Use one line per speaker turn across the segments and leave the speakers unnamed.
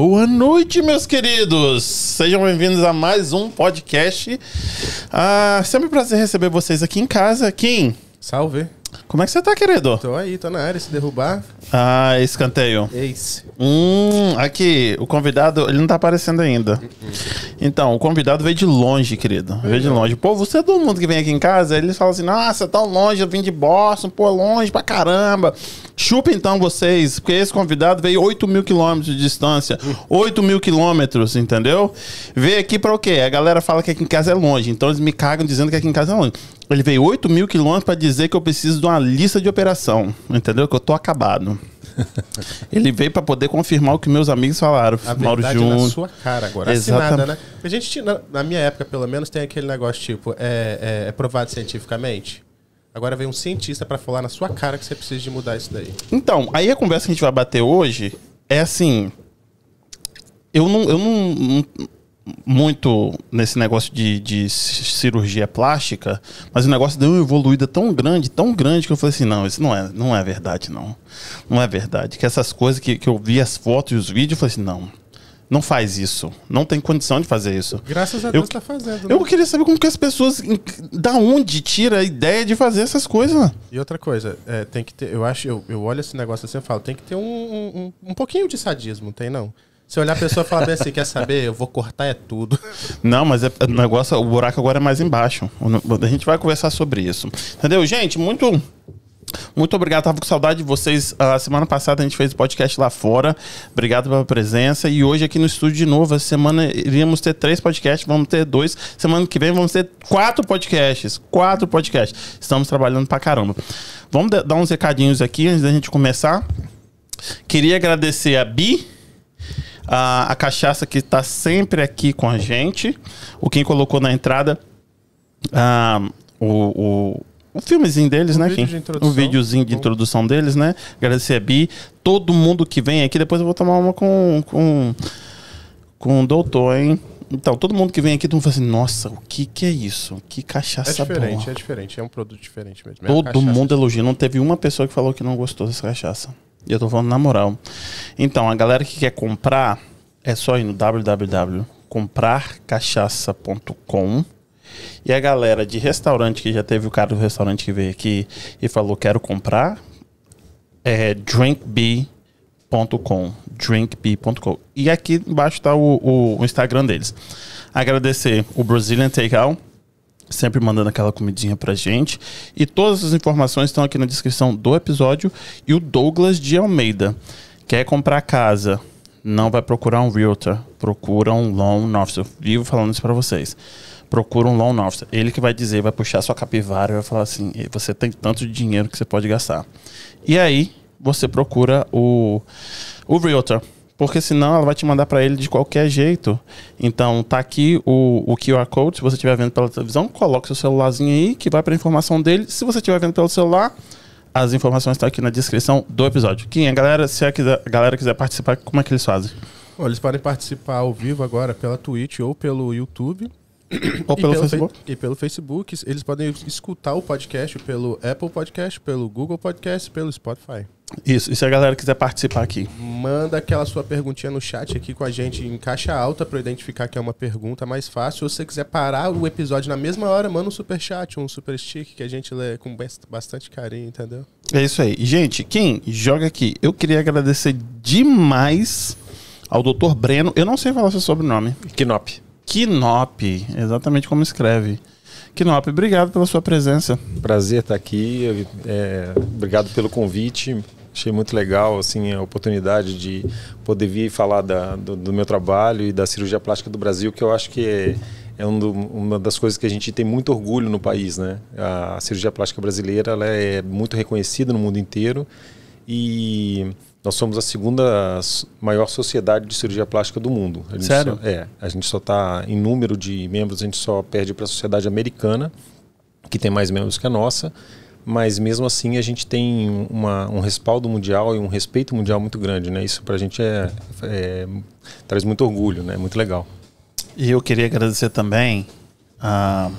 Boa noite, meus queridos! Sejam bem-vindos a mais um podcast. Ah, sempre um prazer receber vocês aqui em casa. Kim. Salve. Como é que você tá, querido? Tô
aí, tô na área, se derrubar.
Ah, escanteio. Eis. Hum, aqui, o convidado, ele não tá aparecendo ainda. Então, o convidado veio de longe, querido. Veio de longe. Pô, você é todo mundo que vem aqui em casa, eles falam assim, nossa, tá longe, eu vim de Boston, pô, longe pra caramba. Chupa então vocês, porque esse convidado veio 8 mil quilômetros de distância. 8 mil quilômetros, entendeu? Veio aqui pra o quê? A galera fala que aqui em casa é longe, então eles me cagam dizendo que aqui em casa é longe. Ele veio 8 mil quilômetros para dizer que eu preciso de uma lista de operação, entendeu? Que eu tô acabado. Ele veio para poder confirmar o que meus amigos falaram. A Mauro verdade é na sua cara agora. Exatamente. Assinada,
né? A gente, na minha época, pelo menos, tem aquele negócio tipo, é, é, é provado cientificamente? Agora vem um cientista para falar na sua cara que você precisa de mudar isso daí.
Então, aí a conversa que a gente vai bater hoje é assim... Eu não, eu não, não muito nesse negócio de, de cirurgia plástica, mas o negócio deu uma evoluída tão grande, tão grande, que eu falei assim, não, isso não é, não é verdade, não. Não é verdade. Que essas coisas que, que eu vi as fotos e os vídeos, eu falei assim, não, não faz isso. Não tem condição de fazer isso. Graças a Deus eu, tá
fazendo. Né? Eu queria
saber como que as pessoas. Da onde tira a ideia de fazer essas coisas.
E outra coisa, é, tem que ter. Eu acho, eu, eu olho esse negócio assim e falo, tem que ter um, um, um pouquinho de sadismo, tem não? Se olhar a pessoa e falar bem assim, quer saber?
Eu vou cortar é tudo. Não, mas é, o negócio, o buraco agora é mais embaixo. A gente vai conversar sobre isso. Entendeu? Gente, muito. Muito obrigado, tava com saudade de vocês. A uh, semana passada a gente fez o podcast lá fora. Obrigado pela presença. E hoje aqui no estúdio de novo. Essa semana iríamos ter três podcasts, vamos ter dois. Semana que vem vamos ter quatro podcasts. Quatro podcasts. Estamos trabalhando pra caramba. Vamos dar uns recadinhos aqui antes da gente começar. Queria agradecer a Bi a, a cachaça que está sempre aqui com a gente. O quem colocou na entrada a, ah, o, o o filmezinho deles, um né, vídeo Kim? De um videozinho de introdução deles, né? Agradecer a Bi, todo mundo que vem aqui. Depois eu vou tomar uma com com com o doutor, hein? Então, todo mundo que vem aqui, todo mundo fala assim, nossa, o que que é isso? Que cachaça boa. É diferente,
boa. é diferente, é um produto diferente mesmo. É todo mundo
elogia, não teve uma pessoa que falou que não gostou dessa cachaça. E eu tô falando na moral. Então, a galera que quer comprar, é só ir no www.comprarcachaça.com. E a galera de restaurante, que já teve o cara do restaurante que veio aqui e falou: quero comprar, é drinkbee.com. Drinkbee.com. E aqui embaixo tá o, o, o Instagram deles. Agradecer o Brazilian Takeout sempre mandando aquela comidinha pra gente. E todas as informações estão aqui na descrição do episódio. E o Douglas de Almeida quer comprar casa, não vai procurar um realtor, procura um loan officer. Eu vivo falando isso para vocês. Procura um loan officer. Ele que vai dizer, vai puxar sua capivara e vai falar assim: você tem tanto dinheiro que você pode gastar. E aí você procura o, o realtor. Porque senão ela vai te mandar para ele de qualquer jeito. Então, tá aqui o, o QR Code, se você estiver vendo pela televisão, coloque seu celularzinho aí que vai para informação dele. Se você estiver vendo pelo celular, as informações estão tá aqui na descrição do episódio. Quem a galera, se a, quiser, a galera quiser participar, como é que
eles fazem? Bom, eles podem participar ao vivo agora pela Twitch ou pelo YouTube. Ou pelo, pelo então, Facebook. E pelo Facebook, eles podem escutar o podcast pelo Apple Podcast, pelo Google Podcast, pelo Spotify.
Isso, e se a galera quiser participar aqui?
Manda aquela sua perguntinha no chat aqui com a gente em caixa alta para identificar que é uma pergunta mais fácil. Ou se você quiser parar o episódio na mesma hora, manda um super chat, um super stick que a gente lê com bastante carinho, entendeu?
É isso aí. Gente, quem joga aqui, eu queria agradecer demais ao Dr. Breno. Eu não sei falar seu sobrenome. Knop. Kinop, exatamente como escreve. Kinop, obrigado pela sua presença.
Prazer estar aqui, é, obrigado pelo convite. Achei muito legal assim, a oportunidade de poder vir falar da, do, do, meu trabalho e da cirurgia plástica do Brasil, que eu acho que é, é um do, uma das coisas que a gente tem muito orgulho no país. Né? A cirurgia plástica brasileira ela é muito reconhecida no mundo inteiro e nós somos a segunda maior sociedade de cirurgia plástica do mundo. Sério? Só, é. A gente só está em número de membros, a gente só perde para a sociedade americana, que tem mais membros que a nossa. Mas mesmo assim a gente tem uma, um respaldo mundial e um respeito mundial muito grande, né? Isso para a gente é, é, traz muito orgulho, né? Muito legal. E eu queria agradecer também
a,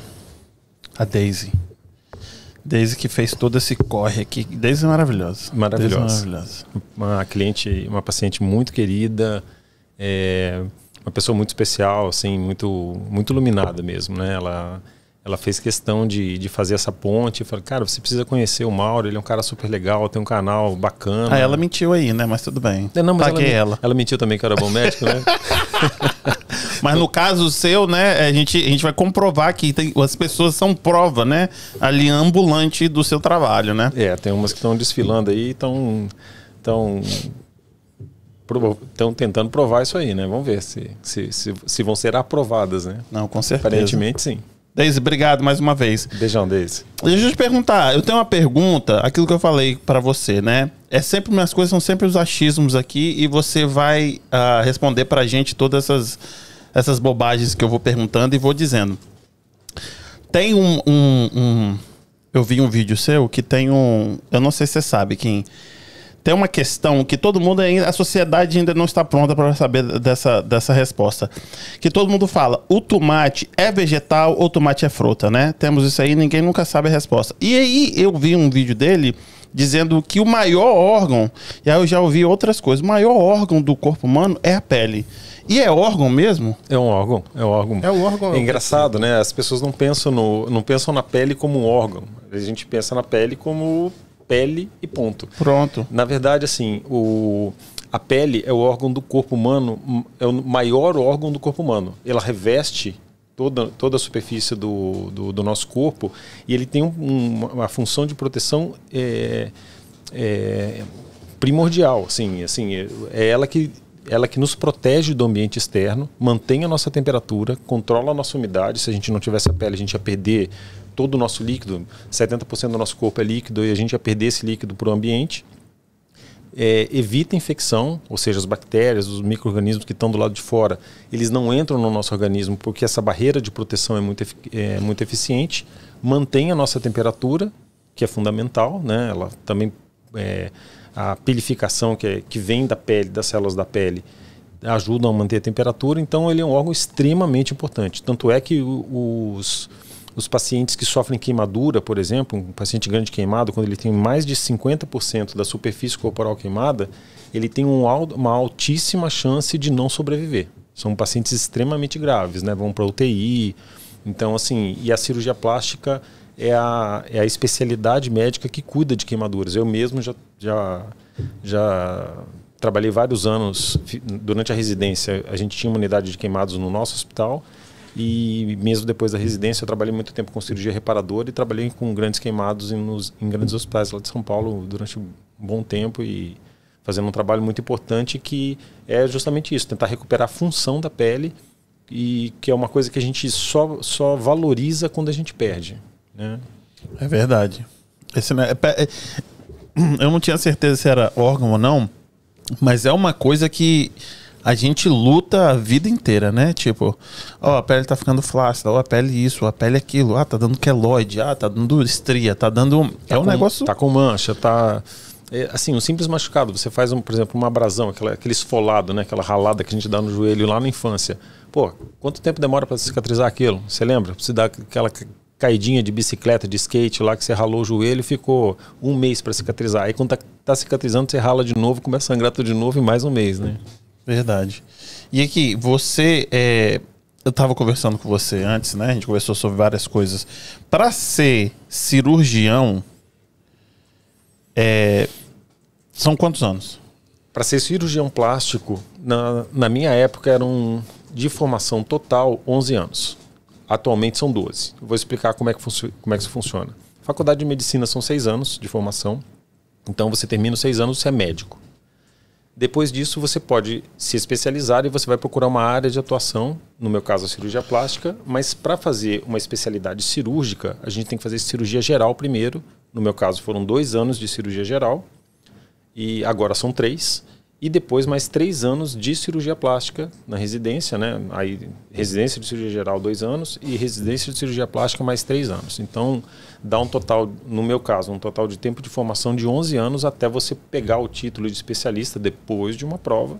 a Daisy Desde que fez todo esse corre aqui. Desde maravilhosa.
Maravilhosa. Desde maravilhosa. Uma cliente, uma paciente muito querida, é, uma pessoa muito especial, assim, muito, muito iluminada mesmo, né? Ela, ela fez questão de, de fazer essa ponte. Eu falei, cara, você precisa conhecer o Mauro, ele é um cara super legal, tem um canal bacana. Ah, ela
mentiu aí, né? Mas tudo bem. É, não, mas Paguei ela, ela. ela mentiu também que era bom médico, né? Mas no caso seu, né, a gente, a gente vai comprovar que tem, as pessoas são prova, né, ali ambulante do seu trabalho, né? É,
tem umas que estão desfilando aí e estão estão tão tentando provar isso aí, né? Vamos ver se, se, se, se vão ser aprovadas, né? Não,
com certeza. Aparentemente,
sim. Deise, obrigado mais uma vez. Beijão, Deise. Deixa eu te perguntar, eu tenho
uma pergunta, aquilo que eu falei para você, né? É sempre, minhas coisas são sempre os achismos aqui e você vai uh, responder pra gente todas essas, essas bobagens que eu vou perguntando e vou dizendo. Tem um, um, um eu vi um vídeo seu que tem um, eu não sei se você sabe quem tem uma questão que todo mundo ainda, a sociedade ainda não está pronta para saber dessa, dessa resposta. Que todo mundo fala, o tomate é vegetal ou tomate é fruta, né? Temos isso aí, ninguém nunca sabe a resposta. E aí eu vi um vídeo dele dizendo que o maior órgão, e aí eu já ouvi outras coisas, o maior órgão do corpo
humano é a pele. E é órgão mesmo? É um órgão, é um órgão. É um órgão. É, é engraçado, né? As pessoas não pensam, no, não pensam na pele como um órgão. A gente pensa na pele como pele e ponto. Pronto. Na verdade, assim, o, a pele é o órgão do corpo humano, é o maior órgão do corpo humano. Ela reveste toda, toda a superfície do, do, do nosso corpo e ele tem um, uma função de proteção é, é, primordial. Assim, assim, é ela que ela que nos protege do ambiente externo, mantém a nossa temperatura, controla a nossa umidade. Se a gente não tivesse a pele, a gente ia perder todo o nosso líquido, 70% do nosso corpo é líquido e a gente ia perder esse líquido para o ambiente. É, evita infecção, ou seja, as bactérias, os micro-organismos que estão do lado de fora, eles não entram no nosso organismo porque essa barreira de proteção é muito, é, muito eficiente. Mantém a nossa temperatura, que é fundamental, né? Ela também é, a pelificação que, é, que vem da pele, das células da pele, ajuda a manter a temperatura. Então, ele é um órgão extremamente importante. Tanto é que os os pacientes que sofrem queimadura, por exemplo, um paciente grande queimado, quando ele tem mais de 50% da superfície corporal queimada, ele tem um, uma altíssima chance de não sobreviver. São pacientes extremamente graves, né? Vão para UTI. Então, assim, e a cirurgia plástica é a, é a especialidade médica que cuida de queimaduras. Eu mesmo já, já, já trabalhei vários anos durante a residência. A gente tinha uma unidade de queimados no nosso hospital e mesmo depois da residência, eu trabalhei muito tempo com cirurgia reparadora e trabalhei com grandes queimados em, nos, em grandes hospitais lá de São Paulo durante um bom tempo e fazendo um trabalho muito importante que é justamente isso, tentar recuperar a função da pele e que é uma coisa que a gente só, só valoriza quando a gente perde.
Né? É verdade. Esse, né, é, é, eu não tinha certeza se era órgão ou não, mas é uma coisa que a gente luta a vida inteira, né? Tipo, ó, a pele tá ficando flácida, ó, a pele
isso, ó, a pele aquilo, ah, tá dando queloide, ah, tá dando estria, tá dando. Tá é um com, negócio. Tá com mancha, tá. É, assim, um simples machucado. Você faz, um, por exemplo, uma abrasão, aquela, aquele esfolado, né? Aquela ralada que a gente dá no joelho lá na infância. Pô, quanto tempo demora para cicatrizar aquilo? Você lembra? Você dá aquela caidinha de bicicleta, de skate lá que você ralou o joelho, ficou um mês para cicatrizar. Aí quando tá, tá, cicatrizando, você rala de novo, começa a sangrar tudo de novo e mais um mês, né?
Verdade. E aqui, você. É, eu estava conversando com você antes, né? A gente conversou sobre várias coisas. Para ser cirurgião,
é, são quantos anos? Para ser cirurgião plástico, na, na minha época eram de formação total 11 anos. Atualmente são 12. vou explicar como é que, como é que isso funciona. Faculdade de Medicina são seis anos de formação. Então você termina os seis anos, você é médico. Depois disso, você pode se especializar e você vai procurar uma área de atuação, no meu caso, a cirurgia plástica, mas para fazer uma especialidade cirúrgica, a gente tem que fazer cirurgia geral primeiro. No meu caso, foram dois anos de cirurgia geral e agora são três e depois mais três anos de cirurgia plástica na residência, né? Aí, residência de cirurgia geral, dois anos, e residência de cirurgia plástica, mais três anos. Então, dá um total, no meu caso, um total de tempo de formação de 11 anos até você pegar o título de especialista depois de uma prova,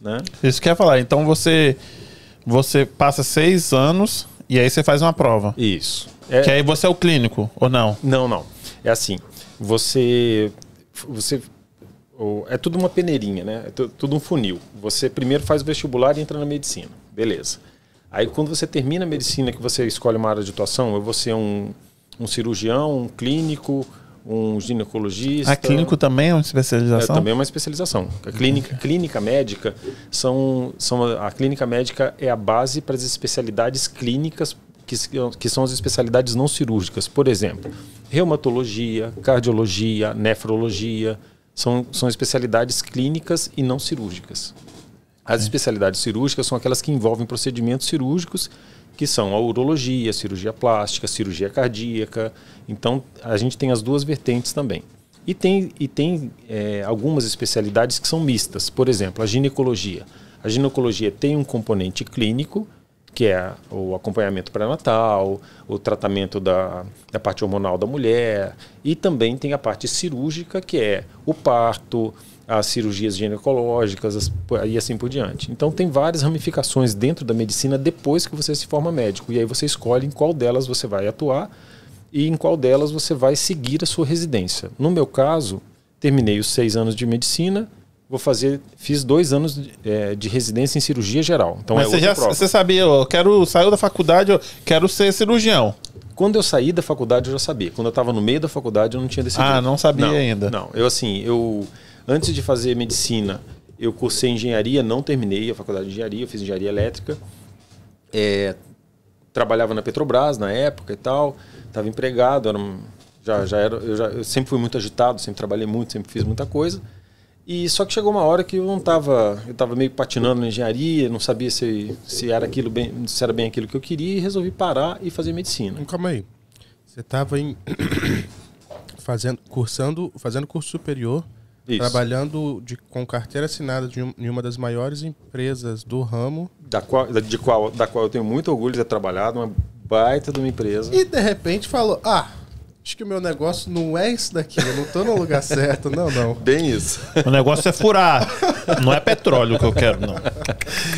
né?
Isso quer falar. Então, você, você passa seis anos e aí você faz uma prova. Isso. É... Que aí você é o clínico, ou não?
Não, não. É assim, você... Você é tudo uma peneirinha, né? É tudo um funil. Você primeiro faz o vestibular e entra na medicina. Beleza. Aí quando você termina a medicina, que você escolhe uma área de atuação, eu vou ser um, um cirurgião, um clínico, um ginecologista. A ah, clínico também é uma especialização? É, também é uma especialização. A clínica, uhum. clínica médica são, são. A clínica médica é a base para as especialidades clínicas que, que, são as especialidades não cirúrgicas. Por exemplo, reumatologia, cardiologia, nefrologia, são, são especialidades clínicas e não cirúrgicas. As é. especialidades cirúrgicas são aquelas que envolvem procedimentos cirúrgicos, que são a urologia, a cirurgia plástica, cirurgia cardíaca. Então, a gente tem as duas vertentes também. E tem, e tem é, algumas especialidades que são mistas. Por exemplo, a ginecologia. A ginecologia tem um componente clínico que é o acompanhamento pré-natal, o tratamento da, da parte hormonal da mulher, e também tem a parte cirúrgica, que é o parto, as cirurgias ginecológicas as, e assim por diante. Então, tem várias ramificações dentro da medicina depois que você se forma médico, e aí você escolhe em qual delas você vai atuar e em qual delas você vai seguir a sua residência. No meu caso, terminei os seis anos de medicina vou fazer. Fiz dois anos de, é, de residência em cirurgia geral. Então Mas é você já prova. você sabia, eu quero saiu da faculdade, eu quero ser cirurgião. Quando eu saí da faculdade eu já sabia. Quando eu estava no meio da faculdade eu não tinha decidido. Ah, não sabia não, ainda. Não, eu assim, eu antes de fazer medicina eu cursei engenharia, não terminei a faculdade de engenharia, eu fiz engenharia elétrica. É, trabalhava na Petrobras na época e tal, estava empregado, era um, já, já era, eu, já, eu sempre fui muito agitado, sempre trabalhei muito, sempre fiz muita coisa. E só que chegou uma hora que eu não estava, eu estava meio patinando na engenharia, não sabia se, se era aquilo bem, se era bem aquilo que eu queria e resolvi parar e
fazer medicina. Calma aí. Você estava em fazendo, cursando, fazendo curso superior, Isso. trabalhando de, com carteira assinada de, um, de uma das maiores empresas do ramo,
da qual, de qual, da qual eu tenho muito orgulho de ter trabalhado, uma baita de uma empresa. E
de repente falou: "Ah, acho que o meu negócio não é isso daqui, eu não tô no lugar certo, não, não.
Bem isso. O negócio é furar, não é petróleo que eu quero, não.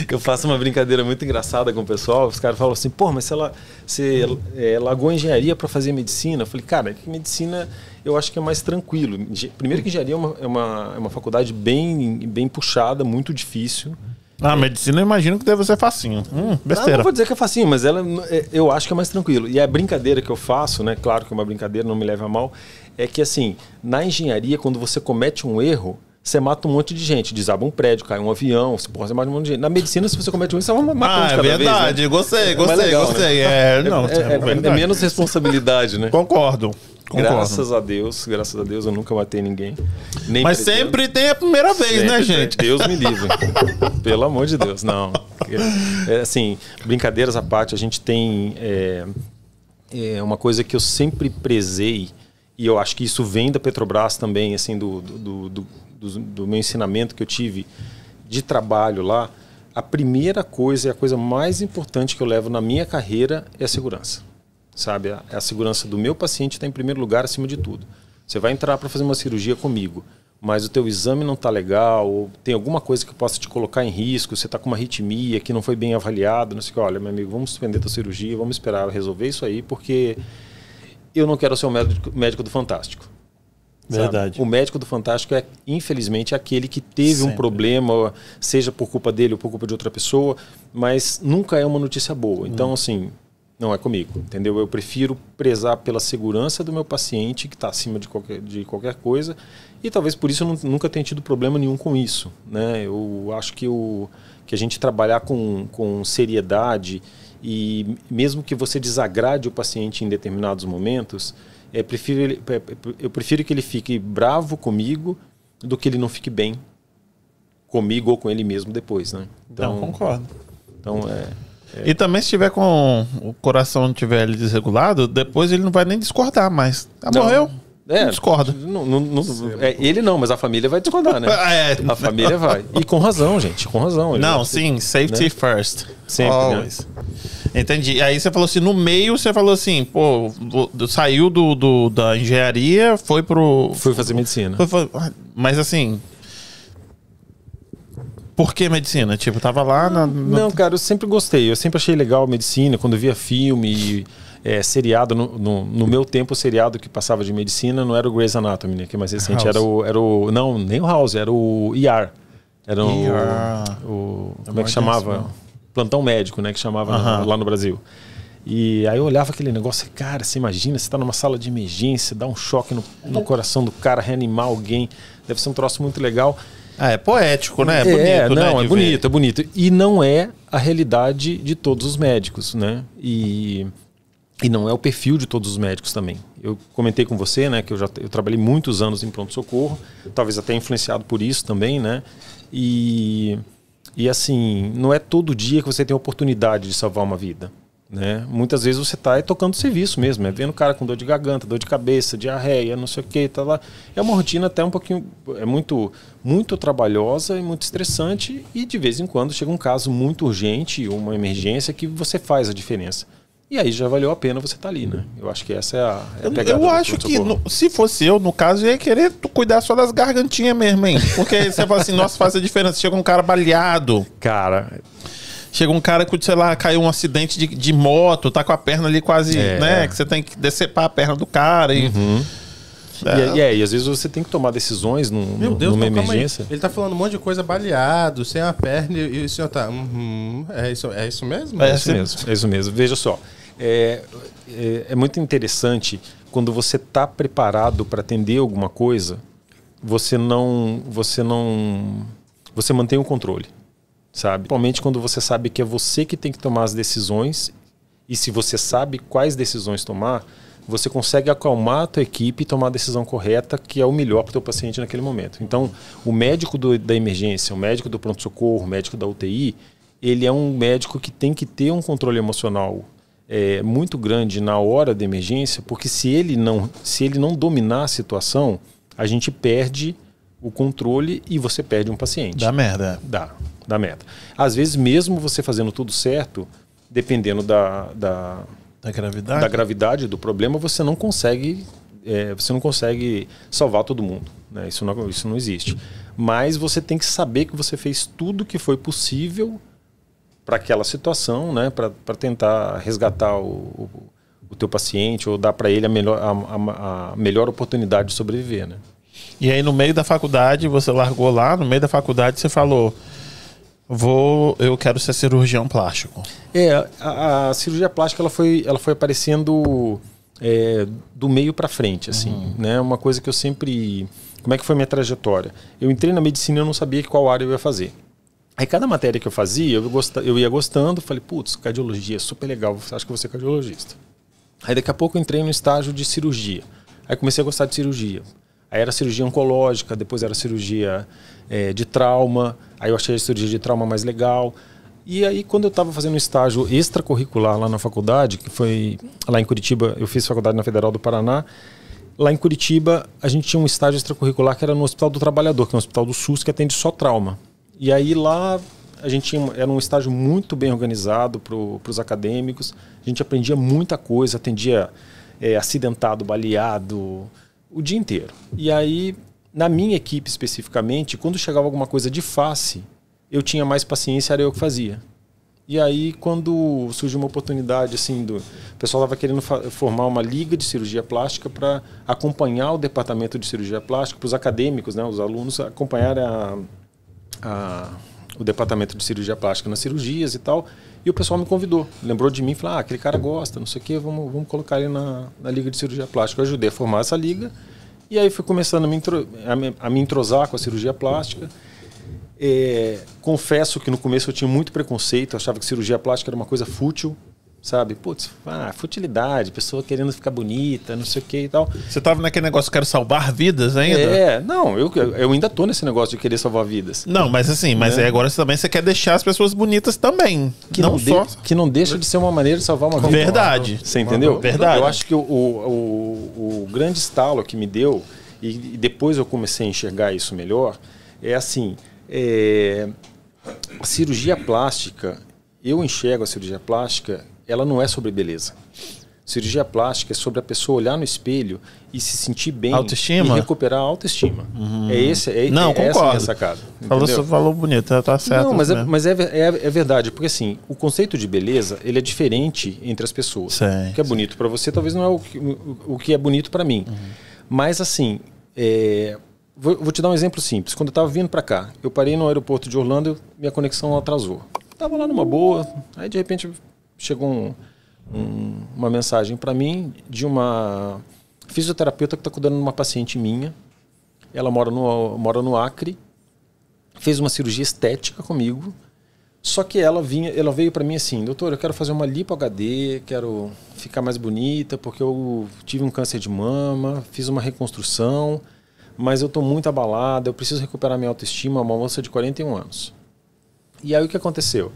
Eu faço uma brincadeira muito engraçada com o pessoal, os caras falam assim, pô, mas se ela você é, eh, largou engenharia para fazer medicina, eu falei, cara, que medicina eu acho que é mais tranquilo. Primeiro que engenharia é uma, é uma, é uma faculdade bem, bem puxada, muito difícil,
na medicina, eu imagino que deve ser facinho. Hum, besteira. Ah, não vou dizer
que é facinho, mas ela, é, eu acho que é mais tranquilo. E a brincadeira que eu faço, né? Claro que é uma brincadeira, não me leve a mal. É que, assim, na engenharia, quando você comete um erro, você mata um monte de gente. Desaba um prédio, cai um avião, você pode matar um monte de gente. Na medicina, se você comete um erro, você mata matar ah, um de é cada é verdade. Vez, né? Gostei, gostei, é, é legal, gostei. Né? É, não, é, é, é menos responsabilidade, né? Concordo. Concordo. Graças a Deus, graças a Deus eu nunca matei ninguém. Nem Mas pretendo. sempre
tem a primeira vez, né, sempre, né, gente?
Deus me livre. Pelo amor de Deus, não. É, é, assim, brincadeiras à parte, a gente tem é, é uma coisa que eu sempre prezei, e eu acho que isso vem da Petrobras também, assim, do, do, do, do, do meu ensinamento que eu tive de trabalho lá. A primeira coisa e a coisa mais importante que eu levo na minha carreira é a segurança sabe? A, a segurança do meu paciente está em primeiro lugar acima de tudo. Você vai entrar para fazer uma cirurgia comigo, mas o teu exame não está legal, ou tem alguma coisa que possa te colocar em risco, você está com uma arritmia que não foi bem avaliada, não sei o que. Olha, meu amigo, vamos suspender a cirurgia, vamos esperar resolver isso aí, porque eu não quero ser o médico, médico do Fantástico. Verdade. O médico do Fantástico é, infelizmente, aquele que teve Sempre. um problema, seja por culpa dele ou por culpa de outra pessoa, mas nunca é uma notícia boa. Então, hum. assim, não é comigo, entendeu? Eu prefiro prezar pela segurança do meu paciente, que está acima de qualquer, de qualquer coisa, e talvez por isso eu nunca tenha tido problema nenhum com isso. Né? Eu acho que, o, que a gente trabalhar com, com seriedade e mesmo que você desagrade o paciente em determinados momentos, é, prefiro, é, é, eu prefiro que ele fique bravo comigo do que ele não fique bem comigo ou com ele mesmo depois. Né? Então, não, concordo. Então, é...
E também se tiver com o coração tiver desregulado, depois ele não vai nem discordar mais. Ah, morreu.
É, não discorda. Não, não, não, é, ele não, mas a família vai discordar, né? Ah, é, a família vai.
E com razão, gente, com razão. Não, sim, safety né? first. Sempre. Né? Always. Entendi. Aí você falou assim, no meio você falou assim, pô, saiu do, do da engenharia, foi pro. Fui fazer medicina. Foi, foi, mas assim, por que medicina? Tipo, tava lá na, na... Não,
cara, eu sempre gostei. Eu sempre achei legal medicina. Quando eu via filme, é, seriado, no, no, no, meu tempo, o seriado que passava de medicina não era o Grey's Anatomy, né? Que é mais recente era o, era o. Não, nem o House, era o ER. Era o. ER. o, como é que é chamava? Plantão médico, né? Que chamava uh -huh. lá no Brasil. E aí eu olhava aquele negócio, cara, você imagina, você tá numa sala de emergência, dá um choque no, no coração do cara, reanimar alguém, deve ser um troço muito legal. Ah, é poético, né? É, é bonito, né, é, não, né, é bonito, é bonito. E não é a realidade de todos os médicos, né? E, e não é o perfil de todos os médicos também. Eu comentei com você, né, que eu já eu trabalhei muitos anos em pronto-socorro, talvez até influenciado por isso também, né? E, e assim, não é todo dia que você tem a oportunidade de salvar uma vida. Né? Muitas vezes você está tocando serviço mesmo, é vendo o cara com dor de garganta, dor de cabeça, diarreia, não sei o que, tá lá. É uma rotina até um pouquinho, é muito, muito trabalhosa e muito estressante e de vez em quando chega um caso muito urgente, uma emergência que você faz a diferença. E aí já valeu a pena você estar tá ali, né? Eu acho que essa é a, é a pegada. Eu, acho que, no,
se fosse eu, no caso, eu ia querer cuidar só das gargantinhas mesmo, hein? Porque você fala assim, nossa, faz a diferença. Chega um cara baleado. Cara, Chega um cara que, sei lá, caiu um acidente de, de moto, tá com a perna ali quase, é. né? Que você tem que decepar a perna do cara e. Uhum. É. E, é, e, às vezes você tem
que tomar decisões num, Meu Deus, numa não, emergência.
Ele tá falando um monte de coisa baleado, sem a perna, e o senhor tá. Uhum, é, isso, é isso mesmo? É, é isso mesmo,
é isso mesmo. Veja só. É, é, é muito interessante quando você está preparado para atender alguma coisa, você não. Você não. Você mantém o controle sabe? Principalmente quando você sabe que é você que tem que tomar as decisões e se você sabe quais decisões tomar, você consegue acalmar a tua equipe e tomar a decisão correta, que é o melhor para o teu paciente naquele momento. Então, o médico do, da emergência, o médico do pronto-socorro, o médico da UTI, ele é um médico que tem que ter um controle emocional é, muito grande na hora da emergência, porque se ele não, se ele não dominar a situação, a gente perde o controle e você perde um paciente. Dá merda. Dá, dá merda. Às vezes, mesmo você fazendo tudo certo, dependendo da, da, da, gravidade. da gravidade do problema, você não consegue é, você não consegue salvar todo mundo. Né? Isso, não, isso não existe. Mas você tem que saber que você fez tudo que foi possível para aquela situação, né? para tentar resgatar o, o, o, teu paciente ou dar para ele a melhor, a, a, a melhor oportunidade de sobreviver. Né?
E aí no meio da faculdade, você largou lá, no meio da faculdade você falou, vou, eu quero ser cirurgião plástico.
É, a, a cirurgia plástica ela foi, ela foi aparecendo é, do meio para frente, assim, uhum. né? Uma coisa que eu sempre, como é que foi minha trajetória? Eu entrei na medicina, eu não sabia qual área eu ia fazer. Aí cada matéria que eu fazia, eu, gost... eu ia gostando, falei, putz, cardiologia é super legal, acho que vou ser cardiologista. Aí daqui a pouco eu entrei no estágio de cirurgia. Aí comecei a gostar de cirurgia. Aí era cirurgia oncológica, depois era cirurgia é, de trauma. Aí eu achei a cirurgia de trauma mais legal. E aí, quando eu estava fazendo um estágio extracurricular lá na faculdade, que foi lá em Curitiba, eu fiz faculdade na Federal do Paraná. Lá em Curitiba, a gente tinha um estágio extracurricular que era no Hospital do Trabalhador, que é um hospital do SUS que atende só trauma. E aí lá a gente tinha, era um estágio muito bem organizado para os acadêmicos. A gente aprendia muita coisa, atendia é, acidentado, baleado, o dia inteiro. E aí, na minha equipe especificamente, quando chegava alguma coisa de face, eu tinha mais paciência, era eu que fazia. E aí, quando surgiu uma oportunidade, assim, do, o pessoal estava querendo formar uma liga de cirurgia plástica para acompanhar o departamento de cirurgia plástica, para os acadêmicos, né, os alunos, acompanhar a, a, o departamento de cirurgia plástica nas cirurgias e tal. E o pessoal me convidou, lembrou de mim, falou: ah, aquele cara gosta, não sei o quê, vamos, vamos colocar ele na, na Liga de Cirurgia Plástica. Eu ajudei a formar essa liga. E aí fui começando a me, intro, a me, a me entrosar com a cirurgia plástica. É, confesso que no começo eu tinha muito preconceito, achava que cirurgia plástica era uma coisa fútil sabe? Putz, ah, futilidade, pessoa querendo ficar bonita, não sei o que e tal.
Você tava naquele negócio, quero salvar vidas ainda? É,
não, eu, eu ainda tô nesse negócio de querer salvar vidas. Não, mas assim, mas é. agora
você também você quer deixar as pessoas bonitas também. Que não, não só. que não deixa de ser uma maneira de salvar uma vida. Verdade. Você entendeu? Verdade. Eu acho
que o, o, o grande estalo que me deu, e depois eu comecei a enxergar isso melhor, é assim, é, a cirurgia plástica, eu enxergo a cirurgia plástica ela não é sobre beleza. Cirurgia plástica é sobre a pessoa olhar no espelho e se sentir bem. Autoestima? E recuperar a autoestima. Uhum. É esse, é, não, é concordo. essa minha sacada. Falou,
falou bonito, né? tá certo. Não, mas, é, né? mas é,
é, é, verdade, porque assim, o conceito de beleza, ele é diferente entre as pessoas. O que é bonito para você, talvez não é o que, o, o que é bonito para mim. Uhum. Mas assim, é, vou, vou, te dar um exemplo simples. Quando eu estava vindo para cá, eu parei no aeroporto de Orlando, minha conexão atrasou. Tava lá numa boa, aí de repente chegou um, um, uma mensagem para mim de uma fisioterapeuta que está cuidando de uma paciente minha. Ela mora no, mora no Acre, fez uma cirurgia estética comigo. Só que ela vinha, ela veio para mim assim, doutor, eu quero fazer uma lipo HD, quero ficar mais bonita, porque eu tive um câncer de mama, fiz uma reconstrução, mas eu estou muito abalada, eu preciso recuperar minha autoestima, uma moça de 41 anos. E aí o que aconteceu?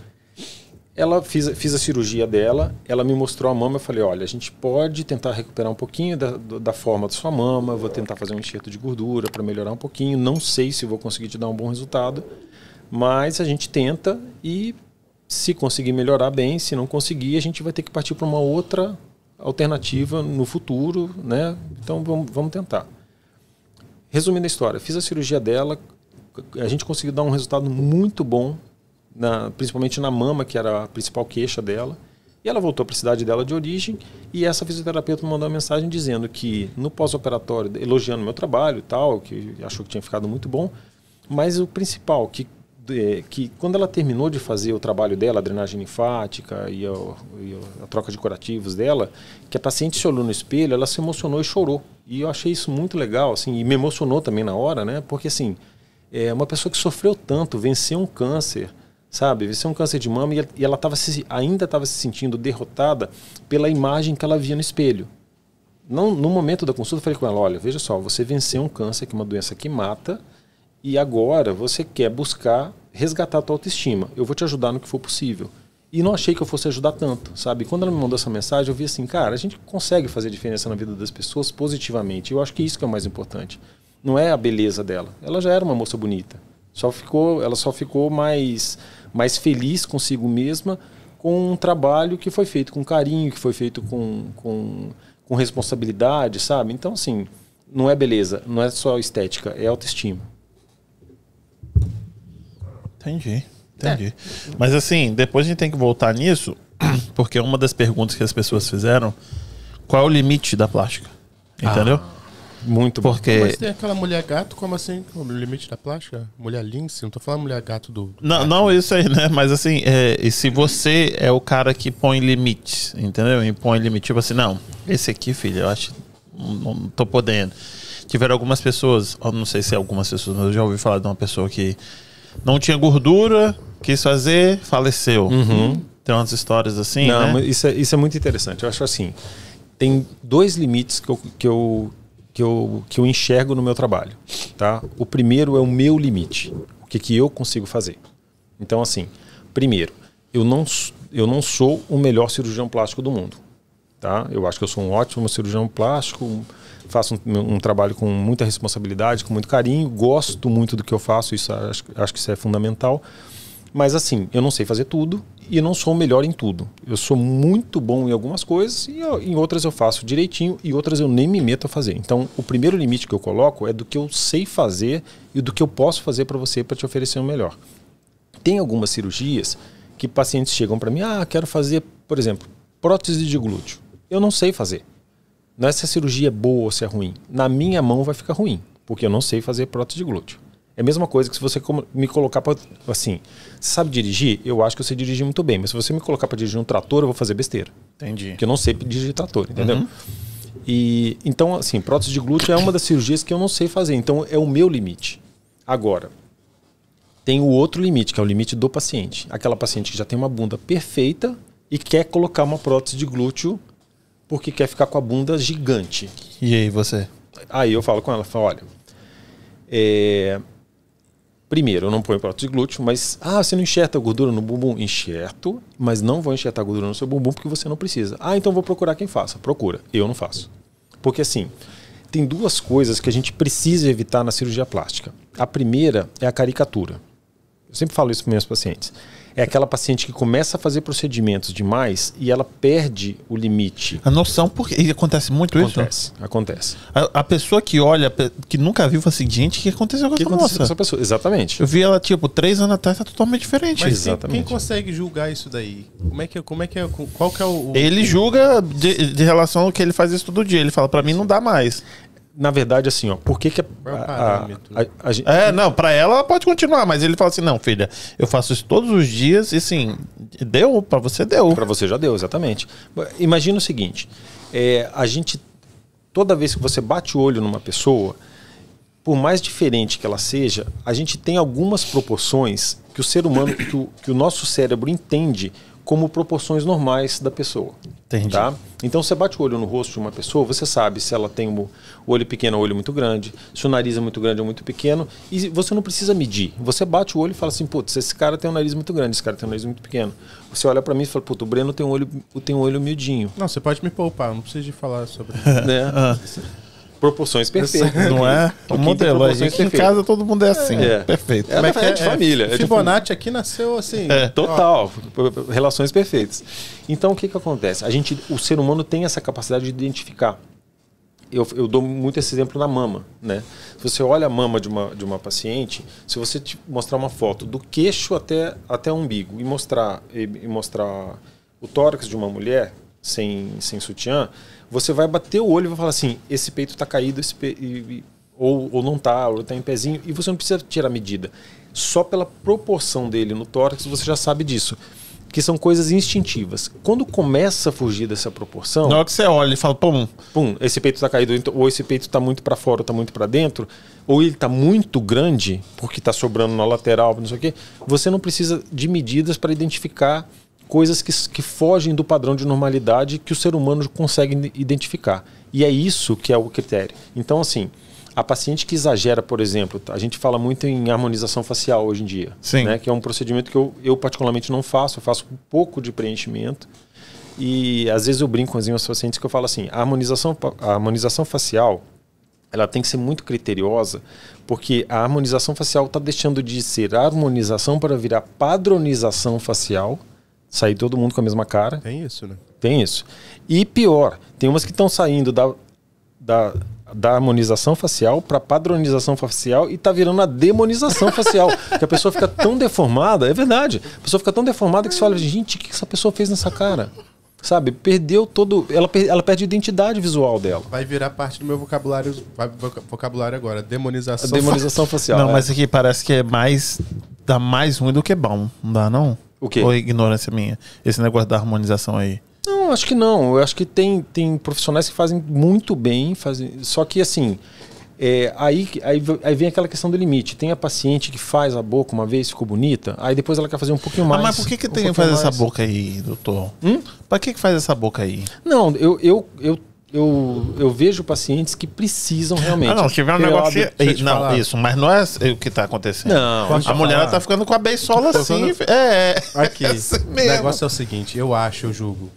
Ela fiz, fiz a cirurgia dela, ela me mostrou a mama. Eu falei: olha, a gente pode tentar recuperar um pouquinho da, da forma da sua mama, vou tentar fazer um enxerto de gordura para melhorar um pouquinho. Não sei se vou conseguir te dar um bom resultado, mas a gente tenta e se conseguir melhorar bem, se não conseguir, a gente vai ter que partir para uma outra alternativa no futuro, né? Então vamos, vamos tentar. Resumindo a história, fiz a cirurgia dela, a gente conseguiu dar um resultado muito bom na, principalmente na mama, que era a principal queixa dela. E ela voltou para a cidade dela de origem e essa fisioterapeuta mandou uma mensagem dizendo que no pós-operatório, elogiando meu trabalho e tal, que achou que tinha ficado muito bom, mas o principal, que, que quando ela terminou de fazer o trabalho dela, a drenagem linfática e a, e a troca de curativos dela, que a paciente se olhou no espelho, ela se emocionou e chorou. E eu achei isso muito legal, assim, e me emocionou também na hora, né? Porque assim, é uma pessoa que sofreu tanto, venceu um câncer, sabe? Venceu é um câncer de mama e ela tava se, ainda estava se sentindo derrotada pela imagem que ela via no espelho. Não, no momento da consulta, eu falei com ela: olha, veja só, você venceu um câncer, que é uma doença que mata, e agora você quer buscar resgatar a tua autoestima. Eu vou te ajudar no que for possível. E não achei que eu fosse ajudar tanto, sabe? Quando ela me mandou essa mensagem, eu vi assim, cara, a gente consegue fazer diferença na vida das pessoas positivamente. Eu acho que isso que é o mais importante. Não é a beleza dela. Ela já era uma moça bonita. Só ficou, ela só ficou mais mas feliz consigo mesma com um trabalho que foi feito com carinho, que foi feito com, com, com responsabilidade, sabe? Então, assim, não é beleza, não é só estética, é autoestima.
Entendi, tá. entendi. É. Mas assim, depois a gente tem que voltar nisso, porque uma das perguntas que as pessoas fizeram, qual é o limite da plástica? Ah. Entendeu? Ah. Muito bom. Porque... Mas tem
aquela mulher gato, como assim? O limite da plástica? Mulher lince? Não tô falando mulher gato do. do
não, gato. não, isso aí, né? Mas assim, é, se você é o cara que põe limites, entendeu? E põe limite, tipo assim, não, esse aqui, filho, eu acho. Não, não tô podendo. Tiveram algumas pessoas, não sei se é algumas pessoas, mas eu já ouvi falar de uma pessoa que não tinha gordura, quis fazer, faleceu. Uhum. Tem umas histórias assim. Não, né?
isso, é, isso é muito interessante. Eu acho assim. Tem dois limites que eu, que eu, que eu, que eu enxergo no meu trabalho. Tá? O primeiro é o meu limite. O que, que eu consigo fazer. Então, assim, primeiro, eu não, eu não sou o melhor cirurgião plástico do mundo. Tá? Eu acho que eu sou um ótimo cirurgião plástico, faço um, um trabalho com muita responsabilidade, com muito carinho, gosto muito do que eu faço, isso acho, acho que isso é fundamental. Mas assim, eu não sei fazer tudo e não sou o melhor em tudo. Eu sou muito bom em algumas coisas e eu, em outras eu faço direitinho e outras eu nem me meto a fazer. Então, o primeiro limite que eu coloco é do que eu sei fazer e do que eu posso fazer para você para te oferecer o melhor. Tem algumas cirurgias que pacientes chegam para mim, ah, quero fazer, por exemplo, prótese de glúteo. Eu não sei fazer. Não é se a cirurgia é boa ou se é ruim. Na minha mão vai ficar ruim, porque eu não sei fazer prótese de glúteo. É a mesma coisa que se você me colocar para. Assim, você sabe dirigir? Eu acho que eu sei dirigir muito bem, mas se você me colocar para dirigir um trator, eu vou fazer besteira. Entendi. Porque eu não sei dirigir trator, entendeu? Uhum. E, então, assim, prótese de glúteo é uma das cirurgias que eu não sei fazer. Então, é o meu limite. Agora, tem o outro limite, que é o limite do paciente. Aquela paciente que já tem uma bunda perfeita e quer colocar uma prótese de glúteo porque quer ficar com a bunda gigante. E aí, você? Aí eu falo com ela, falo, olha, é, Primeiro, eu não ponho prótese de glúteo, mas ah, você não enxerta gordura no bumbum? Enxerto, mas não vou enxertar gordura no seu bumbum porque você não precisa. Ah, então vou procurar quem faça. Procura. Eu não faço. Porque assim, tem duas coisas que a gente precisa evitar na cirurgia plástica. A primeira é a caricatura. Eu sempre falo isso para meus pacientes é aquela paciente que começa a fazer procedimentos demais e ela perde o limite. A noção,
porque e acontece muito acontece, isso? Acontece, acontece. A, pessoa que olha, que nunca viu, fala assim, gente, o que aconteceu com, que aconteceu com essa
pessoa? Exatamente.
Eu vi ela, tipo, três anos atrás, tá totalmente diferente. Mas Exatamente. Quem,
consegue julgar isso daí? Como é que, como é, que é, qual que é o... o... Ele
julga de, de relação ao que ele faz isso todo dia. Ele fala, para mim não dá mais na verdade, assim, ó, por que que... A, é a, a, é, não, para ela, ela pode continuar, mas ele fala assim, não, filha, eu faço isso todos os dias
e, assim, deu, para você deu. Para você já deu, exatamente. Imagina o seguinte, é, a gente, toda vez que você bate o olho numa pessoa, por mais diferente que ela seja, a gente tem algumas proporções que o ser humano, que o, que o nosso cérebro entende como proporções normais da pessoa. Entendi. Tá? Então você bate o olho no rosto de uma pessoa, você sabe se ela tem o olho pequeno ou olho muito grande, se o nariz é muito grande ou muito pequeno, e você não precisa medir. Você bate o olho e fala assim, putz, esse cara tem um nariz muito grande, esse cara tem um nariz muito pequeno. Você olha para mim e fala, putz, o Breno tem um olho, tem um olho miudinho.
Não, você pode me poupar, não precisa de falar sobre isso. Né? ah
proporções perfeitas. Não é? O modelo. Aqui perfeitas. em casa todo mundo é assim. É. Perfeito. É, é, é, é de família. É, Fibonacci aqui nasceu assim. É. Total. Ó. Relações perfeitas. Então, o que, que acontece? A gente, o ser humano tem essa capacidade de identificar. Eu, eu dou muito esse exemplo na mama, né? Se você olha a mama de uma, de uma paciente, se você te mostrar uma foto do queixo até, até o umbigo e mostrar, e, e mostrar o tórax de uma mulher sem, sem sutiã, você vai bater o olho e vai falar assim: esse peito tá caído, esse pe... ou, ou não tá, ou tá em pezinho, e você não precisa tirar medida. Só pela proporção dele no tórax você já sabe disso. Que são coisas instintivas. Quando começa a fugir dessa proporção. Na hora que você olha e fala, pum. Pum, esse peito tá caído, então, ou esse peito tá muito para fora, ou tá muito para dentro, ou ele tá muito grande, porque tá sobrando na lateral, não sei o quê. Você não precisa de medidas para identificar coisas que, que fogem do padrão de normalidade que o ser humano consegue identificar. E é isso que é o critério. Então, assim, a paciente que exagera, por exemplo, a gente fala muito em harmonização facial hoje em dia, Sim. Né? que é um procedimento que eu, eu particularmente não faço, eu faço um pouco de preenchimento. E às vezes eu brinco com as pacientes que eu falo assim, a harmonização, a harmonização facial ela tem que ser muito criteriosa, porque a harmonização facial está deixando de ser harmonização para virar padronização facial sair todo mundo com a mesma cara. Tem isso, né? Tem isso. E pior, tem umas que estão saindo da, da, da harmonização facial para padronização facial e tá virando a demonização facial. que a pessoa fica tão deformada, é verdade. A pessoa fica tão deformada que você olha, gente, o que essa pessoa fez nessa cara? Sabe, perdeu todo. Ela, per, ela perde a
identidade visual dela. Vai virar parte do meu vocabulário, vocabulário agora. Demonização. A demonização facial. Não, é. mas aqui
parece que é mais. dá tá mais ruim do que bom. Não dá, não? O quê? Ou é ignorância minha? Esse negócio da harmonização aí.
Não, acho que não. Eu acho que tem, tem profissionais que fazem muito bem, fazem... só que assim. É, aí, aí, aí, vem aquela questão do limite. Tem a paciente que faz a boca uma vez, ficou bonita, aí depois ela quer fazer um pouquinho mais. Ah, mas por que, que um tem que faz mais? essa boca
aí, doutor? Hum? Pra que, que faz essa boca aí?
Não, eu, eu, eu eu, eu vejo pacientes que precisam ah, realmente. Ah, não, se tiver um negócio. que não, falar.
isso, mas não é o que está acontecendo. Não, a mulher está ficando com a beiçola assim. Falando... É, é. Aqui. Assim o negócio é o seguinte: eu acho, eu julgo.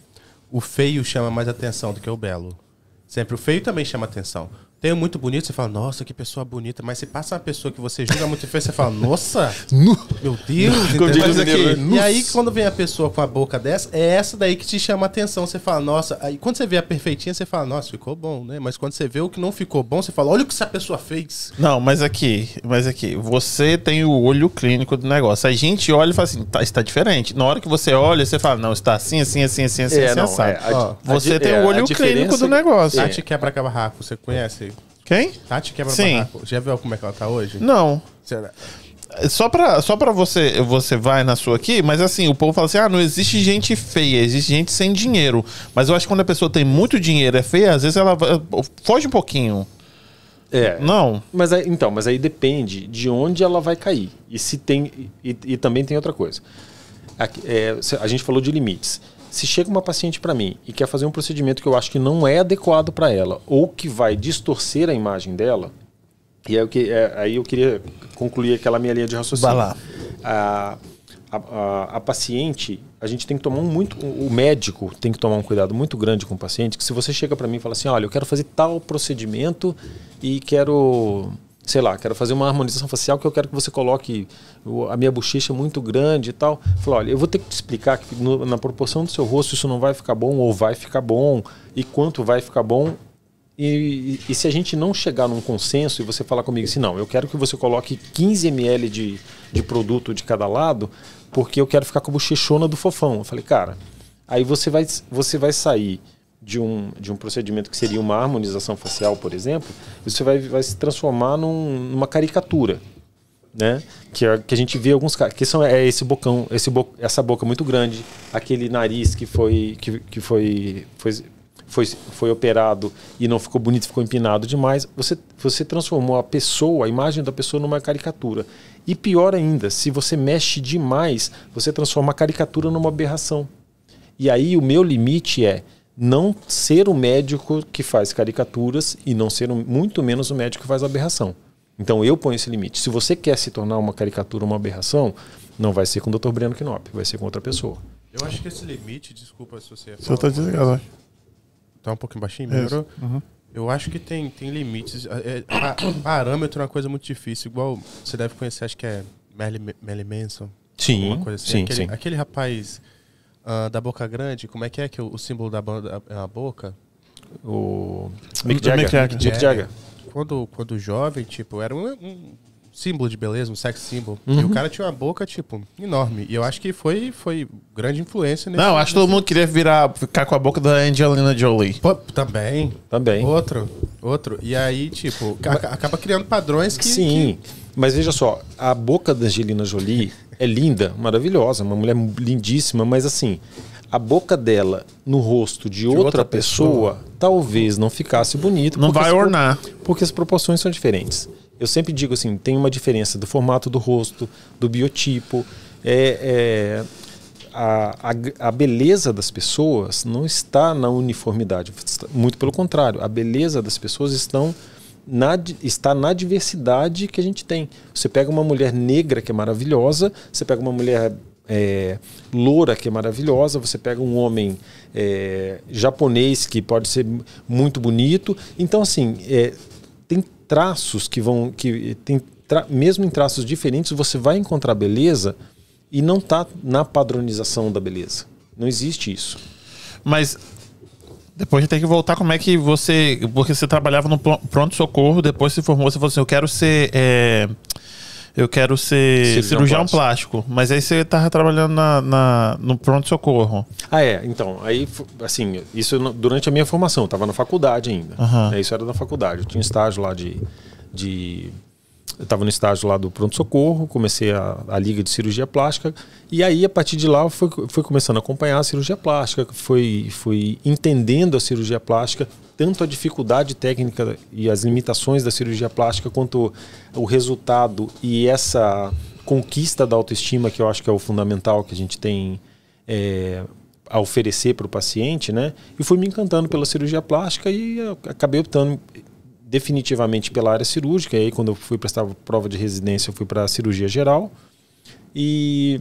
O feio chama mais atenção do que o belo. Sempre o feio também chama atenção. Tem um muito bonito, você fala, nossa, que pessoa bonita. Mas se passa uma pessoa que você julga muito feia, você fala, nossa, meu Deus. Mas aqui, e aí, quando vem a pessoa com a boca dessa, é essa daí que te chama a atenção. Você fala, nossa. Aí, quando você vê a perfeitinha, você fala, nossa, ficou bom, né? Mas quando você vê o que não ficou bom, você fala, olha o que essa pessoa fez.
Não, mas aqui, mas aqui, você tem o olho clínico do negócio. A gente olha e fala assim, tá, está diferente. Na hora que você olha, você fala, não, está assim, assim, assim, assim, assim, é, assim, não, é, a, Você a, tem o é, olho clínico do é negócio. É. Arte
quebra-cabarraco, você conhece? Quem? Tati quebra Sim. barraco. Já viu como é que ela tá hoje? Não. Será?
Só pra, só pra você, você vai na sua aqui, mas assim, o povo fala assim: ah, não existe gente feia, existe gente sem dinheiro. Mas eu acho que quando a pessoa tem muito dinheiro é feia, às vezes ela foge um pouquinho.
É. Não. Mas aí- então, mas aí depende de onde ela vai cair. E se tem e, e também tem outra coisa. é, A, gente falou de limites. Se chega uma paciente para mim e quer fazer um procedimento que eu acho que não é adequado para ela ou que vai distorcer a imagem dela, e aí, é que, é, aí eu queria concluir aquela minha linha de raciocínio. Vai lá. A, a, a, a, paciente, a gente tem que tomar um muito. O médico tem que tomar um cuidado muito grande com o paciente, que se você chega para mim e fala assim: olha, eu quero fazer tal procedimento e quero sei lá, quero fazer uma harmonização facial que eu quero que você coloque a minha bochecha muito grande e tal. Falei, olha, eu vou ter que te explicar que no, na proporção do seu rosto isso não vai ficar bom ou vai ficar bom e quanto vai ficar bom. E, e, e se a gente não chegar num consenso e você falar comigo assim, não, eu quero que você coloque 15 ml de, de produto de cada lado, porque eu quero ficar com a bochechona do fofão. Eu falei, cara, aí você vai, você vai sair de um, de um procedimento que seria uma harmonização facial, por exemplo, isso vai, vai se transformar num, numa caricatura. Né? Que, é, que a gente vê alguns caras que são é esse bocão, esse bo, essa boca muito grande, aquele nariz que foi que, que foi, foi foi foi operado e não ficou bonito, ficou empinado demais. Você você transformou a pessoa, a imagem da pessoa numa caricatura. E pior ainda, se você mexe demais, você transforma a caricatura numa aberração. E aí o meu limite é não ser o médico que faz caricaturas e não ser um, muito menos o médico que faz aberração. Então eu ponho esse limite. Se você quer se tornar uma caricatura, uma aberração, não vai ser com o Dr. Breno Knopp, vai ser com outra pessoa.
Eu acho que esse limite, desculpa se você. Você está desligado, acho. Tá um pouquinho baixinho, é melhorou? Uhum. Eu acho que tem, tem limites. É, é parâmetro é uma coisa muito difícil. Igual você deve conhecer, acho que é Melly Manson. Sim, assim. sim, aquele, sim. Aquele rapaz uh, da boca grande, como é que é que o, o símbolo da banda é a boca?
O Mick Jagger. Mick Jagger. Jagger.
Quando, quando jovem, tipo, era um, um símbolo de beleza, um sex símbolo. Uhum. E o cara tinha uma boca, tipo, enorme. E eu acho que foi, foi grande influência nesse Não, acho que todo
mundo queria virar, ficar com a boca da Angelina Jolie. Pô,
também. Também. Outro, outro. E aí, tipo,
acaba criando padrões que. Sim.
Que... Mas veja só, a boca da Angelina Jolie é linda, maravilhosa, uma mulher lindíssima, mas assim, a boca dela no rosto de, de outra, outra pessoa, pessoa, talvez não ficasse bonito. Não vai ornar. As, porque as proporções são diferentes. Eu sempre digo assim, tem uma diferença do formato do rosto, do biotipo. É, é a, a, a, beleza das pessoas não está na uniformidade. Muito pelo contrário, a beleza das pessoas estão na, está na diversidade que a gente tem. Você pega uma mulher negra que é maravilhosa, você pega uma mulher é, loura que é maravilhosa, você pega um homem é, japonês que pode ser muito bonito. Então, assim, é, tem traços que vão. que tem Mesmo em traços diferentes, você vai encontrar beleza e não está na padronização da beleza. Não existe isso. Mas depois tem que voltar
como é que você. Porque você trabalhava no pronto-socorro, depois se formou, você falou assim: eu quero ser. É, eu quero ser cirurgião, cirurgião
plástico. plástico. Mas aí
você estava trabalhando na, na no pronto-socorro.
Ah, é. Então, aí, assim, isso durante a minha formação, eu estava na faculdade ainda. Uhum. Isso era na faculdade. Eu tinha estágio lá de, de eu estava no estágio lá do pronto-socorro, comecei a, a liga de cirurgia plástica, e aí a partir de lá foi, foi começando a acompanhar a cirurgia plástica, foi, foi entendendo a cirurgia plástica, tanto a dificuldade técnica e as limitações da cirurgia plástica, quanto o resultado e essa conquista da autoestima, que eu acho que é o fundamental que a gente tem é, a oferecer para o paciente, né? E fui me encantando pela cirurgia plástica e acabei optando definitivamente pela área cirúrgica. E aí, quando eu fui prestar prova de residência, eu fui para cirurgia geral. E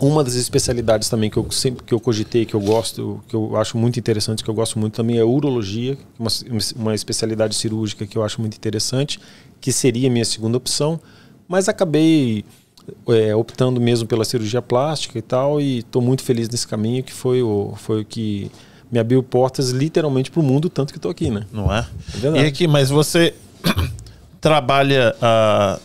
uma das especialidades também que eu sempre que eu cogitei, que eu gosto, que eu acho muito interessante, que eu gosto muito também é urologia, uma, uma especialidade cirúrgica que eu acho muito interessante, que seria a minha segunda opção, mas acabei é, optando mesmo pela cirurgia plástica e tal, e estou muito feliz nesse caminho que foi o, foi o que me abriu portas literalmente para o mundo, tanto que estou aqui, né?
Não é? é e aqui, mas você trabalha uh,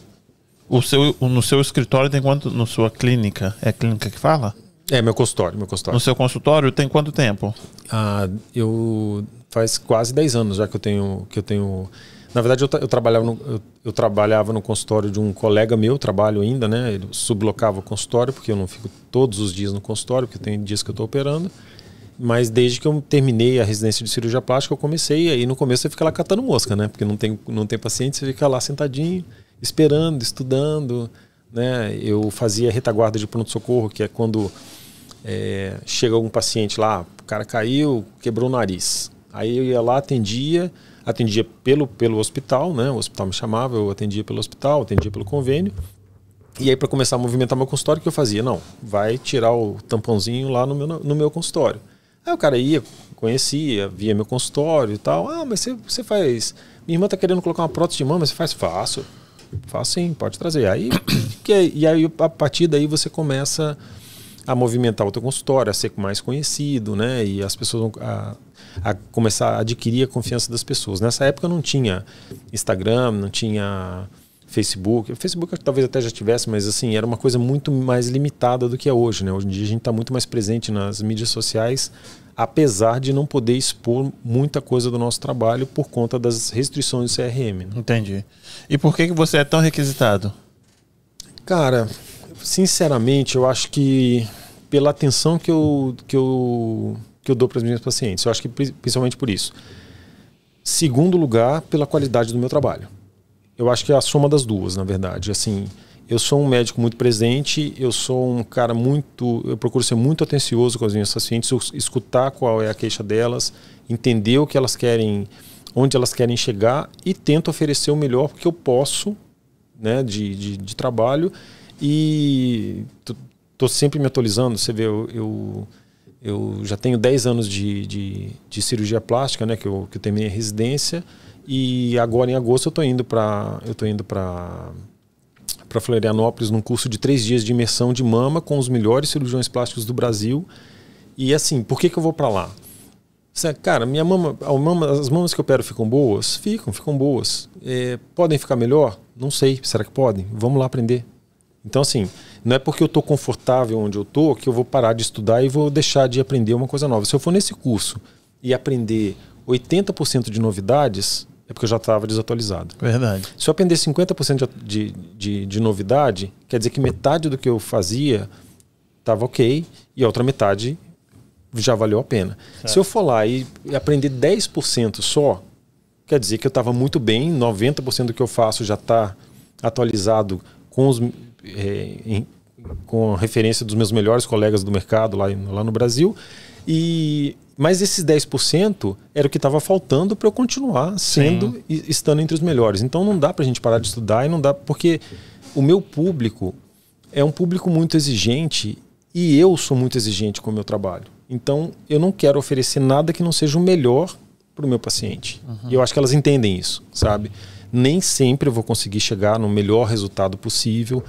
o seu, no seu escritório tem quanto? Na sua clínica? É a clínica que fala?
É, meu consultório, meu consultório. No seu
consultório tem quanto tempo?
Ah, eu faz quase 10 anos já que eu tenho que eu tenho na verdade, eu, eu trabalhava, no, eu, eu, trabalhava no consultório de um colega meu, trabalho ainda, né? Ele sublocava o consultório, porque eu não fico todos os dias no consultório, porque tem dias que eu estou operando mas desde que eu terminei a residência de cirurgia plástica, eu comecei. Aí no começo você fica lá catando mosca, né? Porque não tem, não tem paciente, você fica lá sentadinho, esperando, estudando. Né? Eu fazia retaguarda de pronto-socorro, que é quando é, chega algum paciente lá, o cara caiu, quebrou o nariz. Aí eu ia lá, atendia, atendia pelo, pelo hospital, né? O hospital me chamava, eu atendia pelo hospital, atendia pelo convênio. E aí, para começar a movimentar meu consultório, o que eu fazia? Não, vai tirar o tampãozinho lá no meu, no meu consultório. Aí o cara ia, conhecia, via meu consultório e tal. Ah, mas você, você faz. Minha irmã tá querendo colocar uma prótese de mama, você faz? Faço. Faço sim, pode trazer. Aí, que, é, e aí, a partir daí, você começa a movimentar o teu consultório, a ser mais conhecido, né? E as pessoas vão a, a começar a adquirir a confiança das pessoas. Nessa época não tinha Instagram, não tinha Facebook. O Facebook talvez até já tivesse, mas assim, era uma coisa muito mais limitada do que é hoje. Né? Hoje em dia a gente está muito mais presente nas mídias sociais, apesar de não poder expor muita coisa do nosso trabalho por conta das restrições do CRM. Né? Entendi. E por que, que você é tão requisitado? Cara, sinceramente, eu acho que pela atenção que eu, que eu, que eu dou para os meus pacientes, eu acho que principalmente por isso. Segundo lugar, pela qualidade do meu trabalho. Eu acho que é a soma das duas, na verdade. Assim, eu sou um médico muito presente, eu sou um cara muito. Eu procuro ser muito atencioso com as minhas pacientes, escutar qual é a queixa delas, entender o que elas querem, onde elas querem chegar e tento oferecer o melhor que eu posso né, de, de, de trabalho. E estou sempre me atualizando. Você vê, eu, eu, eu já tenho 10 anos de, de, de cirurgia plástica, né, que eu, que eu terminei a residência. E agora em agosto eu tô indo para eu tô indo para para Florianópolis num curso de três dias de imersão de mama com os melhores cirurgiões plásticos do Brasil. E assim, por que, que eu vou para lá? Cara, minha mama, mama, as mamas que eu opero ficam boas? Ficam, ficam boas. É, podem ficar melhor? Não sei. Será que podem? Vamos lá aprender. Então, assim, não é porque eu estou confortável onde eu estou que eu vou parar de estudar e vou deixar de aprender uma coisa nova. Se eu for nesse curso e aprender 80% de novidades, é porque eu já estava desatualizado. Verdade. Se eu aprender 50% de, de, de novidade, quer dizer que metade do que eu fazia estava ok e a outra metade já valeu a pena. Certo. Se eu for lá e aprender 10% só, quer dizer que eu estava muito bem, 90% do que eu faço já está atualizado com, os, é, em, com a referência dos meus melhores colegas do mercado lá, lá no Brasil. E mas esses 10% era o que estava faltando para eu continuar sendo e estando entre os melhores. Então não dá para a gente parar de estudar e não dá. Porque o meu público é um público muito exigente e eu sou muito exigente com o meu trabalho. Então eu não quero oferecer nada que não seja o melhor para o meu paciente. Uhum. E eu acho que elas entendem isso, sabe? Nem sempre eu vou conseguir chegar no melhor resultado possível.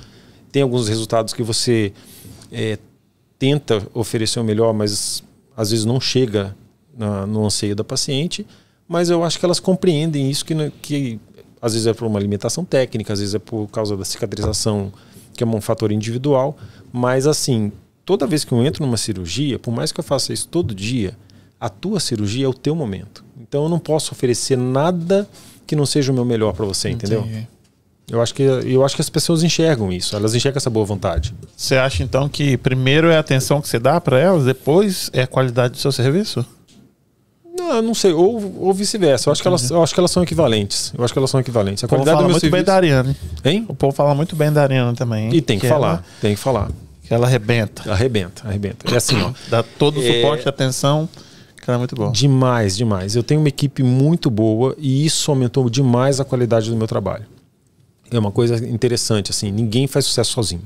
Tem alguns resultados que você é, tenta oferecer o melhor, mas às vezes não chega na, no anseio da paciente, mas eu acho que elas compreendem isso que, né, que às vezes é por uma limitação técnica, às vezes é por causa da cicatrização, que é um fator individual, mas assim, toda vez que eu entro numa cirurgia, por mais que eu faça isso todo dia, a tua cirurgia é o teu momento. Então eu não posso oferecer nada que não seja o meu melhor para você, Entendi. entendeu? Eu acho que eu acho que as pessoas enxergam isso, elas enxergam essa boa vontade.
Você acha então que primeiro é a atenção que você dá para elas, depois é a qualidade do seu serviço?
Não, não sei, ou, ou vice-versa. Eu acho que elas, eu acho que elas são equivalentes. Eu acho que elas são equivalentes. A o povo fala muito serviço... bem da Ariane. hein?
O povo fala muito bem da Ariane também. Hein? E tem que, que falar, ela...
tem que falar. Que ela arrebenta. Arrebenta, arrebenta. É assim, ó. Dá todo o é suporte, é... atenção. Cara, muito bom. Demais, demais. Eu tenho uma equipe muito boa e isso aumentou demais a qualidade do meu trabalho é uma coisa interessante, assim, ninguém faz sucesso sozinho.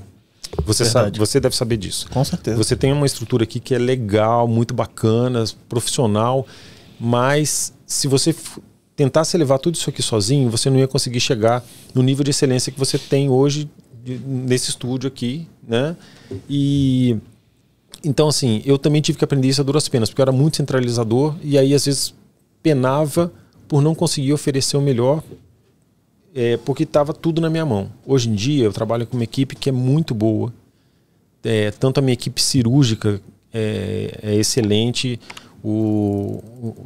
Você, sabe, você deve saber disso. Com certeza. Você tem uma estrutura aqui que é legal, muito bacana, profissional, mas se você tentasse levar tudo isso aqui sozinho, você não ia conseguir chegar no nível de excelência que você tem hoje nesse estúdio aqui, né? E então assim, eu também tive que aprender isso a duras penas, porque eu era muito centralizador e aí às vezes penava por não conseguir oferecer o melhor é, porque estava tudo na minha mão. Hoje em dia, eu trabalho com uma equipe que é muito boa. É, tanto a minha equipe cirúrgica é, é excelente, o,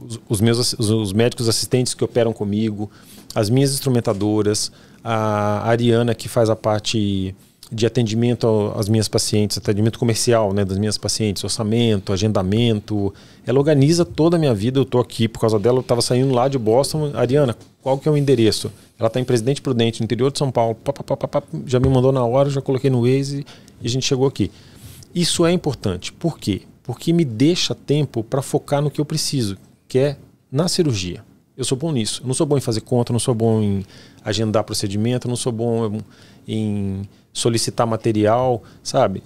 os, os, meus, os, os, médicos assistentes que operam comigo, as minhas instrumentadoras, a Ariana que faz a parte de atendimento às minhas pacientes, atendimento comercial né, das minhas pacientes, orçamento, agendamento. Ela organiza toda a minha vida, eu estou aqui por causa dela, eu estava saindo lá de Boston. Ariana, qual que é o endereço? Ela está em Presidente Prudente, no interior de São Paulo. Pá, pá, pá, já me mandou na hora, já coloquei no Waze e a gente chegou aqui. Isso é importante. Por quê? Porque me deixa tempo para focar no que eu preciso, que é na cirurgia. Eu sou bom nisso. Eu não sou bom em fazer conta, não sou bom em agendar procedimento, não sou bom em solicitar material, sabe?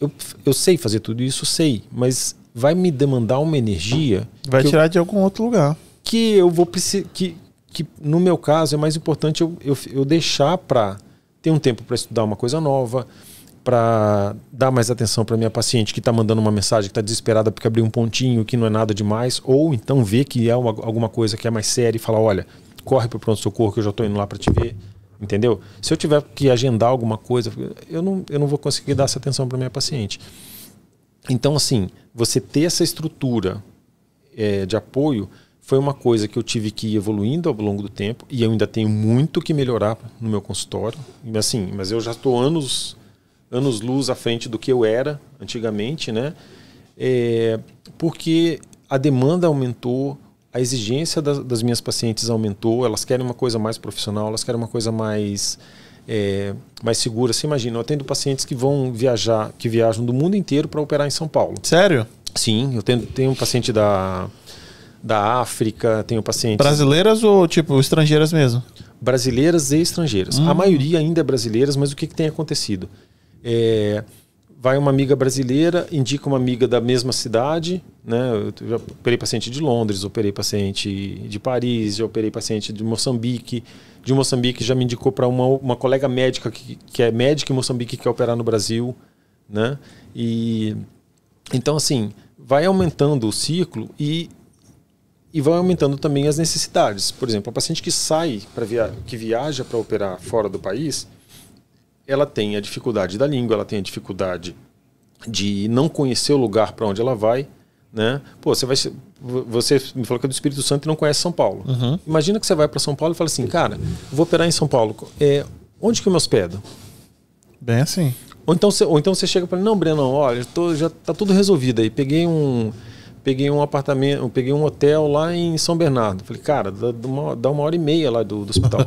Eu, eu sei fazer tudo isso, sei, mas vai me demandar uma energia. Vai tirar eu, de algum outro lugar. Que eu vou precisar. Que, que no meu caso é mais importante eu, eu, eu deixar para ter um tempo para estudar uma coisa nova, para dar mais atenção para minha paciente que está mandando uma mensagem que está desesperada porque abriu um pontinho que não é nada demais, ou então ver que é uma, alguma coisa que é mais séria e falar: olha, corre para o pronto-socorro que eu já estou indo lá para te ver. Entendeu? Se eu tiver que agendar alguma coisa, eu não, eu não vou conseguir dar essa atenção para minha paciente. Então, assim, você ter essa estrutura é, de apoio foi uma coisa que eu tive que ir evoluindo ao longo do tempo e eu ainda tenho muito que melhorar no meu consultório. Assim, mas eu já estou anos, anos luz à frente do que eu era antigamente, né? É, porque a demanda aumentou, a exigência das, das, minhas pacientes aumentou, elas querem uma coisa mais profissional, elas querem uma coisa mais, é, mais segura. Você imagina, eu atendo pacientes que vão viajar, que viajam do mundo inteiro para operar em São Paulo. Sério? Sim, eu tenho, tenho um paciente da, da África, tenho pacientes.
Brasileiras ou tipo estrangeiras mesmo?
Brasileiras e estrangeiras. Hum. A maioria ainda é brasileiras, mas o que, que tem acontecido? É, vai uma amiga brasileira, indica uma amiga da mesma cidade, né? Eu já operei paciente de Londres, operei paciente de Paris, já operei paciente de Moçambique. De Moçambique já me indicou para uma, uma colega médica que, que é médica em Moçambique que quer operar no Brasil, né? E então assim, vai aumentando o ciclo e e vai aumentando também as necessidades. Por exemplo, a paciente que sai para via que viaja para operar fora do país, ela tem a dificuldade da língua, ela tem a dificuldade de não conhecer o lugar para onde ela vai, né? Pô, você vai você me falou que é do Espírito Santo e não conhece São Paulo. Uhum. Imagina que você vai para São Paulo e fala assim, cara, vou operar em São Paulo. É, onde que eu me hospedo? Bem assim. Ou então você, ou então você chega para não, Brenão, olha, tô, já tá tudo resolvido aí. Peguei um peguei um apartamento, peguei um hotel lá em São Bernardo. Falei, cara, dá, dá uma, dá uma hora e meia lá do, do hospital.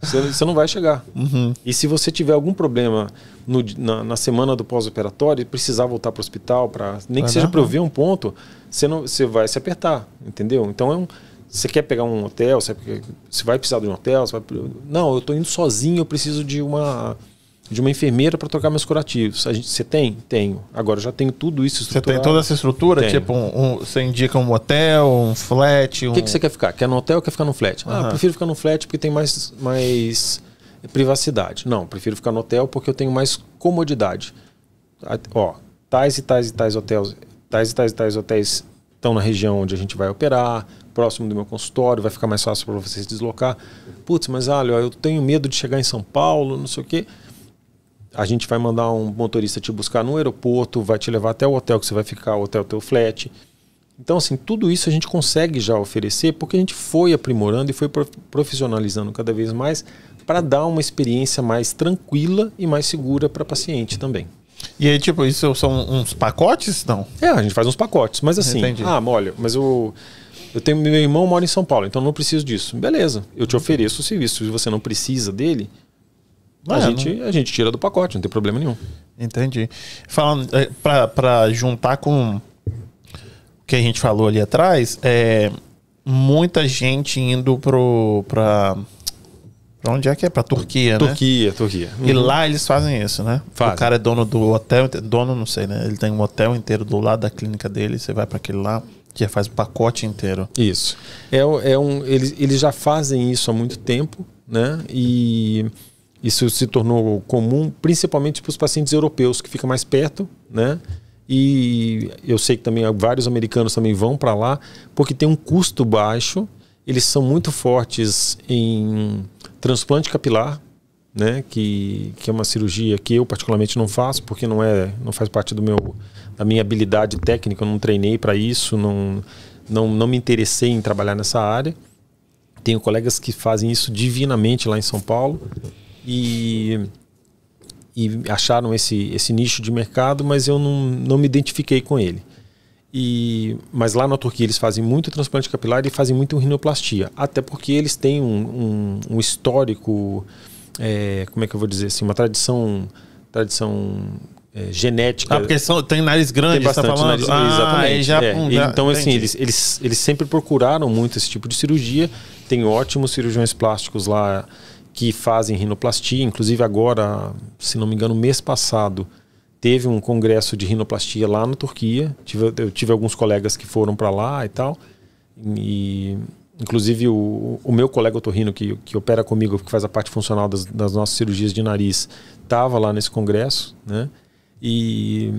Você, não vai chegar. Uhum. E se você tiver algum problema no, na, na, semana do pós-operatório e precisar voltar para o hospital, pra, nem que seja para eu ver um ponto, você, não, você vai se apertar, entendeu? Então é um, você quer pegar um hotel, você, vai precisar de um hotel, vai, não, eu estou indo sozinho, eu preciso de uma de uma enfermeira para trocar meus curativos. A gente, você tem? Tenho. Agora já tenho tudo isso estruturado. Você tem toda essa estrutura? Tenho. Tipo,
um, um, você indica um hotel, um flat? O um... que, que você
quer ficar? Quer no hotel ou quer ficar no flat? Uhum. Ah, eu prefiro ficar no flat porque tem mais, mais privacidade. Não, prefiro ficar no hotel porque eu tenho mais comodidade. Ó, tais e tais e tais hotéis, tais e tais e tais hotéis estão na região onde a gente vai operar, próximo do meu consultório, vai ficar mais fácil para você se deslocar. Putz, mas olha, eu tenho medo de chegar em São Paulo, não sei o quê a gente vai mandar um motorista te buscar no aeroporto, vai te levar até o hotel que você vai ficar, o hotel teu flat. Então, assim, tudo isso a gente consegue já oferecer porque a gente foi aprimorando e foi profissionalizando cada vez mais para dar uma experiência mais tranquila e mais segura para paciente também. E aí, tipo, isso são uns pacotes, não? É, a gente faz uns pacotes, mas assim, Entendi. ah, olha, mas eu, eu tenho meu irmão mora em São Paulo, então não preciso disso. Beleza, eu te ofereço o serviço. Se você não precisa dele, é, a, gente, não... a gente tira do pacote, não tem problema nenhum. Entendi. Falando, é, para juntar
com o que a gente falou ali atrás, é, muita gente indo para Pra onde é que é? Pra Turquia, Turquia né? Turquia, Turquia. Uhum. E lá eles fazem isso, né? Faz. O cara é dono do hotel, dono não sei, né? Ele tem um hotel inteiro do
lado da clínica dele, você vai para aquele lá, que já faz o pacote inteiro. Isso. É, é um, eles, eles já fazem isso há muito tempo, né? E isso se tornou comum, principalmente para os pacientes europeus, que fica mais perto, né? E eu sei que também vários americanos também vão para lá, porque tem um custo baixo, eles são muito fortes em transplante capilar, né? Que, que é uma cirurgia que eu particularmente não faço, porque não é não faz parte do meu da minha habilidade técnica, eu não treinei para isso, não, não, não me interessei em trabalhar nessa área. Tenho colegas que fazem isso divinamente lá em São Paulo e, e acharam esse, esse nicho de mercado, mas eu não, não me identifiquei com ele. E, mas lá na Turquia eles fazem muito transplante capilar e fazem muito rinoplastia, até porque eles têm um, um, um histórico, é, como é que eu vou dizer assim, uma tradição, tradição é, genética. Ah, porque são, tem nariz grande, tem tá bastante tá falando? Nariz, ah, exatamente. Já, é. já, então, assim, eles, eles, eles sempre procuraram muito esse tipo de cirurgia. Tem ótimos cirurgiões plásticos lá que fazem rinoplastia. Inclusive, agora, se não me engano, mês passado, teve um congresso de rinoplastia lá na Turquia. Tive, eu tive alguns colegas que foram para lá e tal. E, inclusive, o, o meu colega otorrino, que, que opera comigo, que faz a parte funcional das, das nossas cirurgias de nariz, estava lá nesse congresso, né? E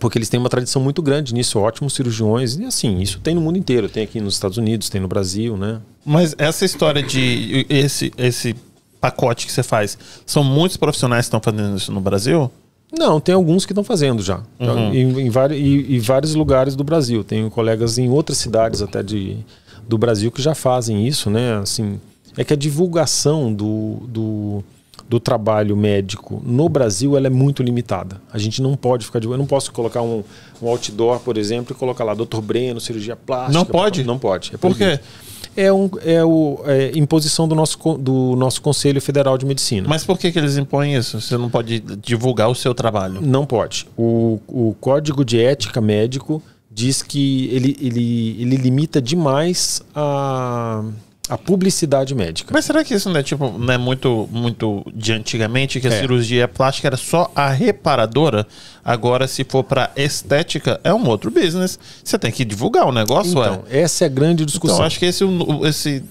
porque eles têm uma tradição muito grande nisso, ótimos cirurgiões, e assim, isso tem no mundo inteiro, tem aqui nos Estados Unidos, tem no Brasil, né?
Mas essa história de esse, esse pacote que você faz, são muitos
profissionais que estão fazendo isso no Brasil? Não, tem alguns que estão fazendo já. Tá? Uhum. Em, em, em, em, vários lugares do Brasil. Tenho colegas em outras cidades até de, do Brasil que já fazem isso, né? Assim, é que a divulgação do, do do trabalho médico no Brasil ela é muito limitada. A gente não pode ficar de eu não posso colocar um, um outdoor, por exemplo, e colocar lá Dr. Breno, cirurgia plástica. Não pode? Não pode. É por quê? É, um, é, o, é imposição do nosso, do nosso Conselho Federal de Medicina. Mas por que, que eles
impõem isso? Você não pode divulgar o seu trabalho?
Não pode. O, o Código de Ética Médico diz que ele, ele, ele limita demais a a publicidade médica.
Mas será que isso não é tipo, não é muito, muito de antigamente que a é. cirurgia é plástica era só a reparadora? Agora, se for para estética, é um outro business. Você tem que divulgar o negócio, Então,
é?
essa é a grande então,
discussão.
Então, acho que esse, esse,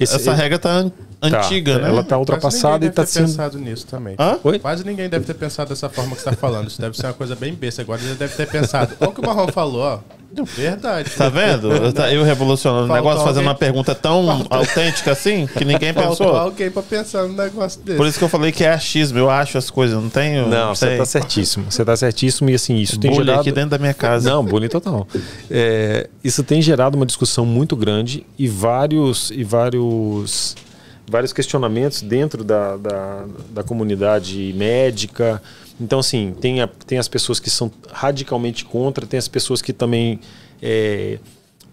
esse essa regra está tá, antiga, tá. né? Ela está ultrapassada e está sendo. pensado nisso também. Hã?
Oi? Quase ninguém deve ter pensado dessa forma que você está falando. Isso deve ser uma coisa bem besta. Agora ele deve ter pensado. Olha o que o Marrom falou, ó. Verdade. Tá vendo? Eu, tá, eu revolucionando o negócio, fazendo alguém... uma
pergunta tão Faltou... autêntica assim, que ninguém Faltou pensou.
alguém pra pensar num negócio desse. Por isso que eu
falei que é achismo,
eu acho as coisas, não tenho... Não, você tá certíssimo. Você tá certíssimo e assim, isso tem gerado... aqui dentro da minha casa. Não, bullying total. É, isso tem gerado uma discussão muito grande e vários... E vários vários questionamentos dentro da, da, da comunidade médica, então, assim, tem, a, tem as pessoas que são radicalmente contra, tem as pessoas que também é,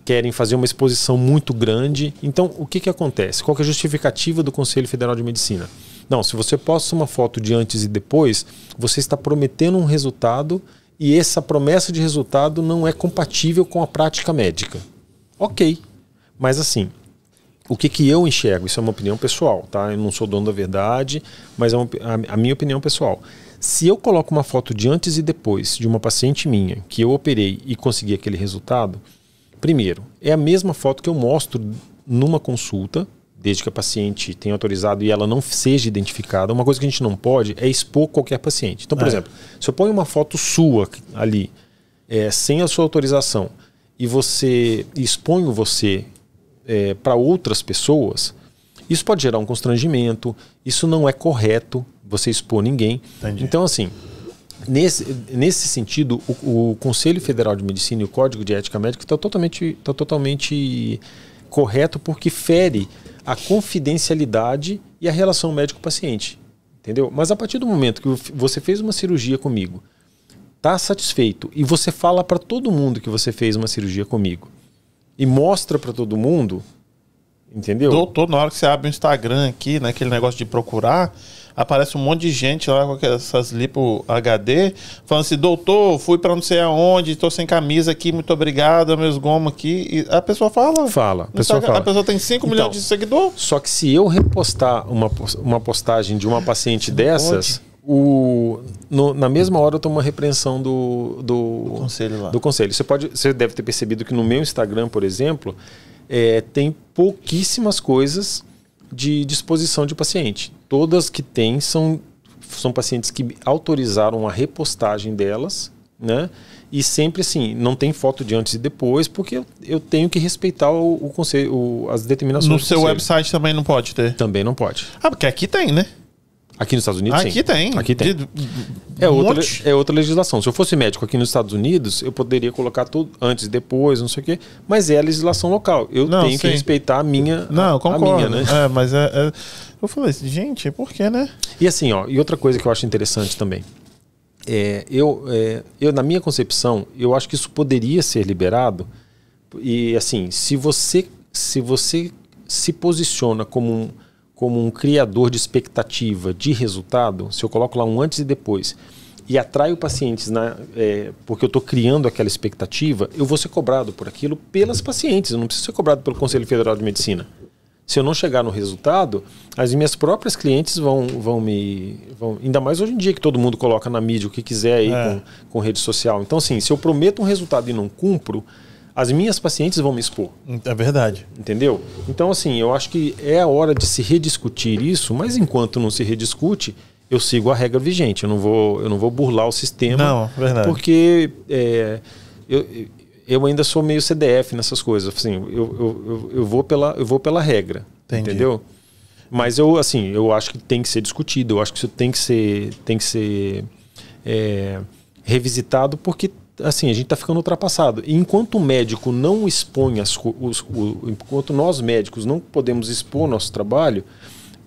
querem fazer uma exposição muito grande. Então, o que, que acontece? Qual que é a justificativa do Conselho Federal de Medicina? Não, se você posta uma foto de antes e depois, você está prometendo um resultado e essa promessa de resultado não é compatível com a prática médica. Ok, mas assim, o que, que eu enxergo? Isso é uma opinião pessoal, tá? Eu não sou dono da verdade, mas é uma, a, a minha opinião pessoal. Se eu coloco uma foto de antes e depois de uma paciente minha que eu operei e consegui aquele resultado, primeiro, é a mesma foto que eu mostro numa consulta, desde que a paciente tenha autorizado e ela não seja identificada. Uma coisa que a gente não pode é expor qualquer paciente. Então, por é. exemplo, se eu ponho uma foto sua ali, é, sem a sua autorização, e você expõe exponho você é, para outras pessoas, isso pode gerar um constrangimento, isso não é correto você expor ninguém. Entendi. Então, assim, nesse, nesse sentido, o, o, Conselho Federal de Medicina e o Código de Ética Médica está totalmente, tá totalmente correto porque fere a confidencialidade e a relação médico-paciente. Entendeu? Mas a partir do momento que você fez uma cirurgia comigo, tá satisfeito e você fala para todo mundo que você fez uma cirurgia comigo e mostra para todo mundo
Entendeu? Doutor, na hora que você abre o Instagram aqui, né? Aquele negócio de procurar, aparece um monte de gente lá com essas lipo HD, falando assim, doutor, fui para não sei aonde, tô sem camisa aqui, muito obrigado, meus gomos aqui. E a pessoa fala. Fala, a pessoa fala. A pessoa tem 5 milhões então, de
seguidores. Só que se eu repostar uma, uma postagem de uma ah, paciente dessas. o, no, na mesma hora eu tomo uma repreensão do, do, do, conselho lá. do conselho. Você, pode, você deve ter percebido que no meu Instagram, por exemplo, é, tem pouquíssimas coisas de disposição de paciente. Todas que tem são, são pacientes que autorizaram a repostagem delas, né? E sempre assim, não tem foto de antes e depois, porque eu tenho que respeitar o, o conselho, o, as determinações. No seu conselho. website também não pode ter? Também não pode. Ah, porque aqui tem, né? Aqui nos Estados Unidos, ah, aqui sim. tem. Aqui tem. De, é, um outra, é outra legislação. Se eu fosse médico aqui nos Estados Unidos, eu poderia colocar tudo antes e depois, não sei o quê. Mas é a legislação local. Eu não, tenho sim. que respeitar a minha. Não, a, concordo. A minha, né? É,
mas é, é... eu falei assim, gente, por quê, né?
E assim, ó, e outra coisa que eu acho interessante também. É, eu, é, eu, na minha concepção, eu acho que isso poderia ser liberado. E assim, se você se, você se posiciona como um como um criador de expectativa de resultado, se eu coloco lá um antes e depois e atraio pacientes na, é, porque eu estou criando aquela expectativa, eu vou ser cobrado por aquilo pelas pacientes, eu não preciso ser cobrado pelo Conselho Federal de Medicina. Se eu não chegar no resultado, as minhas próprias clientes vão, vão me. Vão, ainda mais hoje em dia que todo mundo coloca na mídia o que quiser aí é. com, com rede social. Então, assim, se eu prometo um resultado e não cumpro, as minhas pacientes vão me expor. É verdade. Entendeu? Então, assim, eu acho que é a hora de se rediscutir isso, mas enquanto não se rediscute, eu sigo a regra vigente. Eu não vou, eu não vou burlar o sistema. Não, verdade. Porque é, eu, eu ainda sou meio CDF nessas coisas. Assim, eu, eu, eu, vou, pela, eu vou pela regra. Entendi. Entendeu? Mas eu, assim, eu acho que tem que ser discutido. Eu acho que isso tem que ser, tem que ser é, revisitado porque assim, a gente está ficando ultrapassado. E enquanto o médico não expõe as os, o, enquanto nós médicos não podemos expor nosso trabalho,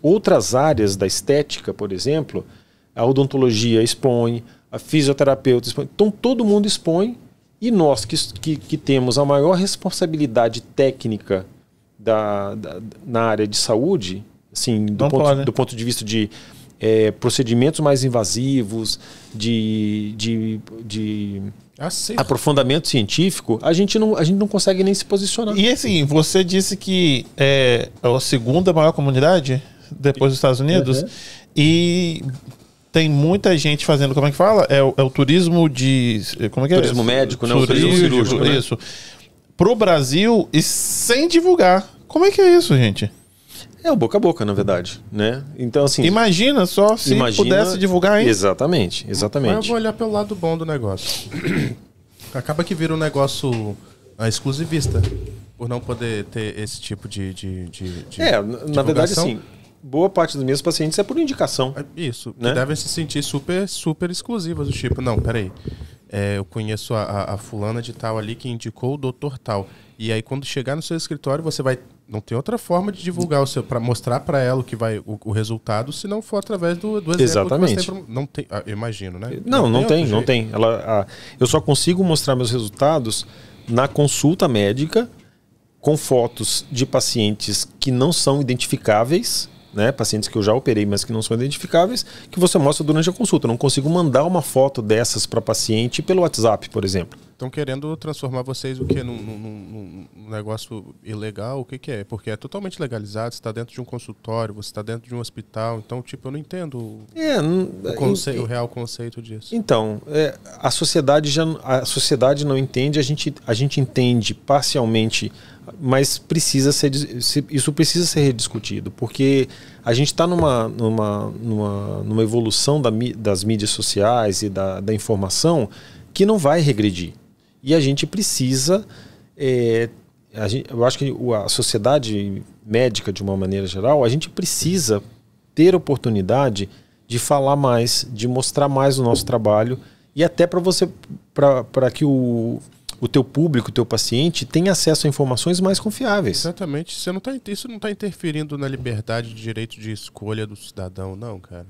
outras áreas da estética, por exemplo, a odontologia expõe, a fisioterapeuta expõe. Então todo mundo expõe e nós que, que, que temos a maior responsabilidade técnica da, da, na área de saúde, assim, do, ponto, né? do ponto de vista de é, procedimentos mais invasivos, de, de, de
aprofundamento
científico, a gente, não, a gente não consegue nem se posicionar. E assim, você disse que é
a segunda maior comunidade depois dos Estados Unidos uhum. e tem muita gente fazendo, como é que fala? É, o, é o turismo de. Como é que é? turismo é? médico, né? Turismo, turismo cirúrgico. Isso. Né? Pro Brasil e sem divulgar. Como é que é isso,
gente? É o boca a boca, na verdade, né? Então, assim. Imagina só se imagina... pudesse divulgar, hein? Exatamente, exatamente. Mas eu
vou olhar pelo lado bom do negócio. Acaba que vira um negócio ah, exclusivista. Por não poder ter esse tipo de. de, de, de é, na verdade, sim
boa parte dos meus pacientes é por indicação. É isso, né? devem
se sentir super, super exclusivas, do tipo, não, peraí, é, eu conheço a, a fulana de tal ali que indicou o doutor tal. E aí quando chegar no seu escritório, você vai não tem outra forma de divulgar o seu, para mostrar para ela o que vai o, o, resultado, se não for através do, do exemplo. Exatamente. Tem, não tem, ah, imagino, né? Não, não, não tem, tem não tem. Ela, ah, eu só consigo mostrar meus
resultados na consulta médica com fotos de pacientes que não são identificáveis. Né, pacientes que eu já operei, mas que não são identificáveis, que você mostra durante a consulta. Eu não consigo mandar uma foto dessas para paciente pelo WhatsApp, por exemplo.
Estão querendo transformar vocês o que num, num, num, negócio ilegal? O que, que é? Porque é totalmente legalizado, você está dentro de um consultório, você está dentro de um hospital. Então, tipo, eu não entendo é, o, é, conce... o real conceito disso. Então,
é, a sociedade já a sociedade não entende, a gente, a gente entende parcialmente, mas precisa ser isso precisa ser rediscutido, porque a gente está numa, numa, numa, numa, evolução da, das mídias sociais e da, da informação que não vai regredir. E a gente precisa. É, a gente, eu acho que a sociedade médica, de uma maneira geral, a gente precisa ter oportunidade de falar mais, de mostrar mais o nosso trabalho e até para você, para que o, o teu público, o teu paciente tenha acesso a informações mais confiáveis. Exatamente. Você não tá,
isso não está interferindo na liberdade de direito de escolha do cidadão, não, cara.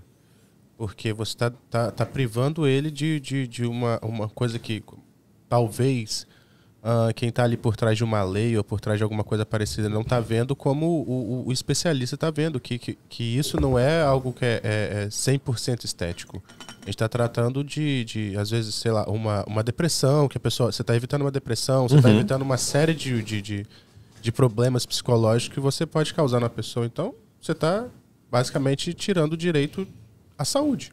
Porque você está tá, tá privando ele de, de, de uma, uma coisa que, talvez uh, quem está ali por trás de uma lei ou por trás de alguma coisa parecida não está vendo como o, o, o especialista está vendo, que, que, que, isso não é algo que é, é, é 100% estético. A gente está tratando de, de, às vezes, sei lá, uma, uma depressão, que a pessoa. Você está evitando uma depressão, você está uhum. evitando uma série de, de, de, de problemas psicológicos que você pode causar na pessoa. Então, você está basicamente tirando o direito à saúde.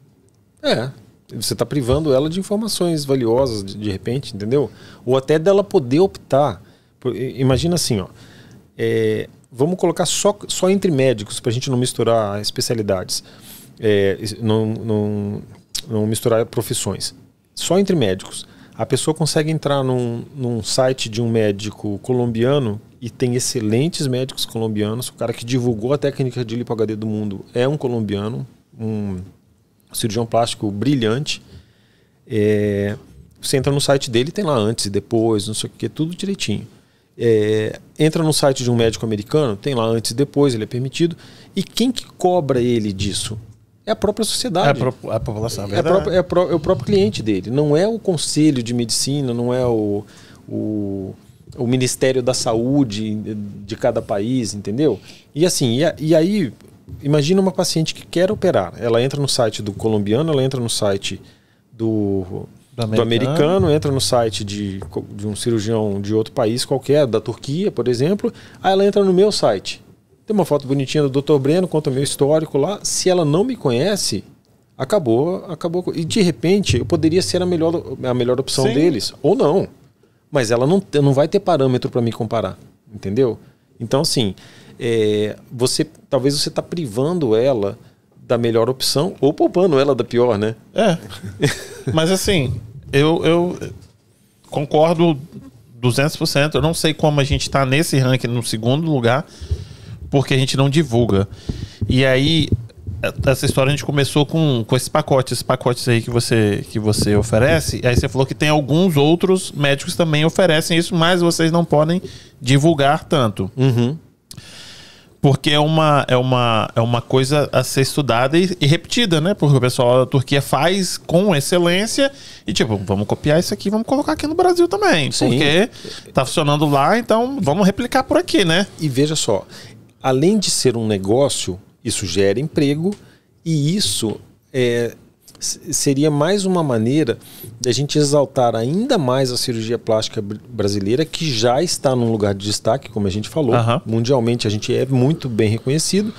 É,
você está privando ela de informações valiosas, de, de, repente, entendeu? Ou até dela poder optar. Imagina assim, ó. É, vamos colocar só, só entre médicos, para a gente não misturar especialidades. É, não, não, não misturar profissões. Só entre médicos. A pessoa consegue entrar num, num site de um médico colombiano e tem excelentes médicos colombianos. O cara que divulgou a técnica de lipo HD do mundo é um colombiano, um cirurgião plástico brilhante. É, você entra no site dele, tem lá antes e depois, não sei o que, tudo direitinho. É, entra no site de um médico americano, tem lá antes e depois, ele é permitido. E quem que cobra ele disso? É a própria sociedade. É a, pro,
a população, é, verdade. a própria,
é, pro, é, o próprio cliente dele. Não é o conselho de medicina, não é o, o, o Ministério da Saúde de cada país, entendeu? E assim, e, e aí imagina uma paciente que quer operar. Ela entra no site do colombiano, ela entra no site do, do, americano. Do americano entra no site de, de um cirurgião de outro país qualquer, da Turquia, por exemplo. Aí ela entra no meu site. Tem uma foto bonitinha do Dr. Breno, conta meu histórico lá. Se ela não me conhece, acabou, acabou. E de repente eu poderia ser a melhor, a melhor opção Sim. deles, ou não. Mas ela não, não vai ter parâmetro para me comparar, entendeu? Então, assim, é, você talvez você está privando ela da melhor opção ou poupando ela da pior, né?
É. Mas assim, eu, eu concordo 200%. Eu não sei como a gente está nesse ranking no segundo lugar, porque a gente não divulga. E aí, essa história a gente começou com, com esses pacotes, esses pacotes aí que você, que você oferece. Aí você falou que tem alguns outros médicos também oferecem isso, mas vocês não podem divulgar tanto. Uhum porque é uma, é uma, é uma coisa a ser estudada e, e, repetida, né? Porque o pessoal da Turquia faz com excelência e, tipo, vamos copiar isso aqui, vamos colocar aqui no Brasil também.
Sim. Porque tá funcionando lá, então vamos replicar por aqui, né? E veja só, além de ser um negócio, isso gera emprego e isso é, seria mais uma maneira da gente exaltar ainda mais a cirurgia plástica brasileira, que já está num lugar de destaque, como a gente falou. Uhum. Mundialmente a gente é muito bem reconhecido,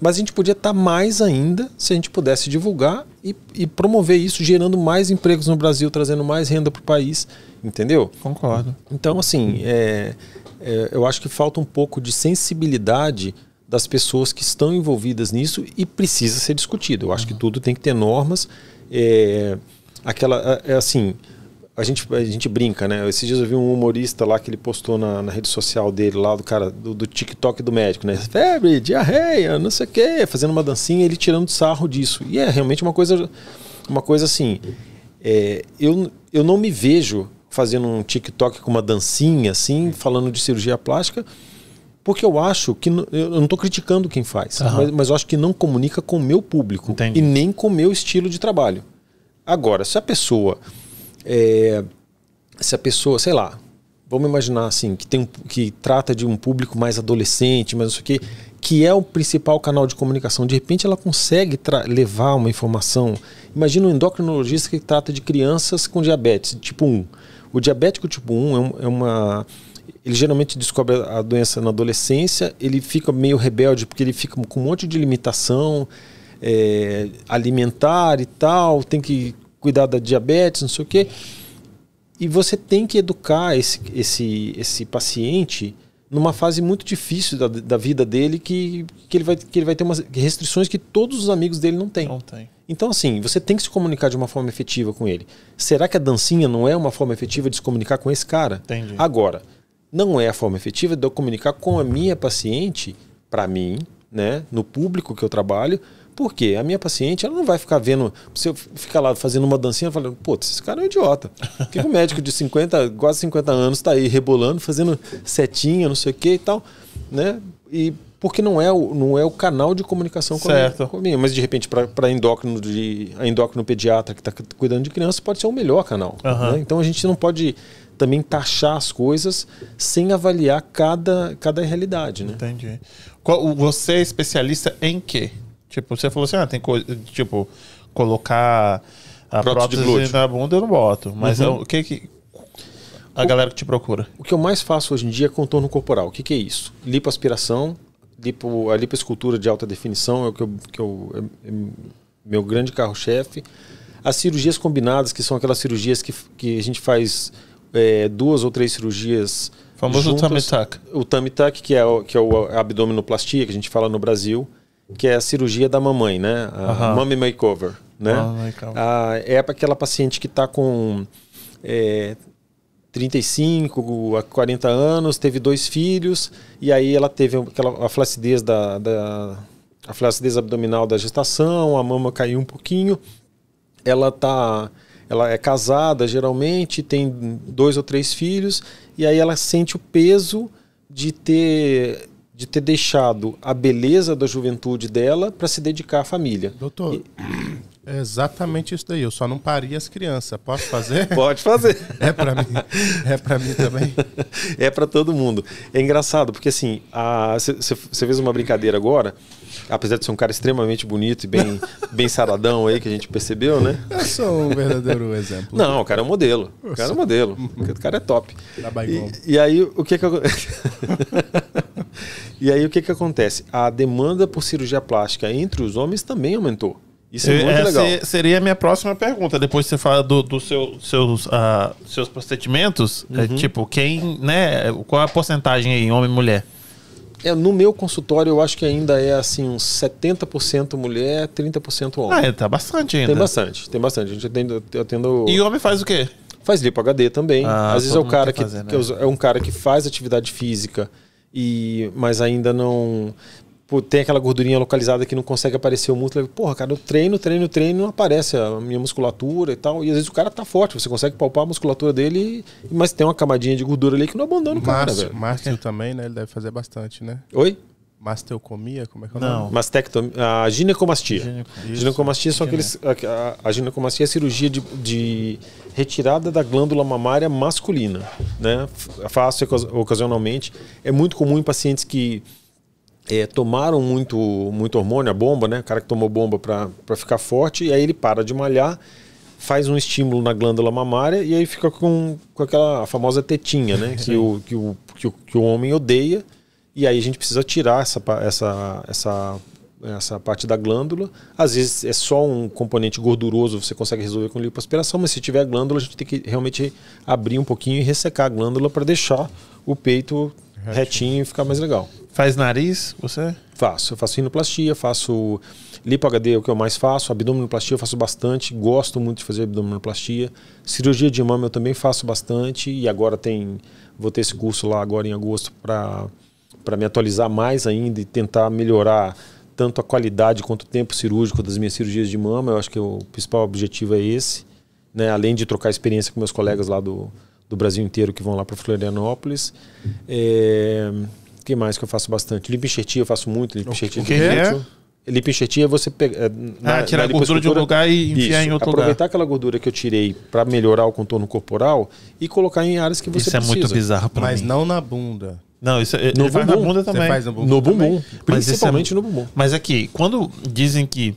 mas a gente podia estar tá mais ainda se a gente pudesse divulgar e, e promover isso, gerando mais empregos no Brasil, trazendo mais renda para o país, entendeu? Concordo. Então, assim, é, é, eu acho que falta um pouco de sensibilidade das pessoas que estão envolvidas nisso e precisa ser discutido. Eu acho uhum. que tudo tem que ter normas. É, aquela, é assim, a gente, a gente brinca, né? Esses dias eu vi um humorista lá que ele postou na, na rede social dele, lá do cara, do, do TikTok do médico, né? Febre, diarreia, não sei o quê, fazendo uma dancinha ele tirando sarro disso. E é realmente uma coisa, uma coisa assim. É, eu, eu não me vejo fazendo um TikTok com uma dancinha assim, uhum. falando de cirurgia plástica porque eu acho que. Eu não estou criticando quem faz, uhum. mas, mas, eu acho que não comunica com o meu público Entendi. e nem com o meu estilo de trabalho. Agora, se a pessoa. É, se a pessoa, sei lá, vamos imaginar assim, que, tem um, que trata de um público mais adolescente, mas isso aqui, que é o principal canal de comunicação. De repente ela consegue levar uma informação. Imagina um endocrinologista que trata de crianças com diabetes tipo 1. O diabético tipo 1 é, um, é uma ele geralmente descobre a doença na adolescência, ele fica meio rebelde porque ele fica com um monte de limitação é, alimentar e tal, tem que cuidar da diabetes, não sei o quê. E você tem que educar esse, esse, esse paciente numa fase muito difícil da, da vida dele que, que, ele vai, que ele vai ter umas restrições que todos os amigos dele não têm. Não tem. Então, assim, você tem que se comunicar de uma forma efetiva com ele. Será que a dancinha não é uma forma efetiva de se comunicar com esse cara? Entendi. Agora, não é a forma efetiva de eu comunicar com a minha paciente, para mim, né, no público que eu trabalho, porque a minha paciente ela não vai ficar vendo, se eu ficar lá fazendo uma dancinha, falando, pô, esse cara é um idiota. Por que o um médico de 50, quase 50 anos está aí rebolando, fazendo setinha, não sei o que e tal, né? E porque não é o, não é o canal de comunicação certo. com a minha. Mas de repente, para endócrino de, a endócrino pediatra que está cuidando de criança, pode ser o melhor canal. Uhum. Né? Então a gente não pode também taxar as coisas sem avaliar cada, cada realidade, né? Entendi.
Qual, você é especialista em quê? Tipo, você falou assim, ah, tem coisa, tipo, colocar
a prótese, prótese na
bunda eu não boto, mas uhum. É o que que
a o, galera que te procura? O que eu mais faço hoje em dia é contorno corporal. O que que é isso? Lipoaspiração, lipo, a lipoescultura de alta definição é o que eu, que eu é, é meu grande carro-chefe. As cirurgias combinadas, que são aquelas cirurgias que, que a gente faz é, duas ou três cirurgias. O famoso juntas. Tamitac. O Tamitac, que é, o, que é o abdominoplastia, que a gente fala no Brasil, que é a cirurgia da mamãe, né? A uh -huh. Mommy Makeover. Né? Oh, ah, é para aquela paciente que está com é, 35 a 40 anos, teve dois filhos, e aí ela teve aquela, a flacidez da, da a flacidez abdominal da gestação, a mama caiu um pouquinho, ela está ela é casada geralmente, tem dois ou três filhos, e aí ela sente o peso de ter de ter deixado a beleza da juventude dela para se dedicar à família. Doutor, e...
é exatamente isso daí. Eu só não paria as crianças. Posso fazer? Pode fazer. é para mim. É para mim também.
é para todo mundo. É engraçado porque assim, você fez uma brincadeira agora. Apesar de ser um cara extremamente bonito e bem, bem saradão aí, que a gente percebeu, né? Eu sou um verdadeiro exemplo. Não, o cara é um modelo. O cara é um modelo. O cara é top. E, e aí o que que E aí o que que acontece? A demanda por cirurgia plástica entre os homens também aumentou. Isso é muito Essa legal. Seria
a minha próxima pergunta. Depois você fala dos do seu, seus, uh, seus procedimentos. É uhum. É, tipo, quem, né? Qual a porcentagem aí, homem e mulher?
É, no meu consultório, eu acho que ainda é assim, uns 70% mulher, 30% homem. Ah, é, tá bastante ainda. Tem bastante, tem bastante. A gente atendo, atendo... E o homem faz o quê? Faz lipo HD também. Ah, Às vezes é o cara que, fazer, né? que é, é um cara que faz atividade física e mas ainda não tem aquela gordurinha localizada que não consegue aparecer o músculo. Porra, cara, eu treino, treino, treino, não aparece a minha musculatura e tal. E às vezes o cara tá forte, você consegue palpar a musculatura dele, mas tem uma camadinha
de gordura ali que não abandona o cara, Márcio, também, né? Ele deve fazer bastante, né? Oi? Mastectomia, como é que é o nome? Não.
Mastectomia, a ginecomastia. Ginecomastia, ginecomastia são aqueles. Né? A, a, ginecomastia é a cirurgia de, de, retirada da glândula mamária masculina. Né? Faço ocasionalmente. É muito comum em pacientes que é, tomaram muito, muito hormônio, a bomba, né? O cara que tomou bomba para ficar forte, e aí ele para de malhar, faz um estímulo na glândula mamária e aí fica com, com aquela famosa tetinha, né? que, o, que, o, que, o, que o homem odeia. E aí a gente precisa tirar essa, essa, essa essa parte da glândula. Às vezes é só um componente gorduroso, você consegue resolver com lipoaspiração, mas se tiver glândula, a gente tem que realmente abrir um pouquinho e ressecar a glândula para deixar o peito retinho, retinho e ficar mais legal. Faz nariz, você? Faço. Eu faço rinoplastia, faço lipo-HD, é o que eu mais faço. Abdominoplastia eu faço bastante. Gosto muito de fazer abdominoplastia. Cirurgia de mama eu também faço bastante. E agora tem... Vou ter esse curso lá agora em agosto para me atualizar mais ainda e tentar melhorar tanto a qualidade quanto o tempo cirúrgico das minhas cirurgias de mama. Eu acho que o principal objetivo é esse. Né? Além de trocar experiência com meus colegas lá do, do Brasil inteiro que vão lá para Florianópolis. É que mais que eu faço bastante? Limpa enxertia, eu faço muito. lipo enxertia. O que, é? Limpa enxertia é você pegar. É, na, ah, tirar a gordura de um lugar e enfiar isso, em outro aproveitar lugar. Aproveitar aquela gordura que eu tirei para melhorar o contorno corporal e colocar em áreas que você isso precisa. Isso é muito bizarro Mas
não na bunda. Não, isso é, no bumbum. na bunda também. no bumbum. No bumbum. É é Principalmente é, no bumbum.
Mas aqui, quando dizem que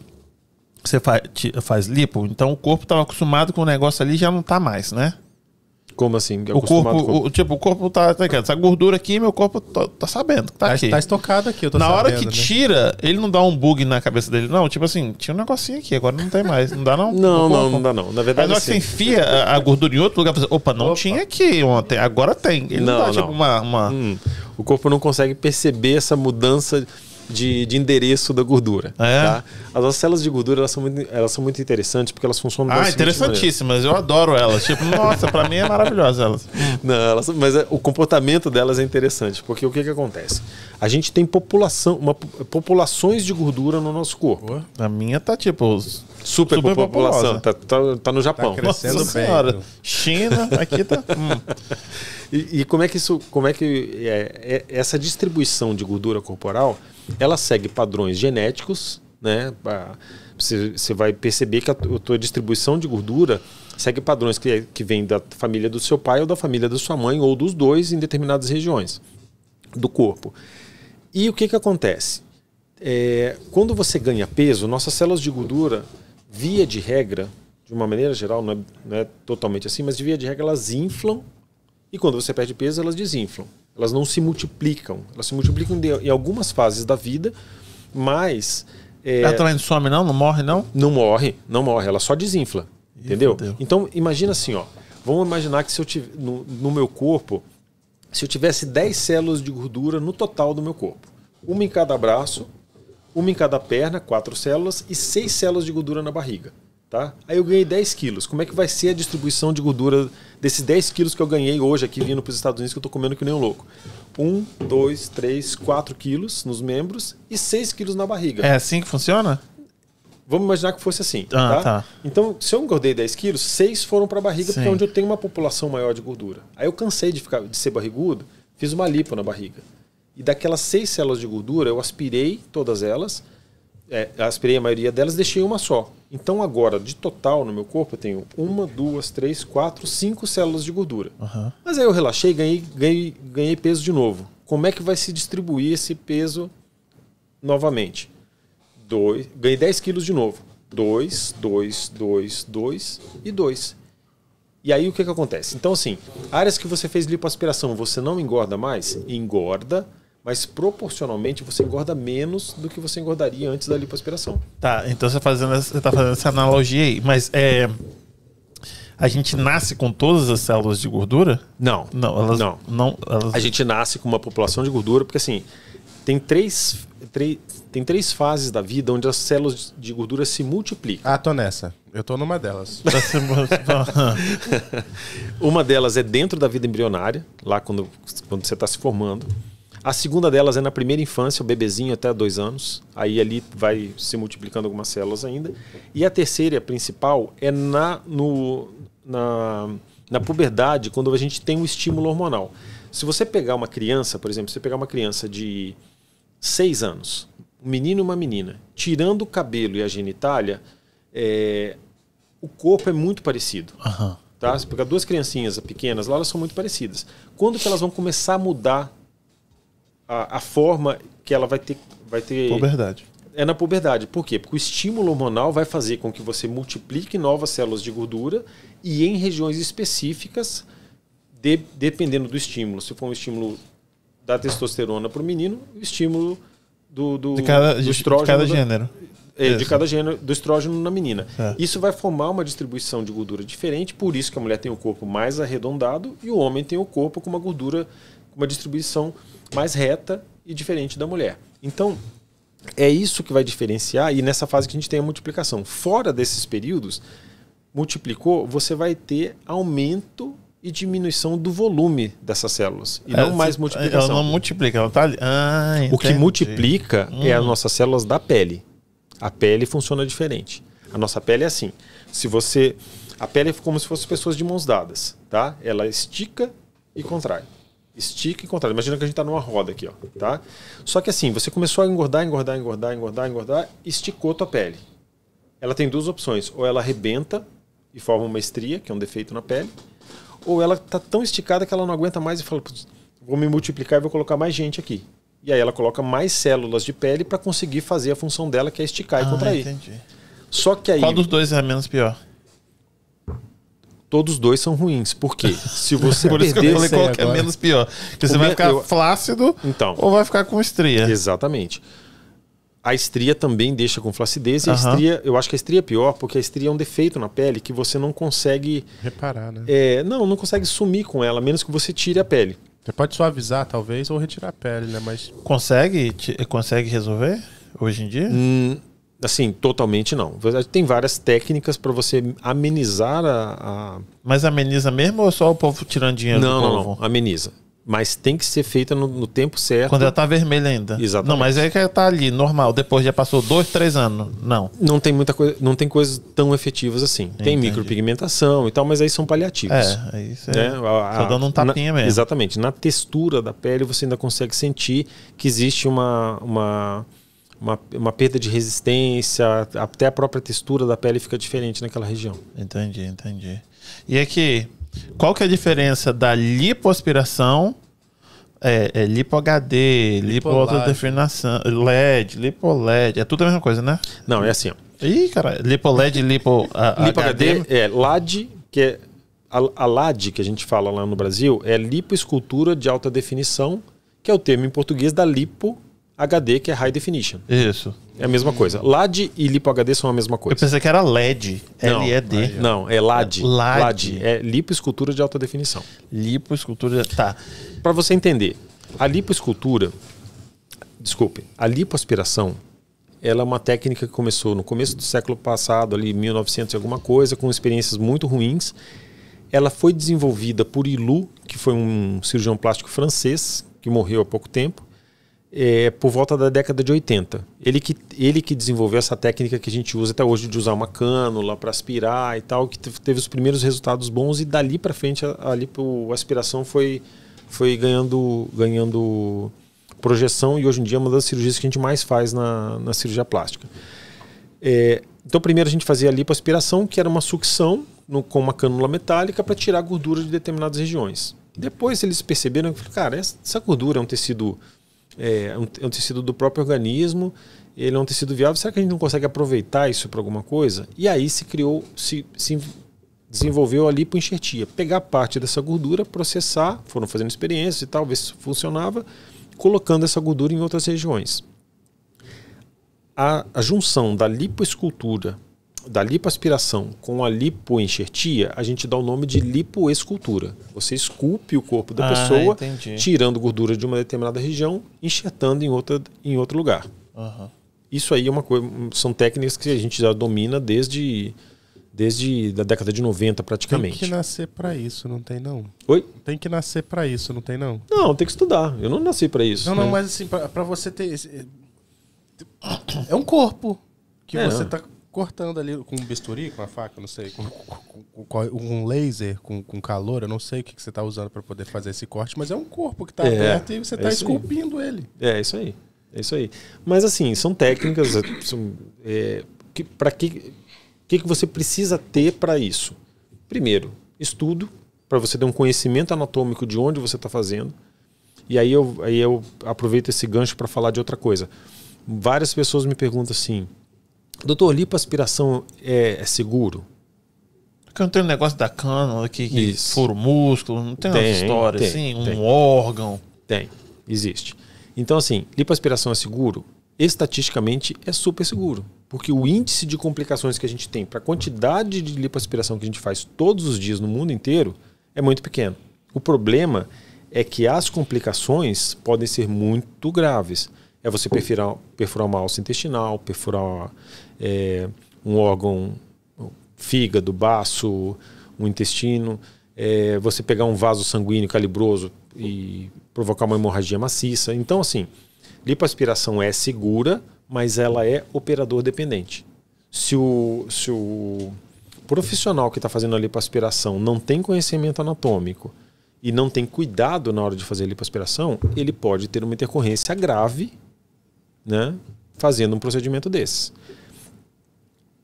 você faz, faz lipo, então o corpo estava tá acostumado com o negócio ali já não está mais, né? Como assim? O corpo, o, tipo, o corpo tá, tá essa gordura aqui, meu corpo tá, tá sabendo que tá, tá aqui. Tá estocado aqui, Na sabendo, hora que né? tira, ele não dá um bug na cabeça dele, não. Tipo assim, tinha um negocinho aqui, agora não tem mais. Não dá não? não, não, não dá não. Na verdade, Mas na hora que você enfia a, a, gordura em outro lugar, você, opa, não opa. tinha aqui ontem, agora
tem. Ele não, não dá, não. tipo, uma... uma... Hum, o corpo não consegue perceber essa mudança de, de endereço da gordura. É? Tá? As nossas células de gordura elas são, muito, elas são muito interessantes porque elas funcionam Ah, interessantíssimas. Eu adoro elas. Tipo, nossa, para mim é maravilhosa elas. Não, elas, mas é, o comportamento delas é interessante porque o que, que acontece? A gente tem população, uma, populações de gordura no nosso corpo. A minha tá tipo super, super população. Tá, tá, tá, no Japão. Tá crescendo Nossa senhora. China, aqui tá. Hum. E, e, como é que isso. Como é que é, é, essa distribuição de gordura corporal ela segue padrões genéticos, né? Você, vai perceber que a tua distribuição de gordura segue padrões que, que vêm da família do seu pai ou da família da sua mãe ou dos dois em determinadas regiões do corpo. E o que, que acontece? É, quando você ganha peso, nossas células de gordura, via de regra, de uma maneira geral, não é, não é totalmente assim, mas via de regra elas inflam e quando você perde peso elas desinflam. Elas não se multiplicam. Elas se multiplicam em algumas fases da vida, mas. É, ela também não some, não? Não morre, não? Não morre, não morre. Ela só desinfla. entendeu? Então, imagina assim, ó. Vamos imaginar que se eu tiver no, no meu corpo, se eu tivesse 10 células de gordura no total do meu corpo. Uma em cada braço, uma em cada perna, quatro células, e seis células de gordura na barriga. Tá? Aí eu ganhei 10 quilos. Como é que vai ser a distribuição de gordura desses 10 quilos que eu ganhei hoje aqui vindo para os Estados Unidos, que eu estou comendo que nem um louco? 1, 2, 3, 4 quilos nos membros e 6 quilos na barriga. É
assim que funciona?
Vamos imaginar que fosse assim. Ah, tá? tá? Então, se eu engordei 10 quilos, 6 foram para a barriga, Sim. porque é onde eu tenho uma população maior de gordura. Aí eu cansei de, ficar, de ser barrigudo, fiz uma lipo na barriga. E daquelas 6 células de gordura, eu aspirei todas elas é, aspirei a maioria delas, deixei uma só. Então agora, de total no meu corpo, eu tenho uma, duas, três, quatro, cinco células de gordura. Uhum. Mas aí eu relaxei, ganhei, ganhei, ganhei peso de novo. Como é que vai se distribuir esse peso novamente? Dois, ganhei 10 quilos de novo. dois dois dois dois e dois E aí o que, que acontece? Então, assim, áreas que você fez lipoaspiração, você não engorda mais? Engorda, mas proporcionalmente você engorda menos do que você engordaria antes da lipoaspiração.
Tá, então você, tá fazendo, você tá fazendo essa analogia aí, mas é. A gente nasce com todas as células de gordura? Não. Não, elas não. não elas... A
gente nasce com uma população de gordura, porque assim, tem três, três, tem três fases da vida onde as células de gordura se multiplicam. Ah, tô nessa. Eu tô numa delas. uma delas é dentro da vida embrionária, lá quando, quando você está se formando. A segunda delas é na primeira infância, o bebezinho até dois anos. Aí ali vai se multiplicando algumas células ainda. E a terceira, a principal, é na, no, na, na puberdade, quando a gente tem um estímulo hormonal. Se você pegar uma criança, por exemplo, se você pegar uma criança de seis anos, um menino e uma menina, tirando o cabelo e a genitália, é, o corpo é muito parecido. Uhum. Tá? Se pegar duas criancinhas pequenas lá, elas são muito parecidas. Quando que elas vão começar a mudar a, a forma que ela vai ter, vai ter. Puberdade. É na puberdade. Por quê? Porque o estímulo hormonal vai fazer com que você multiplique novas células de gordura e em regiões específicas, de, dependendo do estímulo. Se for um estímulo da testosterona para o menino, o estímulo do, do, de cada, do estrógeno. De cada gênero. Da, é, de cada gênero, do estrógeno na menina. É. Isso vai formar uma distribuição de gordura diferente, por isso que a mulher tem o corpo mais arredondado e o homem tem o corpo com uma gordura, com uma distribuição diferente mais reta e diferente da mulher. Então, é isso que vai diferenciar e nessa fase que a gente tem a multiplicação. Fora desses períodos, multiplicou, você vai ter aumento e diminuição do volume dessas células. E é, não mais multiplicação. Ela não multiplica, ela tá ali. Ah, o que multiplica hum. é as hum. nossas células da pele. A pele funciona diferente. A nossa pele é assim. Se você. A pele é como se fossem pessoas de mãos dadas, tá? Ela estica e contrai. Estica e contrai. Imagina que a gente está numa roda aqui, ó, tá? Só que assim, você começou a engordar, engordar, engordar, engordar, engordar, esticou tua pele. Ela tem duas opções, ou ela arrebenta e forma uma estria, que é um defeito na pele, ou ela tá tão esticada que ela não aguenta mais e fala, vou me multiplicar e vou colocar mais gente aqui. E aí ela coloca mais células de pele para conseguir fazer a função dela, que é esticar ah, e contrair. Entendi. Só que aí Qual dos
dois é a menos pior?
todos dois são ruins. Por quê? Se você Por perder... isso que eu falei qual que é, é menos pior. Porque você me... vai ficar eu... flácido então, ou vai ficar com estria. Exatamente. A estria também deixa com flacidez. Uhum. E a estria, eu acho que a estria é pior, porque a estria é um defeito na pele que você não consegue...
Reparar, né?
É, não, não consegue sumir com ela, a menos que você tire a
pele. Você pode suavizar, talvez, ou retirar a pele, né? Mas...
Consegue, consegue resolver
hoje em dia? Hum, Assim, totalmente não.
Tem várias técnicas para você
amenizar a, a, Mas ameniza mesmo ou é só o povo tirando dinheiro não, do povo? Não, não, ameniza. Mas tem que ser feita no, no, tempo certo. Quando ela tá vermelha ainda. Exatamente. Não, mas é que
ela tá ali, normal. Depois já passou dois, três anos. Não.
Não tem muita coisa, não tem coisas tão efetivas assim. Entendi. Tem micropigmentação e tal, mas aí são paliativos. É, aí você. É né? Só dando um tapinha na, mesmo. Exatamente. Na textura da pele você ainda consegue sentir que existe uma, uma uma, uma perda de resistência, até a própria textura da pele fica diferente naquela região.
Entendi, entendi.
E aqui, qual que é a diferença da
lipoaspiração, é, é lipo HD, lipo autodefinação, LED, lipo LED, é tudo a mesma coisa, né? Não, é assim, ó. Ih, cara, lipo LED, lipo, lipo HD. HD
é LAD, que é a, a LAD que a gente fala lá no Brasil, é lipoescultura de alta definição, que é o termo em português da lipo HD, que é High Definition. Isso. É a mesma coisa. LAD e Lipo HD são a mesma coisa. Eu pensei que era LED. L-E-D. Não, é LAD. LAD. LAD. É Escultura de alta definição. Lipoescultura. Tá. Para você entender, a Escultura... Desculpe, a Aspiração, ela é uma técnica que começou no começo do século passado, ali 1900 e alguma coisa, com experiências muito ruins. Ela foi desenvolvida por Ilu, que foi um cirurgião plástico francês que morreu há pouco tempo é, por volta da década de 80. Ele que, ele que desenvolveu essa técnica que a gente usa até hoje de usar uma cânula para aspirar e tal, que teve os primeiros resultados bons e dali para frente a, ali a aspiração foi, foi ganhando, ganhando projeção e hoje em dia é uma das cirurgias que a gente mais faz na, na cirurgia plástica. É, então primeiro a gente fazia a lipoaspiração, que era uma sucção no, com uma cânula metálica para tirar gordura de determinadas regiões. Depois eles perceberam que, cara, essa gordura é um tecido é, é, um, é um tecido do próprio organismo, ele é um tecido viável, será que a gente não consegue aproveitar isso para alguma coisa? E aí se criou, se, se desenvolveu a lipoenxertia, pegar parte dessa gordura, processar, foram fazendo experiências e tal, ver se funcionava, colocando essa gordura em outras regiões. A, a junção da lipoescultura da lipoaspiração com a lipoenxertia, a gente dá o nome de lipoescultura. Você esculpe o corpo da ah, pessoa, entendi. tirando gordura de uma determinada região, enxertando em, outra, em outro lugar. Uhum. Isso aí é uma coisa, são técnicas que a gente já domina desde desde a década de 90 praticamente. Tem
que nascer para isso, não tem não?
Oi? Tem que nascer para isso, não tem não? Não, tem que estudar. Eu não nasci para
isso. Não, né? não, mas assim, para você ter
é um corpo que é. você tá
cortando ali com um bisturi, com a faca, não sei, com, com, com, um laser, com, com calor, eu não sei o que, que você está usando para poder fazer esse corte, mas é um corpo que está é, aberto e você está é tá esculpindo aí. ele. É, é isso aí, é isso aí. Mas
assim, são técnicas é, são, é, que, para que, que, que você precisa ter para isso? Primeiro, estudo, para você ter um conhecimento anatômico de onde você está fazendo. E aí eu, aí eu aproveito esse gancho para falar de outra coisa. Várias pessoas me perguntam assim, Doutor, lipoaspiração é, é seguro?
Porque não tem um negócio da cana né, que, que fura o músculo, não tem, tem uma história tem, assim, um
órgão. Tem, existe. Então, assim, lipoaspiração é seguro? Estatisticamente é super seguro. Porque o índice de complicações que a gente tem para a quantidade de lipoaspiração que a gente faz todos os dias no mundo inteiro é muito pequeno. O problema é que as complicações podem ser muito graves é você perfurar, perfurar uma alça intestinal, perfurar é, um órgão, fígado, baço, um intestino, é, você pegar um vaso sanguíneo calibroso e provocar uma hemorragia maciça. Então, assim, lipoaspiração é segura, mas ela é operador dependente. Se o, se o profissional que está fazendo a lipoaspiração não tem conhecimento anatômico e não tem cuidado na hora de fazer a lipoaspiração, ele pode ter uma intercorrência grave né, fazendo um procedimento desses.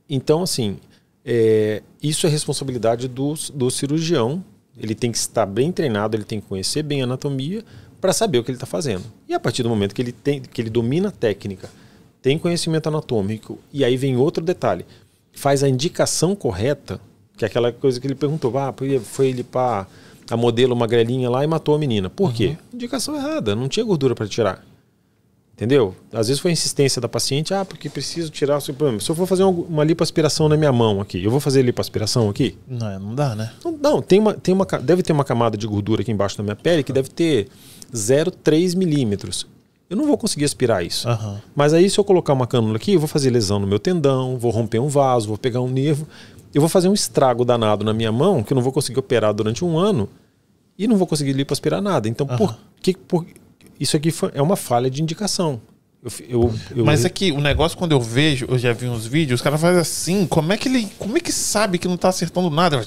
Então, assim, é, isso é responsabilidade do, do cirurgião. Ele tem que estar bem treinado, ele tem que conhecer bem a anatomia para saber o que ele está fazendo. E a partir do momento que ele, tem, que ele domina a técnica, tem conhecimento anatômico, e aí vem outro detalhe: faz a indicação correta, que é aquela coisa que ele perguntou, ah, foi ele para a modelo magrelinha lá e matou a menina. Por uhum. quê? Indicação errada, não tinha gordura para tirar. Entendeu? Às vezes foi a insistência da paciente, ah, porque preciso tirar o seu problema. Se eu for fazer uma lipoaspiração na minha mão aqui, eu vou fazer lipoaspiração aqui? Não, não dá, né? Não, não tem uma, tem uma, deve ter uma camada de gordura aqui embaixo da minha pele que deve ter 0,3 milímetros. Eu não vou conseguir aspirar isso. Uhum. Mas aí, se eu colocar uma cânula aqui, eu vou fazer lesão no meu tendão, vou romper um vaso, vou pegar um nervo. Eu vou fazer um estrago danado na minha mão que eu não vou conseguir operar durante um ano e não vou conseguir lipoaspirar nada. Então, uhum. por que. Por, isso aqui foi, é uma falha de indicação. Eu, eu, eu... Mas é
que o negócio, quando eu vejo, eu já vi uns vídeos, os caras fazem assim, como é que ele. Como é que sabe que não está acertando nada?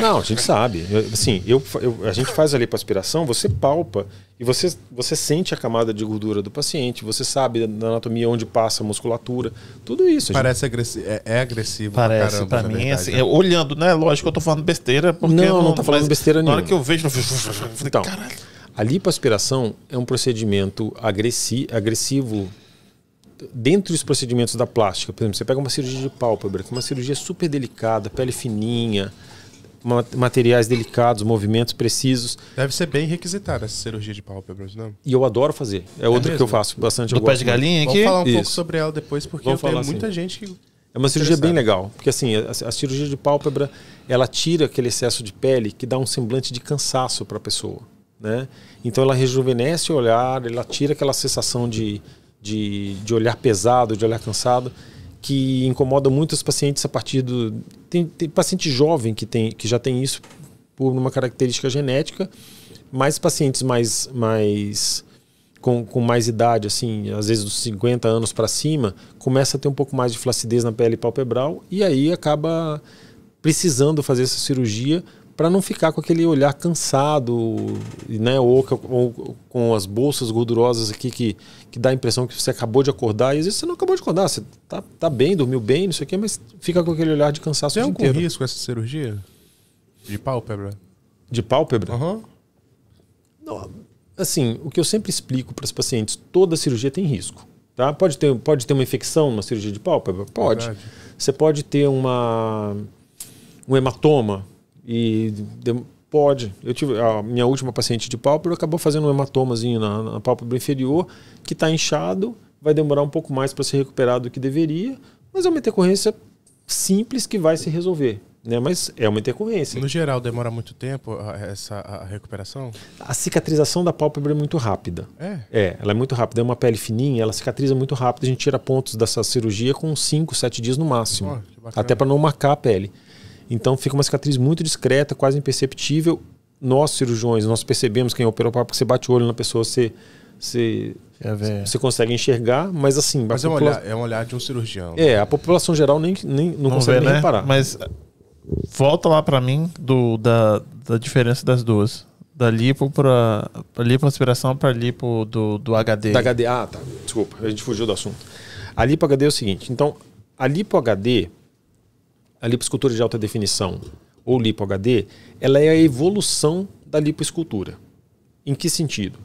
Não, a gente sabe. Assim, eu, a gente faz ali para aspiração, você palpa e você, você sente a camada de gordura do paciente, você sabe na anatomia onde passa a musculatura, tudo isso. Parece
agressivo. É, é, agressivo. Parece, para mim, verdade, assim,
né? olhando, né? Lógico que eu tô falando besteira, porque. Não, não, não tá falando besteira nenhuma. Na hora que eu vejo, eu falei, então, caralho. A lipoaspiração é um procedimento agressivo dentre os procedimentos da plástica. Por exemplo, você pega uma cirurgia de pálpebra, que é uma cirurgia super delicada, pele fininha, materiais delicados, movimentos precisos.
Deve ser bem requisitada essa cirurgia de pálpebras, não?
E eu adoro fazer. É, é outra mesmo? que eu faço bastante. Do pé de galinha aqui? Vamos falar um Isso. pouco sobre ela depois, porque Vamos eu tenho assim. muita gente que é uma cirurgia bem legal, porque assim, a, a, cirurgia de pálpebra, ela tira aquele excesso de pele que dá um semblante de cansaço para a pessoa. Né? Então ela rejuvenesce o olhar, ela tira aquela sensação de, de, de olhar pesado, de olhar cansado, que incomoda muitos pacientes a partir do. Tem, tem paciente jovem que, tem, que já tem isso por uma característica genética, mas pacientes mais. mais com, com mais idade, assim, às vezes dos 50 anos para cima, começa a ter um pouco mais de flacidez na pele palpebral e aí acaba precisando fazer essa cirurgia para não ficar com aquele olhar cansado, né, ou, ou, com as bolsas gordurosas aqui que, que dá a impressão que você acabou de acordar, e às vezes você não acabou de acordar, você tá, tá bem, dormiu bem, não sei o quê, mas fica com aquele olhar de cansaço Tem algum inteiro. risco essa cirurgia? De pálpebra? De pálpebra? Uhum. Não, assim, o que eu sempre explico para os pacientes, toda cirurgia tem risco. Tá? Pode, ter, pode ter uma infecção, numa cirurgia de pálpebra? Pode. Verdade. Você pode ter uma, um hematoma, e pode. Eu tive a minha última paciente de pálpebra acabou fazendo um hematomazinho na, na pálpebra inferior que está inchado, vai demorar um pouco mais para se recuperar do que deveria, mas é uma intercorrência simples que vai se resolver.
Né? Mas é uma intercorrência. No geral, demora muito tempo a, essa a recuperação? A
cicatrização da pálpebra é muito rápida. É? É, ela é muito rápida. É uma pele fininha, ela cicatriza muito rápido. A gente tira pontos dessa cirurgia com 5, 7 dias no máximo. Oh, até para não marcar a pele. Então fica uma cicatriz muito discreta, quase imperceptível. Nós, cirurgiões, nós percebemos quem é operou porque você bate o olho na pessoa, você, você, é, você consegue enxergar, mas assim. Mas é, um olhar,
é um olhar de um cirurgião. É, a
população geral nem, nem não, não consegue vê, nem né? reparar. Mas
volta lá para mim do, da, da diferença das duas da lipo para lipoaspiração para lipo do, do
HD. Da HD. Ah, tá. Desculpa, a gente fugiu do assunto. A lipo HD é o seguinte, então a lipo HD a lipoescultura de alta definição ou lipo HD, ela é a evolução da lipoescultura. Em que sentido?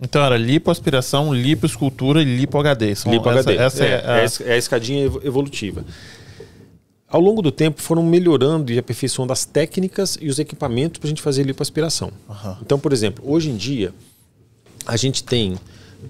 Então era lipoaspiração, lipoescultura e lipo-HD. lipo-HD. Essa, essa é, é,
é a... é, a... escadinha evolutiva. Ao longo do tempo foram melhorando e aperfeiçoando as técnicas e os equipamentos para a gente fazer lipoaspiração. Uhum. Então, por exemplo, hoje em dia a gente tem,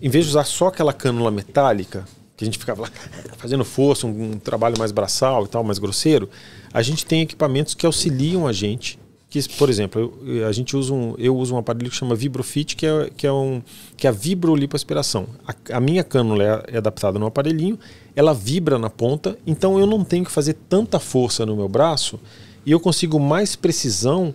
em vez de usar só aquela cânula metálica que a gente ficava lá fazendo força, um, um, trabalho mais braçal e tal, mais grosseiro, a gente tem equipamentos que auxiliam a gente. Que, por exemplo, eu, a gente usa um, eu uso um aparelho que chama Vibrofit, que é, que é, um, que é a vibrolipoaspiração. A, a minha cânula é, é adaptada no aparelhinho, ela vibra na ponta, então eu não tenho que fazer tanta força no meu braço e eu consigo mais precisão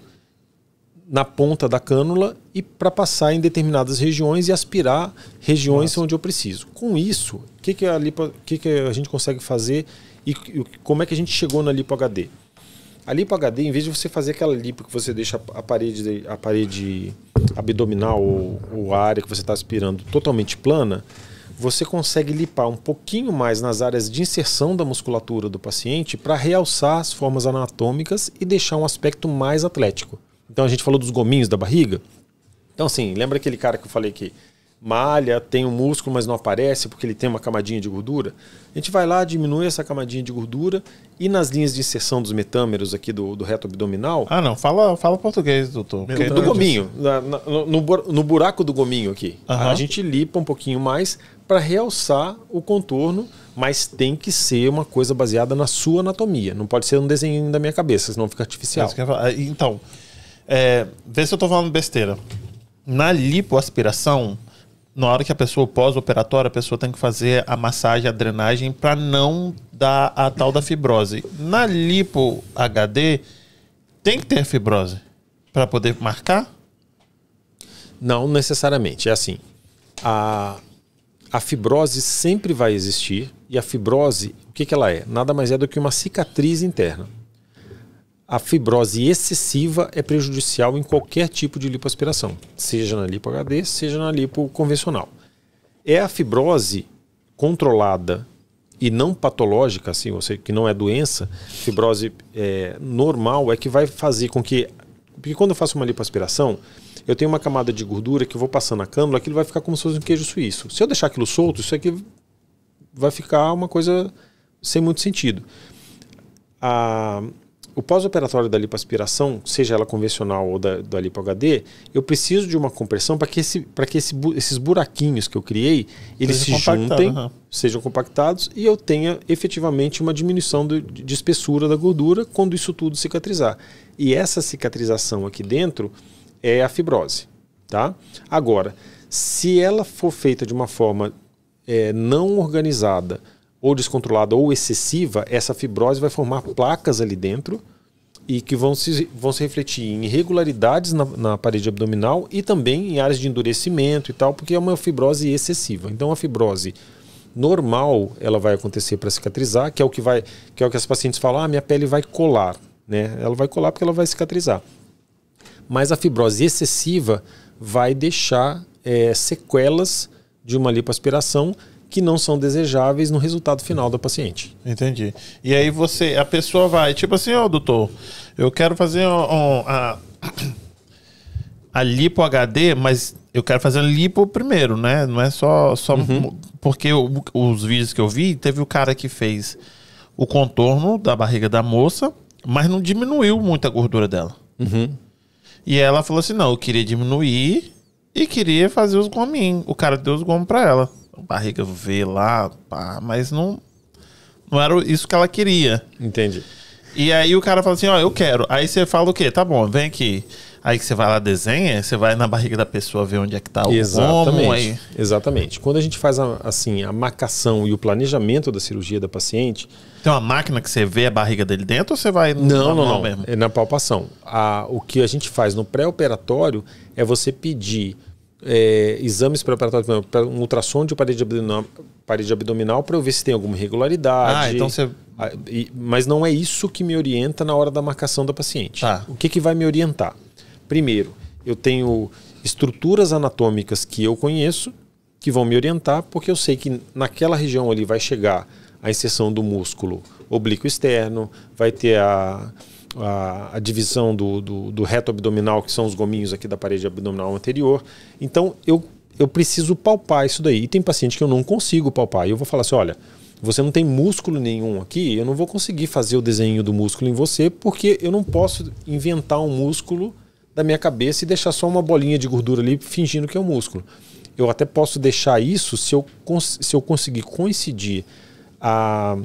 na ponta da cânula e para passar em determinadas regiões e aspirar regiões Nossa. onde eu preciso. Com isso, o que, que, a que, que a gente consegue fazer e, e como é que a gente chegou na lipo HD? A lipo HD, em vez de você fazer aquela lipo que você deixa a parede, a parede abdominal ou, ou a área que você está aspirando totalmente plana, você consegue lipar um pouquinho mais nas áreas de inserção da musculatura do paciente para realçar as formas anatômicas e deixar um aspecto mais atlético. Então a gente falou dos gominhos da barriga. Então, assim, lembra aquele cara que eu falei que malha, tem um músculo, mas não aparece porque ele tem uma camadinha de gordura? A gente vai lá, diminui essa camadinha de gordura e nas linhas de inserção dos metâmeros aqui do, do reto abdominal. Ah, não, fala, fala português, doutor. do gominho, na, na, no, no, buraco do gominho aqui. Uhum. A gente lipa um pouquinho mais para realçar o contorno, mas tem que ser uma coisa baseada na sua anatomia. Não pode ser um desenho da minha cabeça, senão fica artificial. Então. É, vê se eu tô falando besteira. Na
lipoaspiração, na hora que a pessoa pós-operatória, a pessoa tem que fazer a massagem, a drenagem para não dar a tal da fibrose. Na lipo HD
tem que ter fibrose para poder marcar? Não necessariamente, é assim. A a fibrose sempre vai existir e a fibrose, o que, que ela é? Nada mais é do que uma cicatriz interna a fibrose excessiva é prejudicial em qualquer tipo de lipoaspiração, seja na lipo HD, seja na lipo convencional. É a fibrose controlada e não patológica, assim, ou seja, que não é doença, fibrose é, normal é que vai fazer com que. Porque quando eu faço uma lipoaspiração, eu tenho uma camada de gordura que eu vou passando na câmera, aquilo vai ficar como se fosse um queijo suíço. Se eu deixar aquilo solto, isso aqui vai ficar uma coisa sem muito sentido. A, o pós-operatório da lipoaspiração, seja ela convencional ou da, da lipo-HD, eu preciso de uma compressão para que, esse, que esse, esses buraquinhos que eu criei, eles seja se juntem, uhum. sejam compactados e eu tenha efetivamente uma diminuição do, de espessura da gordura quando isso tudo cicatrizar. E essa cicatrização aqui dentro é a fibrose, tá? Agora, se ela for feita de uma forma é, não organizada, ou descontrolada ou excessiva, essa fibrose vai formar placas ali dentro e que vão se, vão se refletir em irregularidades na, na, parede abdominal e também em áreas de endurecimento e tal, porque é uma fibrose excessiva. Então, a fibrose normal ela vai acontecer para cicatrizar, que é o que vai, que é o que as pacientes falam: ah, minha pele vai colar, né? Ela vai colar porque ela vai cicatrizar. Mas a fibrose excessiva vai deixar é, sequelas de uma lipoaspiração que não são desejáveis no resultado final da paciente.
Entendi. E aí você, a pessoa vai, tipo assim, ó, oh, doutor, eu quero fazer um, um, a, a lipo HD, mas eu quero fazer a lipo primeiro, né? Não é só. só uhum. Porque eu, os vídeos que eu vi, teve o cara que fez o contorno da barriga da moça, mas não diminuiu muito a gordura dela. Uhum. E ela falou assim: não, eu queria diminuir e queria fazer os gominhos. O cara deu os gomos pra ela barriga vê lá, pá, mas não, não era isso que ela queria. Entendi. E aí o cara fala assim, ó, eu quero. Aí você fala o quê? Tá bom, vem aqui. Aí que você vai lá, desenha, você vai na barriga da pessoa ver onde é
que tá o Exatamente. aí... Exatamente. Quando a gente faz a, assim, a marcação e o planejamento da cirurgia da paciente. Tem uma máquina que você vê a barriga dele dentro ou você vai no Não, não, não. Mesmo? É na palpação. A, o que a gente faz no pré-operatório é você pedir é, exames preparatórios, um ultrassom de parede abdominal, parede abdominal para eu ver se tem alguma irregularidade. Ah, então você. Ah, mas não é isso que me orienta na hora da marcação da paciente. Tá. O que, que vai me orientar? Primeiro, eu tenho estruturas anatômicas que eu conheço que vão me orientar, porque eu sei que naquela região ali vai chegar a inserção do músculo oblíquo externo, vai ter a a, a divisão do, do, do reto abdominal, que são os gominhos aqui da parede abdominal anterior. Então, eu, eu preciso palpar isso daí. E tem paciente que eu não consigo palpar. E eu vou falar assim: olha, você não tem músculo nenhum aqui, eu não vou conseguir fazer o desenho do músculo em você, porque eu não posso inventar um músculo da minha cabeça e deixar só uma bolinha de gordura ali fingindo que é um músculo. Eu até posso deixar isso se eu, se eu conseguir coincidir a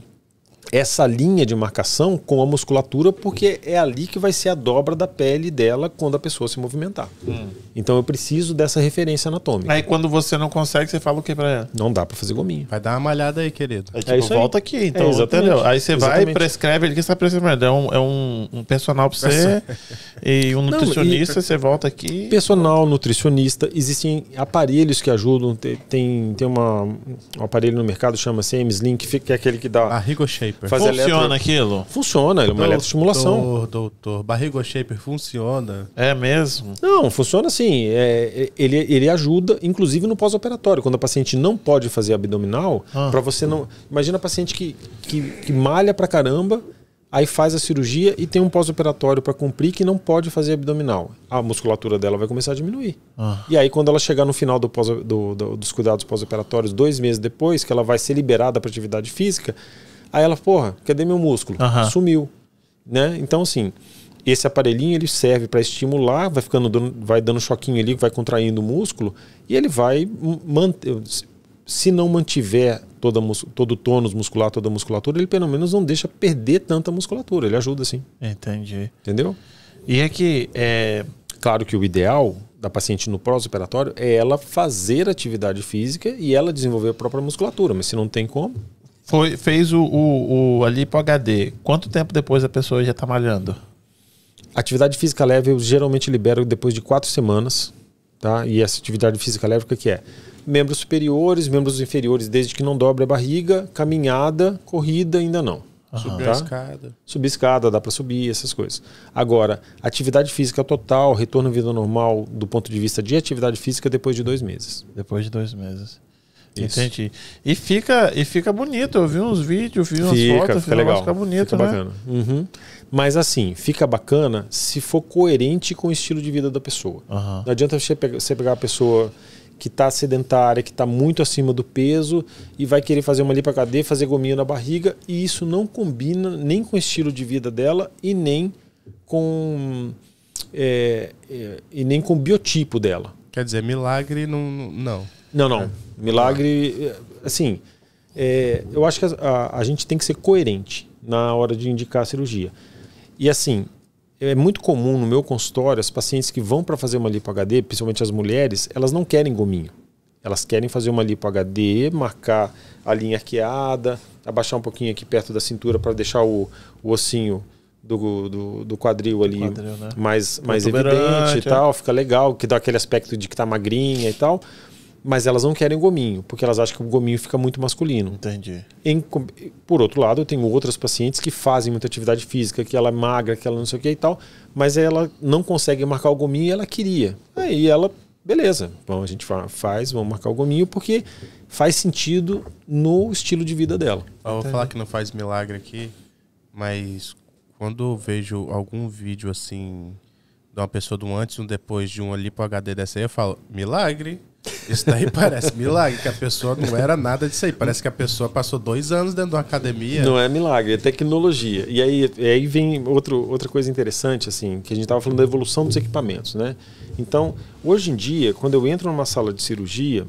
essa linha de marcação com a musculatura, porque é ali que vai ser a dobra da pele dela quando a pessoa se movimentar. Hum. Então eu preciso dessa referência anatômica. Aí quando você não consegue, você fala o que para ela? Não dá para fazer gominho. Vai dar uma malhada aí, querido.
É, é tipo, é isso volta aí. aqui, então, é, entendeu? Aí você vai e prescreve, ele que está prescrevendo, é um, é um, um
personal para você e um nutricionista, não, e você volta aqui. Personal, nutricionista, existem aparelhos que ajudam, tem, tem uma, um aparelho no mercado chama m Link, que é aquele que dá a Rigo Shape shaper. Faz funciona eletro... aquilo? Funciona, ele é uma doutor, eletroestimulação.
Doutor, doutor, barrigo shaper funciona.
É mesmo? Não, funciona sim. É, é ele, ele ajuda, inclusive no pós-operatório, quando a paciente não pode fazer abdominal, ah. para você não. Imagina a paciente que, que, que malha pra caramba, aí faz a cirurgia e tem um pós-operatório para cumprir que não pode fazer abdominal. A musculatura dela vai começar a diminuir. Ah. E aí, quando ela chegar no final do pós, do, do, dos cuidados pós-operatórios, dois meses depois, que ela vai ser liberada para atividade física, Aí ela, porra, cadê meu músculo? Sumiu. Né? Então, assim, esse aparelhinho ele serve para estimular, vai ficando dando, vai dando choquinho ali, vai contraindo o músculo e ele vai manter se não mantiver toda, todo o tônus muscular, toda a musculatura, ele pelo menos não deixa perder tanta musculatura, ele ajuda sim.
Entendi.
Entendeu? E é que é claro que o ideal da paciente no pós-operatório é ela fazer atividade física e ela desenvolver a própria musculatura, mas se não tem como,
foi, fez o, o, o ali pro HD, quanto tempo depois a pessoa já está malhando?
Atividade física leve eu geralmente libero depois de quatro semanas, tá? E essa atividade física leve o que é? Membros superiores, membros inferiores, desde que não dobre a barriga, caminhada, corrida ainda não. Uhum. Subir tá? escada. Subir escada, dá para subir, essas coisas. Agora, atividade física total, retorno à vida normal do ponto de vista de atividade física depois de dois meses.
Depois de dois meses. Isso. Entendi.
E fica, e fica bonito. Eu vi uns vídeos, vi umas fica, fotos, fica legal. Fica bonito, fica né? bacana. Uhum. Mas assim, fica bacana se for coerente com o estilo de vida da pessoa. Uhum. Não adianta você pegar, você pegar a pessoa que está sedentária, que está muito acima do peso e vai querer fazer uma lipacadeia, fazer gominho na barriga e isso não combina nem com o estilo de vida dela e nem com é, é, e nem com o biotipo dela. Quer dizer,
milagre não, não.
Não, não. É. Milagre, assim, é, eu acho que a, a, a, gente tem que ser coerente na hora de indicar a cirurgia. E assim, é muito comum no meu consultório as pacientes que vão para fazer uma lipo HD, principalmente as mulheres, elas não querem gominho. Elas querem fazer uma lipo HD, marcar a linha arqueada, abaixar um pouquinho aqui perto da cintura para deixar o, o ossinho do, do, do, quadril ali quadril, né? mais, mais evidente e é. tal, fica legal, que dá aquele aspecto de que tá magrinha e tal. Mas elas não querem gominho, porque elas acham que o gominho fica muito masculino. Entendi. Em, por outro lado, eu tenho outras pacientes que fazem muita atividade física, que ela é magra, que ela não sei o que e tal, mas ela não consegue marcar o gominho e ela queria. Aí ela, beleza, bom, a gente faz, vamos marcar o gominho, porque faz sentido no estilo de vida dela.
Eu vou falar que não faz milagre aqui, mas quando eu vejo algum vídeo assim de uma pessoa do antes e um depois de um ali pro HD dessa aí, eu falo, milagre. Isso daí parece milagre, que a pessoa não era nada disso aí. Parece que a pessoa passou dois anos dentro de uma academia. Não é
milagre, é tecnologia. E aí, e aí vem outro, outra coisa interessante, assim, que a gente estava falando da evolução dos equipamentos, né? Então, hoje em dia, quando eu entro numa sala de cirurgia,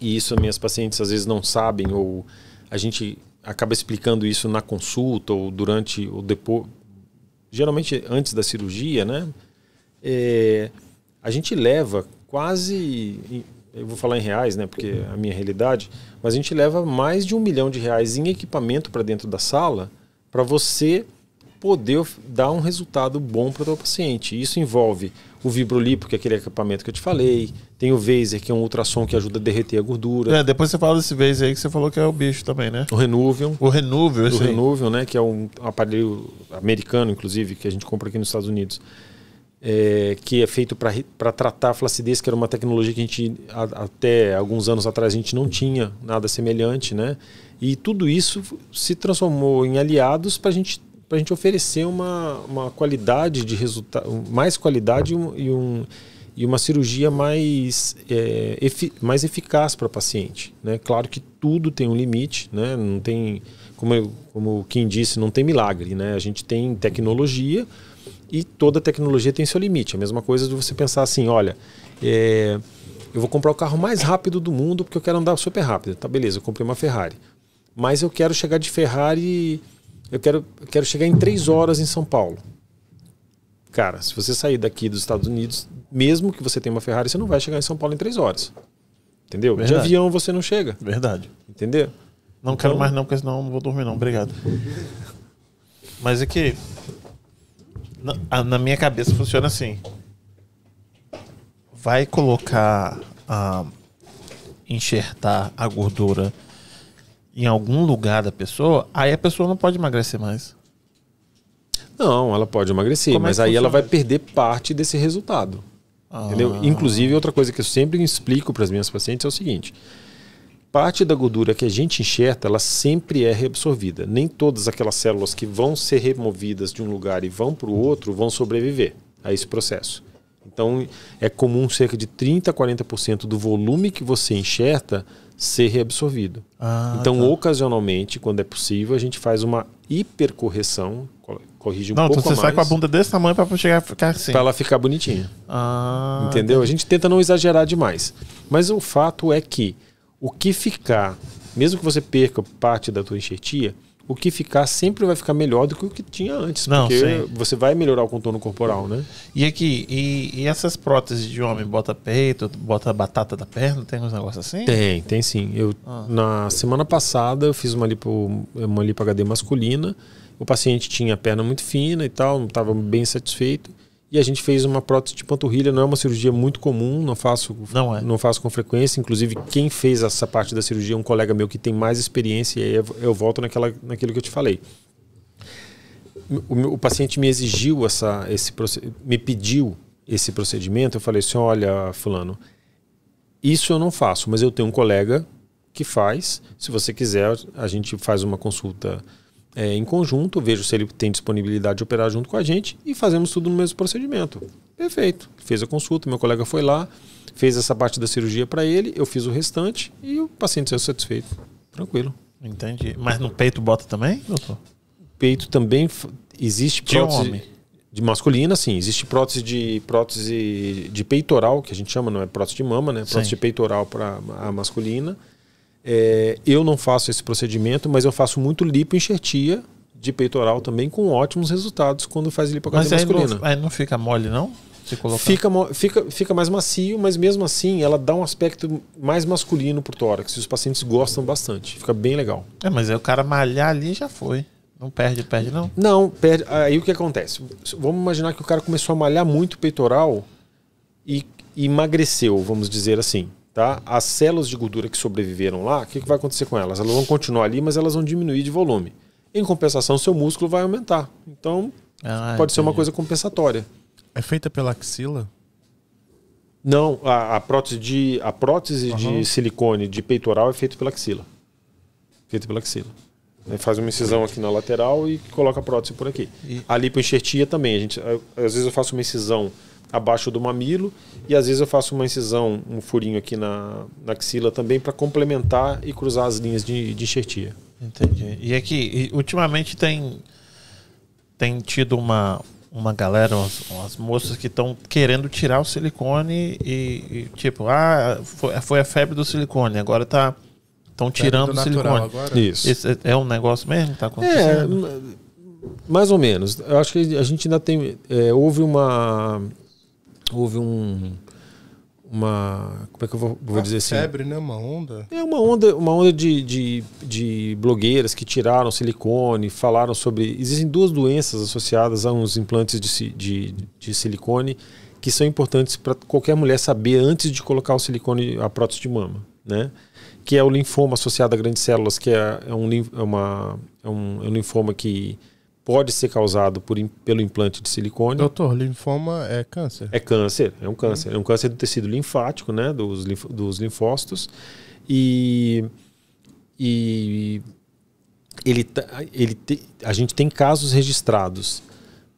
e isso minhas pacientes às vezes não sabem, ou a gente acaba explicando isso na consulta, ou durante, ou depois, geralmente antes da cirurgia, né? É, a gente leva quase, eu vou falar em reais, né? Porque é a minha realidade, mas a gente leva mais de um milhão de reais em equipamento para dentro da sala para você poder dar um resultado bom para o teu paciente. Isso envolve o vibrolipo, que é aquele equipamento que eu te falei, tem o Vaser, que é um ultrassom que ajuda a derreter a gordura. É,
depois você fala desse Vaser aí que você falou que é o bicho também, né? O Renuvium. O Renuvium, O Renuvium,
né, que é um aparelho americano, inclusive, que a gente compra aqui nos Estados Unidos é, que é feito para tratar a flacidez, que era uma tecnologia que a gente, a, até alguns anos atrás, a gente não tinha nada semelhante, né? E tudo isso se transformou em aliados para gente, a gente oferecer uma, uma qualidade de resultado, mais qualidade e, um, e uma cirurgia mais, é, efi, mais eficaz para paciente. Né? Claro que tudo tem um limite, né? não tem, como, eu, como quem disse, não tem milagre. Né? A gente tem tecnologia, e toda tecnologia tem seu limite. A mesma coisa de você pensar assim, olha, é, eu vou comprar o carro mais rápido do mundo porque eu quero andar super rápido. Tá, beleza, eu comprei uma Ferrari. Mas eu quero chegar de Ferrari, eu quero, eu quero chegar em três horas em São Paulo. Cara, se você sair daqui dos Estados Unidos, mesmo que você tenha uma Ferrari, você não vai chegar em São Paulo em três horas. Entendeu? Verdade. De avião você não chega. Verdade. Entendeu? Não então... quero mais não,
porque senão não vou dormir não. Obrigado.
Mas é que
na, na minha cabeça funciona assim. Vai colocar a enxertar a gordura em algum
lugar da pessoa,
aí a pessoa não pode emagrecer mais.
Não, ela pode emagrecer, Como é mas é aí ela vai perder parte desse resultado. Ah. Entendeu? Inclusive, outra coisa que eu sempre explico para as minhas pacientes é o seguinte: parte da gordura que a gente enxerta, ela sempre é reabsorvida. Nem todas aquelas células que vão ser removidas de um lugar e vão para o outro vão sobreviver a esse processo. Então, é comum cerca de 30% a 40% do volume que você enxerta ser reabsorvido. Ah, então, tá. ocasionalmente, quando é possível, a gente faz uma hipercorreção, corrige um Não, então pouco então você sai com a bunda
desse tamanho para chegar a ficar assim. Para ela
ficar bonitinha. Ah, Entendeu? Entendi. A gente tenta não exagerar demais. Mas o fato é que o que ficar, mesmo que você perca parte da tua enxertia, o que ficar sempre vai ficar melhor do que o que tinha antes. Não, porque sim. você vai melhorar o contorno corporal, né?
E aqui, e, e, essas próteses de homem, bota peito, bota batata da perna, tem uns negócios assim?
Tem, tem sim. Eu, ah. Na semana passada eu fiz uma lipo, uma lipo HD masculina. O paciente tinha a perna muito fina e tal, não estava bem satisfeito. E a gente fez uma prótese de panturrilha, não é uma cirurgia muito comum, não faço, não, é. não faço com frequência. Inclusive, quem fez essa parte da cirurgia é um colega meu que tem mais experiência, e aí eu, eu volto naquela, naquilo que eu te falei. O, o paciente me exigiu essa, esse me pediu esse procedimento. Eu falei assim: olha, Fulano, isso eu não faço, mas eu tenho um colega que faz. Se você quiser, a gente faz uma consulta é, em conjunto, vejo se ele tem disponibilidade de operar junto com a gente e fazemos tudo no mesmo procedimento. Perfeito. Fez a consulta, meu colega foi lá, fez essa parte da cirurgia para ele, eu fiz o restante e o paciente saiu satisfeito. Tranquilo. Entendi. Mas no peito bota também, doutor? Peito também existe de prótese homem. de masculina, sim. Existe prótese de prótese de peitoral, que a gente chama, não é prótese de mama, né? Prótese sim. de peitoral para a masculina. É, eu não faço esse procedimento, mas eu faço muito enxertia de peitoral também com ótimos resultados quando faz lipocardia masculina. Aí não,
aí não fica mole, não? Fica,
fica, fica mais macio, mas mesmo assim ela dá um aspecto mais masculino pro tórax. E os pacientes gostam bastante. Fica bem legal.
É, mas aí o cara malhar ali já foi. Não perde, perde não?
Não, perde. Aí o que acontece? Vamos imaginar que o cara começou a malhar muito o peitoral e, e emagreceu, vamos dizer assim. Tá? As células de gordura que sobreviveram lá, o que, que vai acontecer com elas? Elas vão continuar ali, mas elas vão diminuir de volume. Em compensação, seu músculo vai aumentar. Então,
ah, pode entendi. ser uma coisa compensatória. É feita pela axila?
Não, a, a prótese, de, a prótese uhum. de silicone de peitoral é feita pela axila. Feita pela axila. Aí faz uma incisão aqui na lateral e coloca a prótese por aqui. E... A lipoenxertia também. A gente, às vezes eu faço uma incisão abaixo do mamilo e às vezes eu faço uma incisão, um furinho aqui na, na axila também para complementar e cruzar as linhas de, de enxertia.
Entendi. E aqui, é ultimamente tem, tem tido uma, uma galera, umas, umas moças que estão querendo tirar o silicone e, e, tipo, ah, foi, foi a febre do silicone, agora tá estão tirando o silicone. Agora. Isso. Esse é, é
um negócio mesmo que tá é, acontecendo? É, mais ou menos. Eu acho que a gente ainda tem. É, houve uma, houve um uma como é que eu vou, vou dizer assim febre
né uma onda
é uma onda uma onda de, de, de, blogueiras que tiraram silicone falaram sobre existem duas doenças associadas a uns implantes de, de, de silicone que são importantes para qualquer mulher saber antes de colocar o silicone a prótese de mama né que é o linfoma associado a grandes células que é, é um é uma é um, é um linfoma que pode ser causado por, pelo implante de silicone.
Doutor, linfoma é câncer?
É câncer, é um câncer. É um câncer do tecido linfático, né? Dos, dos linfócitos. E, e ele, tá, ele te, a gente tem casos registrados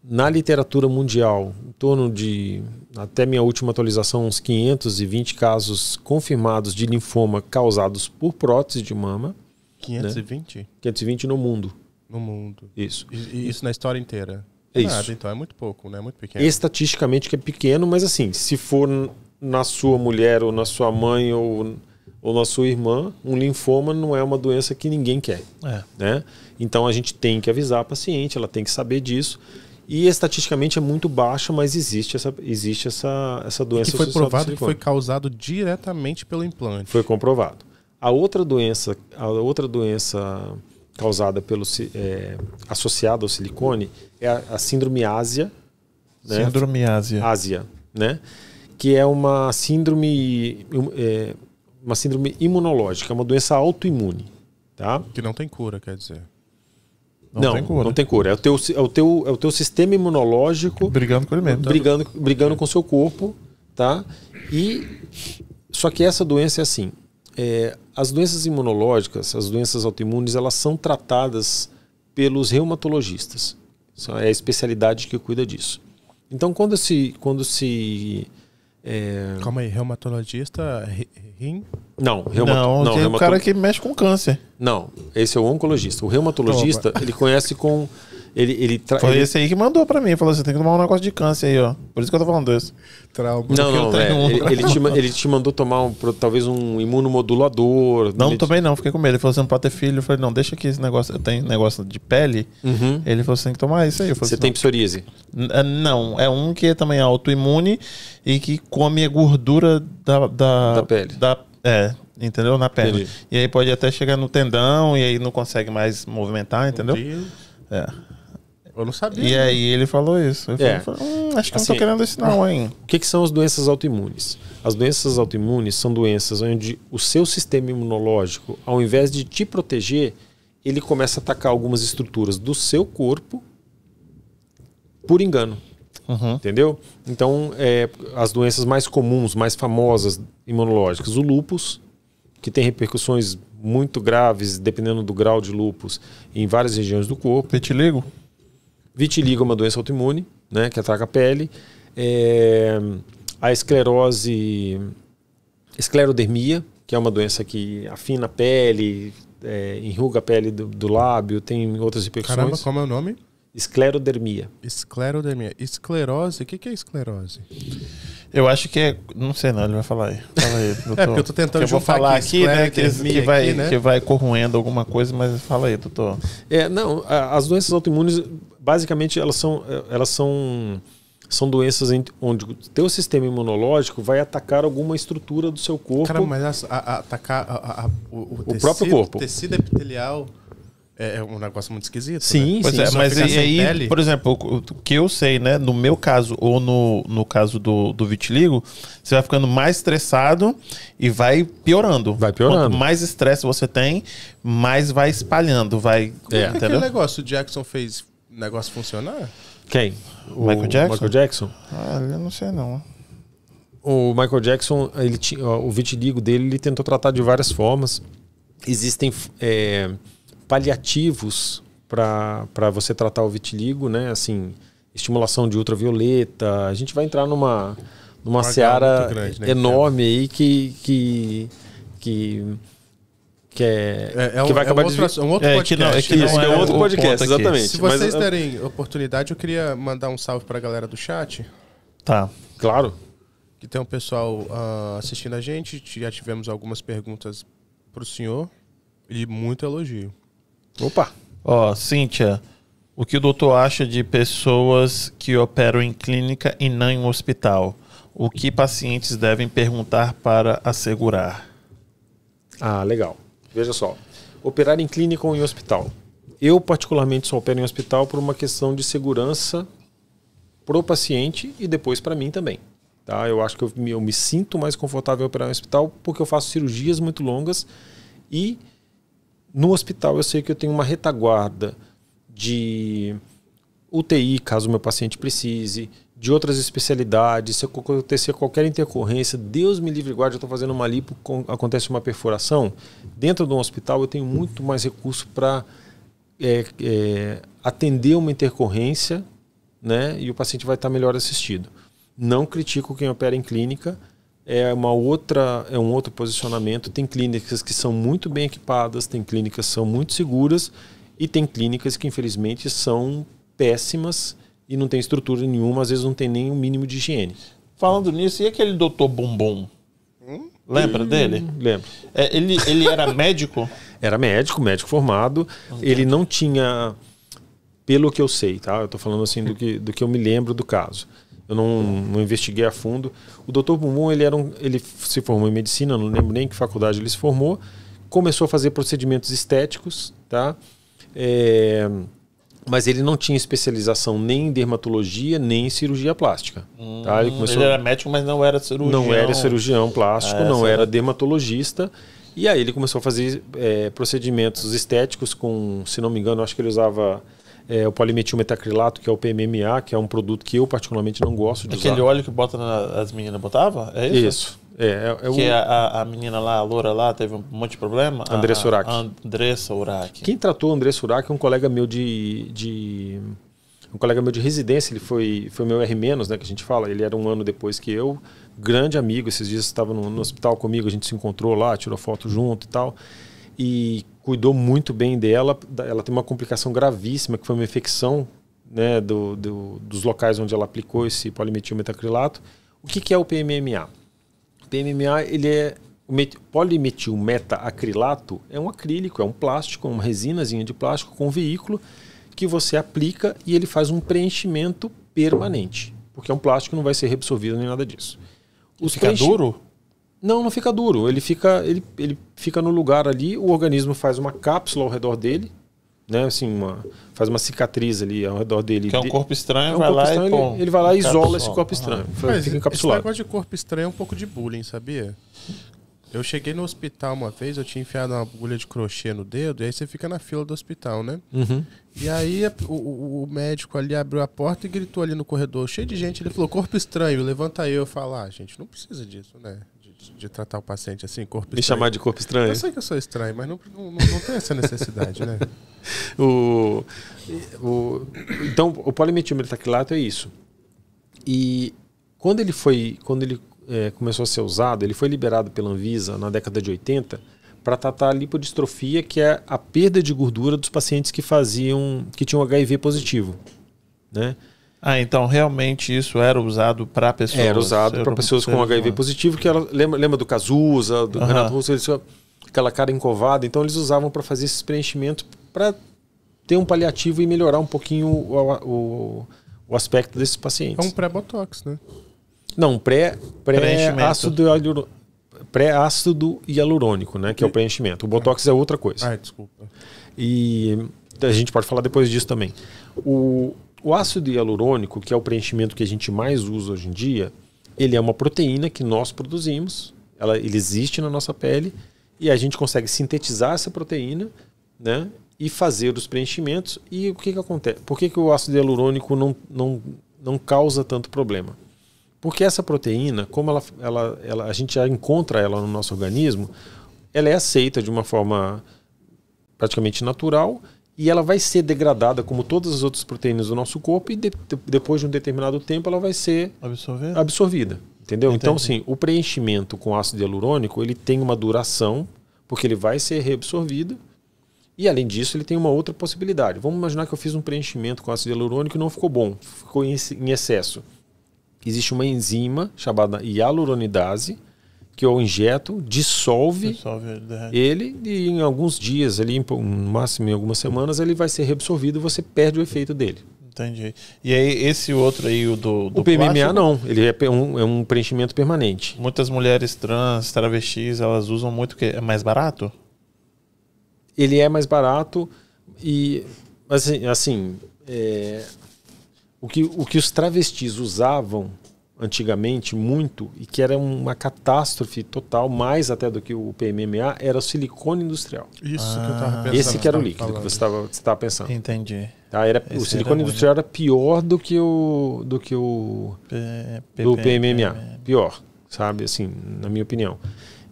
na literatura mundial, em torno de, até minha última atualização, uns 520 casos confirmados de linfoma causados por prótese de mama. 520? Né? 520 no mundo.
No mundo. Isso. E, isso na história inteira. É Nada, isso. então é muito pouco, né? Muito pequeno.
Estatisticamente que é pequeno, mas assim, se for na sua mulher ou na sua mãe ou, ou na sua irmã, um linfoma não é uma doença que ninguém quer. É. Né? Então a gente tem que avisar a paciente, ela tem que saber disso. E estatisticamente é muito baixa, mas existe essa, existe essa, essa doença. E que foi provado que foi
causado diretamente pelo
implante. Foi comprovado. A outra doença, a outra doença causada pelo é, associada ao silicone é a, a síndrome ásia, né? Síndrome ásia. Ásia, né? Que é uma síndrome é, uma síndrome imunológica, é uma doença autoimune,
tá? Que não tem cura, quer dizer.
Não, não tem cura. Não tem cura. É o teu, é o teu, é o teu sistema imunológico brigando com ele mesmo, brigando, brigando com o seu corpo, tá? E só que essa doença é assim, é, as doenças imunológicas, as doenças autoimunes, elas são tratadas pelos reumatologistas. É a especialidade que cuida disso. Então, quando se. Quando se é... Calma
aí, reumatologista, rim?
Não, reumato... não, não tem o cara que mexe com câncer. Não, esse é o oncologista. O reumatologista, Opa. ele conhece com ele, ele tra... Foi esse aí que
mandou pra mim. Falou assim: tem que tomar um negócio de câncer aí, ó. Por isso que eu tô falando isso Trauma. Não, não, é. um ele, ele, te, ele te
mandou tomar um, talvez um imunomodulador. Não, ele tomei
não. Fiquei com medo. Ele falou assim: não pode ter filho. Eu falei: não, deixa aqui esse negócio. Eu tenho negócio de pele. Uhum. Ele falou assim: tem que tomar isso aí. Você assim, tem
psoríase? É,
não, é um que é também autoimune e que come a gordura da, da, da pele. Da, é, entendeu? Na pele Entendi. E aí pode até chegar no tendão e aí não consegue mais movimentar, entendeu? É.
Eu não sabia. E né? aí
ele falou isso. Eu é.
falei, hum, acho que assim, não tô assim, querendo isso não, hein?
O que, que são as doenças autoimunes? As doenças autoimunes são doenças onde o seu sistema imunológico, ao invés de te proteger, ele começa a atacar algumas estruturas do seu corpo por engano. Uhum. Entendeu? Então, é, as doenças mais comuns, mais famosas imunológicas, o lúpus, que tem repercussões muito graves, dependendo do grau de lúpus, em várias regiões do corpo. ligo. Vitiligo é uma doença autoimune, né, que ataca a pele. É, a esclerose, esclerodermia, que é uma doença que afina a pele, é, enruga a pele do, do, lábio, tem outras repercussões. Caramba, como é o nome? Esclerodermia.
Esclerodermia. Esclerose, o que, que é esclerose?
Eu acho que é. Não sei não, ele vai falar aí. Fala aí doutor. é, porque eu tô tentando eu vou falar aqui, aqui né, que, que, vai, aqui, né? que vai corroendo alguma coisa, mas fala aí, doutor.
É, não, as doenças autoimunes basicamente elas são, elas são, são doenças onde o teu sistema imunológico vai atacar alguma estrutura do seu
corpo. Cara, mas a, a, atacar a, o, o, o tecido, próprio corpo. O tecido epitelial é, é um negócio muito esquisito. Sim, né? pois sim. É, mas e aí, pele... por
exemplo, o que eu sei, né? No meu caso, ou no, no caso do, do vitiligo, você vai ficando mais estressado e vai piorando. Vai piorando. Quanto mais estresse você tem, mais vai espalhando.
Vai, é. é, é entendeu? Aquele negócio
o Jackson fez negócio funcionar?
Quem? O Michael Jackson? Michael Jackson? Ah, eu não sei não. O Michael Jackson, ele tinha, o vitiligo dele, ele tentou tratar de várias formas. Existem é, paliativos para você tratar o vitiligo, né? Assim, estimulação de ultravioleta. A gente vai entrar numa, numa seara grande, né? enorme aí que, que, que que é, é, é um, que vai é acabar é um outro, de... um outro é, podcast. Que não, é, que isso, é, é outro podcast, exatamente. Se vocês Mas,
derem oportunidade, eu queria mandar um salve para a galera do chat. Tá. Claro. Que tem um pessoal uh, assistindo a gente. Já tivemos algumas perguntas para o senhor e muito elogio.
Opa! Ó, oh, Cíntia, o que o doutor acha de pessoas que operam em clínica e não em hospital? O que pacientes devem perguntar para
assegurar? Ah, legal. Veja só, operar em clínica ou em hospital. Eu, particularmente, só opero em hospital por uma questão de segurança para o paciente e depois para mim também. Tá? Eu acho que eu me, eu me sinto mais confortável em operar em hospital porque eu faço cirurgias muito longas e no hospital eu sei que eu tenho uma retaguarda de UTI, caso o meu paciente precise, de outras especialidades, se acontecer qualquer intercorrência, Deus me livre guarde, eu estou fazendo uma lipo, acontece uma perfuração, dentro de um hospital eu tenho muito mais recurso para é, é, atender uma intercorrência né, e o paciente vai estar tá melhor assistido. Não critico quem opera em clínica, é uma outra é um outro posicionamento. Tem clínicas que são muito bem equipadas, tem clínicas que são muito seguras e tem clínicas que infelizmente são péssimas e não tem estrutura nenhuma, às vezes não tem nem o um mínimo de higiene. Falando nisso, e aquele doutor Bumbum? Hum? Lembra hum. dele? Lembro. É, ele, ele era médico? Era médico, médico formado. Entendi. Ele não tinha, pelo que eu sei, tá? Eu tô falando assim do que, do que eu me lembro do caso. Eu não, não investiguei a fundo. O doutor Bumbum, ele, era um, ele se formou em medicina, não lembro nem que faculdade ele se formou. Começou a fazer procedimentos estéticos, tá? É, mas ele não tinha especialização nem em dermatologia nem em cirurgia plástica. Hum, tá? ele, hum, começou... ele, era médico, mas não era cirurgião. Não era cirurgião plástico, é, não era dermatologista. E aí ele começou a fazer é, procedimentos estéticos com, se não me engano, acho que ele usava é, o metacrilato que é o PMMA, que é um produto que eu particularmente não gosto de Aquele usar. óleo que
bota na, as meninas botava? É isso? Isso. É, é, é que o... a, a, menina lá, a loura lá, teve um monte de problema? Andressa Urach. Andressa Urach.
Quem tratou o Andressa Urach é um colega meu de, de... Um colega meu de residência, ele foi, foi meu R-, né, que a gente fala. Ele era um ano depois que eu. Grande amigo, esses dias estava no, no hospital comigo, a gente se encontrou lá, tirou foto junto e tal. E cuidou muito bem dela. Ela tem uma complicação gravíssima, que foi uma infecção né, do, do, dos locais onde ela aplicou esse polimetilmetacrilato. O que, que é o PMMA? O PMMA ele é polimetilmetacrilato é um acrílico, é um plástico, uma resinazinha de plástico com veículo que você aplica e ele faz um preenchimento permanente, porque é um plástico não vai ser reabsorvido nem nada disso. Os Fica preenchi... duro? Não, não fica duro. Ele fica, ele, ele fica no lugar ali, o organismo faz uma cápsula ao redor dele, né? Assim, uma, faz uma cicatriz ali ao redor dele. Que é um corpo estranho, é um vai corpo lá estranho, e ele, pô,
ele
vai lá e isola esse corpo estranho. Ah, Mas fica encapsulado. Esse negócio de corpo estranho é um pouco de bullying, sabia? Eu cheguei no hospital uma vez, eu tinha enfiado uma agulha de crochê no dedo, e aí você fica na fila do hospital, né? Uhum. E aí o, o, médico ali abriu a porta e gritou ali no corredor, cheio de gente, ele falou, corpo estranho, levanta aí. Eu falo, ah, gente, não precisa disso, né? de tratar o paciente assim, corpo Me chamar de corpo estranho? Eu sei que eu sou estranho, mas não, não, não tem essa necessidade, né?
o, o, então, o polimetilamento é isso. E quando ele foi, quando ele é, começou a ser usado, ele foi liberado pela Anvisa na década de 80 para tratar a lipodistrofia, que é a perda de gordura dos pacientes que faziam, que tinham HIV positivo,
né? Ah, então realmente isso era usado para pessoas. Era usado para pessoas com HIV humano.
positivo, que ela lembra, lembra do Cazuza, do uhum. Renato Russo, eles, aquela cara encovada. Então eles usavam para fazer esse preenchimento para ter um paliativo e melhorar um pouquinho o, o, o aspecto desses pacientes. É um
pré-botox, né?
Não, pré, pré ácido pré-ácido hialurônico, né? Que e... é o preenchimento. O botox ah. é outra coisa. Ah, desculpa. E a gente pode falar depois disso também. O, o ácido hialurônico, que é o preenchimento que a gente mais usa hoje em dia, ele é uma proteína que nós produzimos, ela, ele existe na nossa pele e a gente consegue sintetizar essa proteína, né? E fazer os preenchimentos. E o que, que acontece? Por que, que o ácido hialurônico não, não, não causa tanto problema? Porque essa proteína, como ela, ela, ela, a gente já encontra ela no nosso organismo, ela é aceita de uma forma praticamente natural e ela vai ser degradada como todas as outras proteínas do nosso corpo e de, de, depois de um determinado tempo ela vai ser absorvida, entendeu? Então, Entendi. Então sim, o preenchimento com ácido hialurônico ele tem uma duração porque ele vai ser reabsorvido e além disso ele tem uma outra possibilidade. Vamos imaginar que eu fiz um preenchimento com ácido hialurônico e não ficou bom, ficou em, em excesso. Existe uma enzima chamada hialuronidase que eu injeto, dissolve, dissolve é ele e em alguns dias, ali, no máximo em algumas semanas, ele vai ser reabsorvido e você perde o efeito dele. Entendi. E aí, esse outro aí, o
do, do O PMMA plástico? não, ele é um, é um preenchimento permanente. Muitas mulheres trans, travestis,
elas usam muito, que é mais barato? Ele é mais barato e, assim, assim é, o, que, o que os travestis usavam antigamente muito e que era uma catástrofe total, mais até do que o PMMA, era o silicone industrial. Isso ah, que eu estava ah. pensando. Esse que era o líquido falando. que você estava pensando. Entendi. Tá, era, o silicone era industrial era pior do que o do que o P, do PMMA, pior, sabe? Assim, na minha opinião.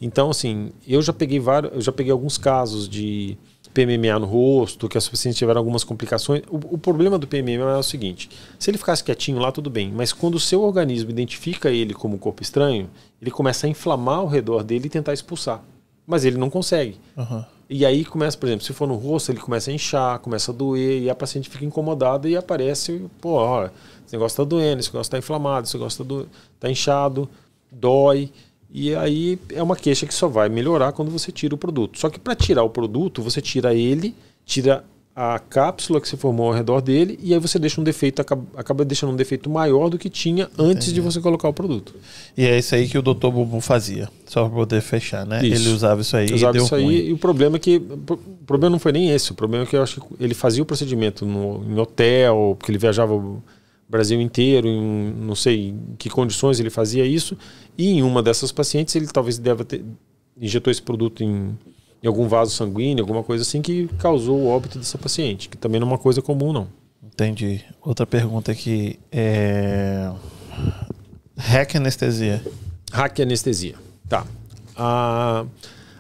Então, assim, eu já peguei vários, eu já peguei alguns casos de PMMA no rosto, que as pacientes tiveram algumas complicações. O, o, problema do PMMA é o seguinte: se ele ficasse quietinho lá, tudo bem, mas quando o seu organismo identifica ele como um corpo estranho, ele começa a inflamar ao redor dele e tentar expulsar. Mas ele não consegue. Uhum. E aí começa, por exemplo, se for no rosto, ele começa a inchar, começa a doer, e a paciente fica incomodada e aparece: pô, ó, esse negócio está doendo, esse negócio está inflamado, esse negócio está do... tá inchado, dói. E aí é uma queixa que só vai melhorar quando você tira o produto. Só que para tirar o produto, você tira ele, tira a cápsula que se formou ao redor dele e aí você deixa um defeito, acaba, acaba deixando um defeito maior do que tinha antes Entendi. de você colocar o produto.
E é isso aí que o doutor Bubu fazia, só para poder fechar, né? Isso. Ele usava isso aí usava isso ruim. aí
e o problema é que o problema não foi nem esse, o problema é que eu acho que ele fazia o procedimento no, em hotel, porque ele viajava Brasil inteiro, em, não sei em que condições ele fazia isso, e em uma dessas pacientes ele talvez deva ter injetou esse produto em, em algum vaso sanguíneo, alguma coisa assim que causou o óbito dessa paciente, que também não é uma coisa comum não.
Entendi. Outra pergunta aqui é hack anestesia.
Hack anestesia. Tá. A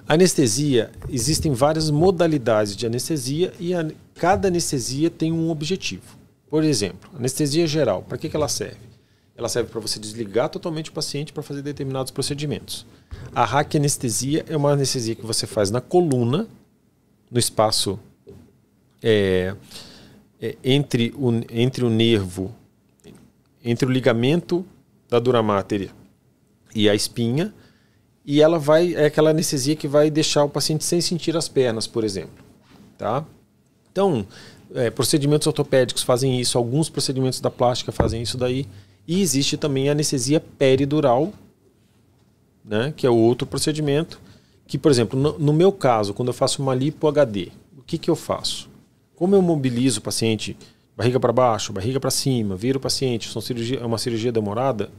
anestesia, existem várias modalidades de anestesia e a, cada anestesia tem um objetivo. Por exemplo, anestesia geral, para que, que ela serve? Ela serve para você desligar totalmente o paciente para fazer determinados procedimentos. A raquianestesia é uma anestesia que você faz na coluna, no espaço é, é, entre, o, entre o nervo, entre o ligamento da dura duramáter e a espinha, e ela vai é aquela anestesia que vai deixar o paciente sem sentir as pernas, por exemplo, tá? Então, é, procedimentos ortopédicos fazem isso, alguns procedimentos da plástica fazem isso daí. E existe também a anestesia peridural, né, que é outro procedimento. Que, por exemplo, no, no meu caso, quando eu faço uma lipo HD, o que, que eu faço? Como eu mobilizo o paciente barriga para baixo, barriga para cima, viro o paciente, são cirurgia, é uma cirurgia demorada,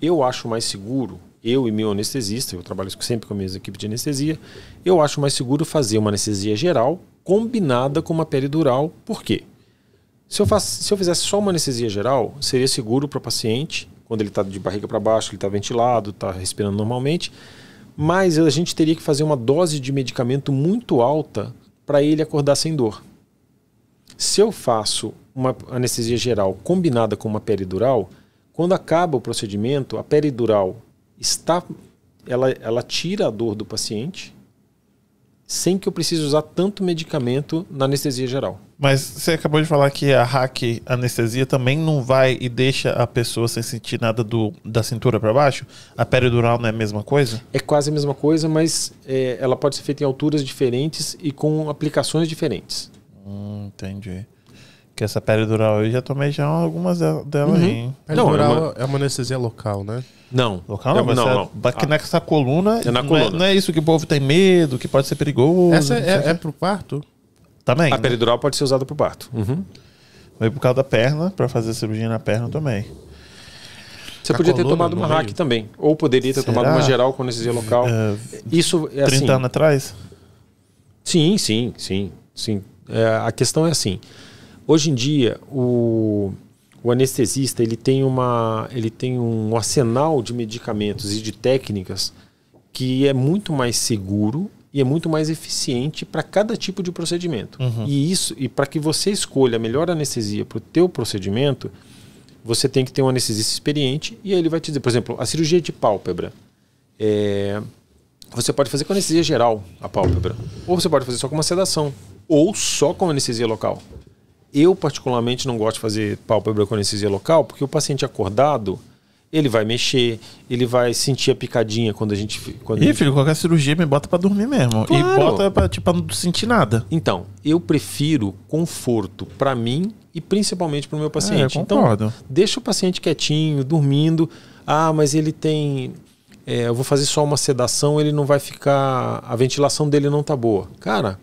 eu acho mais seguro, eu e meu anestesista, eu trabalho sempre com a minha equipe de anestesia, eu acho mais seguro fazer uma anestesia geral combinada com uma peridural. Por quê? Se eu, faço, se eu fizesse só uma anestesia geral, seria seguro para o paciente, quando ele está de barriga para baixo, ele está ventilado, está respirando normalmente, mas a gente teria que fazer uma dose de medicamento muito alta para ele acordar sem dor. Se eu faço uma anestesia geral combinada com uma peridural, quando acaba o procedimento, a peridural está ela, ela tira a dor do paciente, sem que eu precise usar tanto medicamento na anestesia geral.
Mas você acabou de falar que a hack anestesia também não vai e deixa a pessoa sem sentir nada do, da cintura para baixo? A peridural não é a mesma coisa?
É quase a mesma coisa, mas é, ela pode ser feita em alturas diferentes e com aplicações diferentes.
Hum, entendi. Porque essa peridural eu já tomei já algumas delas uhum. aí. não, é, uma...
é uma anestesia local, né? Não. Local não, é, não, não. Bate ah. coluna. É na coluna. Não é,
não é, isso que o povo tem medo, que pode ser perigoso. Essa é, é,
pro parto? Também. A né? peridural pode ser usada pro parto.
Uhum. Veio por causa da perna, para fazer cirurgia na perna também.
Você podia ter tomado uma hack também. Ou poderia ter Será? tomado uma geral com anestesia local. É, isso é 30 assim. anos atrás? Sim, sim, sim. sim. É, a questão é assim. Hoje em dia, o, o anestesista ele tem, uma, ele tem um arsenal de medicamentos e de técnicas que é muito mais seguro e é muito mais eficiente para cada tipo de procedimento. Uhum. E isso, e para que você escolha a melhor anestesia para o teu procedimento, você tem que ter um anestesista experiente e aí ele vai te dizer, por exemplo, a cirurgia de pálpebra. É, você pode fazer com anestesia geral a pálpebra, ou você pode fazer só com uma sedação, ou só com anestesia local. Eu, particularmente, não gosto de fazer pálpebra com anestesia local, porque o paciente acordado, ele vai mexer, ele vai sentir a picadinha quando a gente. Quando Ih, gente filho,
qualquer cirurgia me bota para dormir mesmo.
Claro. E bota pra, tipo, pra não sentir nada. Então, eu prefiro conforto para mim e principalmente para o meu é, paciente. É, eu então, concordo. Então, deixa o paciente quietinho, dormindo. Ah, mas ele tem. É, eu vou fazer só uma sedação, ele não vai ficar. A ventilação dele não tá boa. Cara,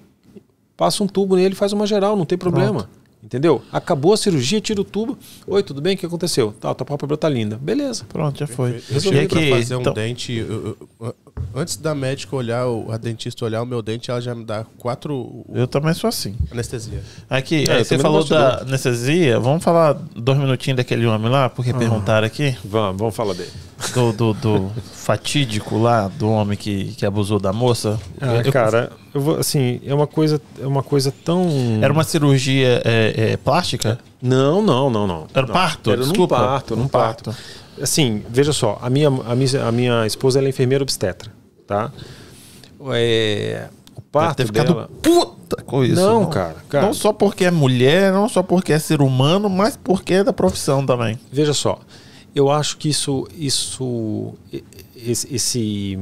passa um tubo nele, faz uma geral, não tem problema. Pronto. Entendeu? Acabou a cirurgia, tira o tubo. Oi, tudo bem? O que aconteceu? Tá, tua pálpebra tá linda. Beleza.
Pronto, já foi. Então. Eu cheguei que fazer então... um
dente. Eu, eu, antes da médica olhar, a dentista olhar o meu dente, ela já me dá quatro.
Eu também sou assim. Anestesia. Aqui, é, você falou da anestesia. Vamos falar dois minutinhos daquele homem lá, porque ah. perguntaram
aqui. Vamos, vamos falar dele
do, do, do, fatídico lá, do homem que, que abusou da moça? Ah, eu, cara,
eu vou, assim, é uma coisa, é uma coisa tão. Era uma
cirurgia
é, é, plástica? Não, não, não, não. Era não. parto? Era Desculpa. num parto, num parto. parto. Assim, veja só, a minha, a minha, a minha esposa é enfermeira obstetra, tá? É, o parto ter ficado dela... puta com isso. Não, não. Cara, cara. Não só
porque é mulher, não só porque é ser humano, mas porque é da profissão também. Veja só,
eu acho que isso, isso esse, esse,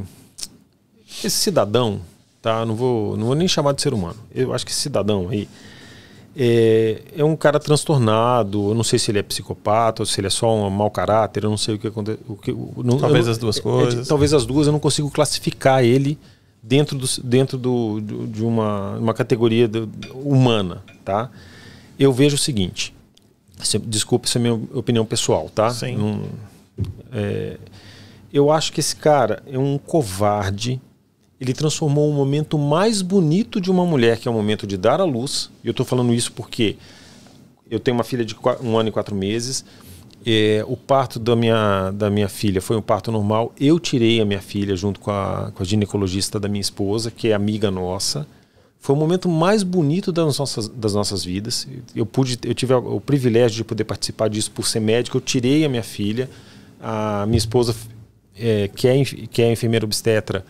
esse cidadão, tá? não, vou, não vou nem chamar de ser humano, eu acho que esse cidadão aí é, é um cara transtornado, eu não sei se ele é psicopata ou se ele é só um mau caráter, eu não sei o que acontece. O que, talvez eu, as duas é, é coisas. É, talvez as duas, eu não consigo classificar ele dentro, do, dentro do, de uma, uma categoria humana, tá? Eu vejo o seguinte, Desculpa, essa é minha opinião pessoal, tá? Sim. é, eu acho que esse cara é um covarde. Ele transformou o um momento mais bonito de uma mulher, que é o momento de dar à luz. E eu estou falando isso porque eu tenho uma filha de um ano e quatro meses. É, o parto da minha, da minha filha foi um parto normal. Eu tirei a minha filha junto com a, com a ginecologista da minha esposa, que é amiga nossa. Foi o momento mais bonito das nossas, das nossas vidas. Eu pude, eu tive o privilégio de poder participar disso por ser médico. Eu tirei a minha filha, a minha esposa, é, que, é, que é enfermeira obstetra,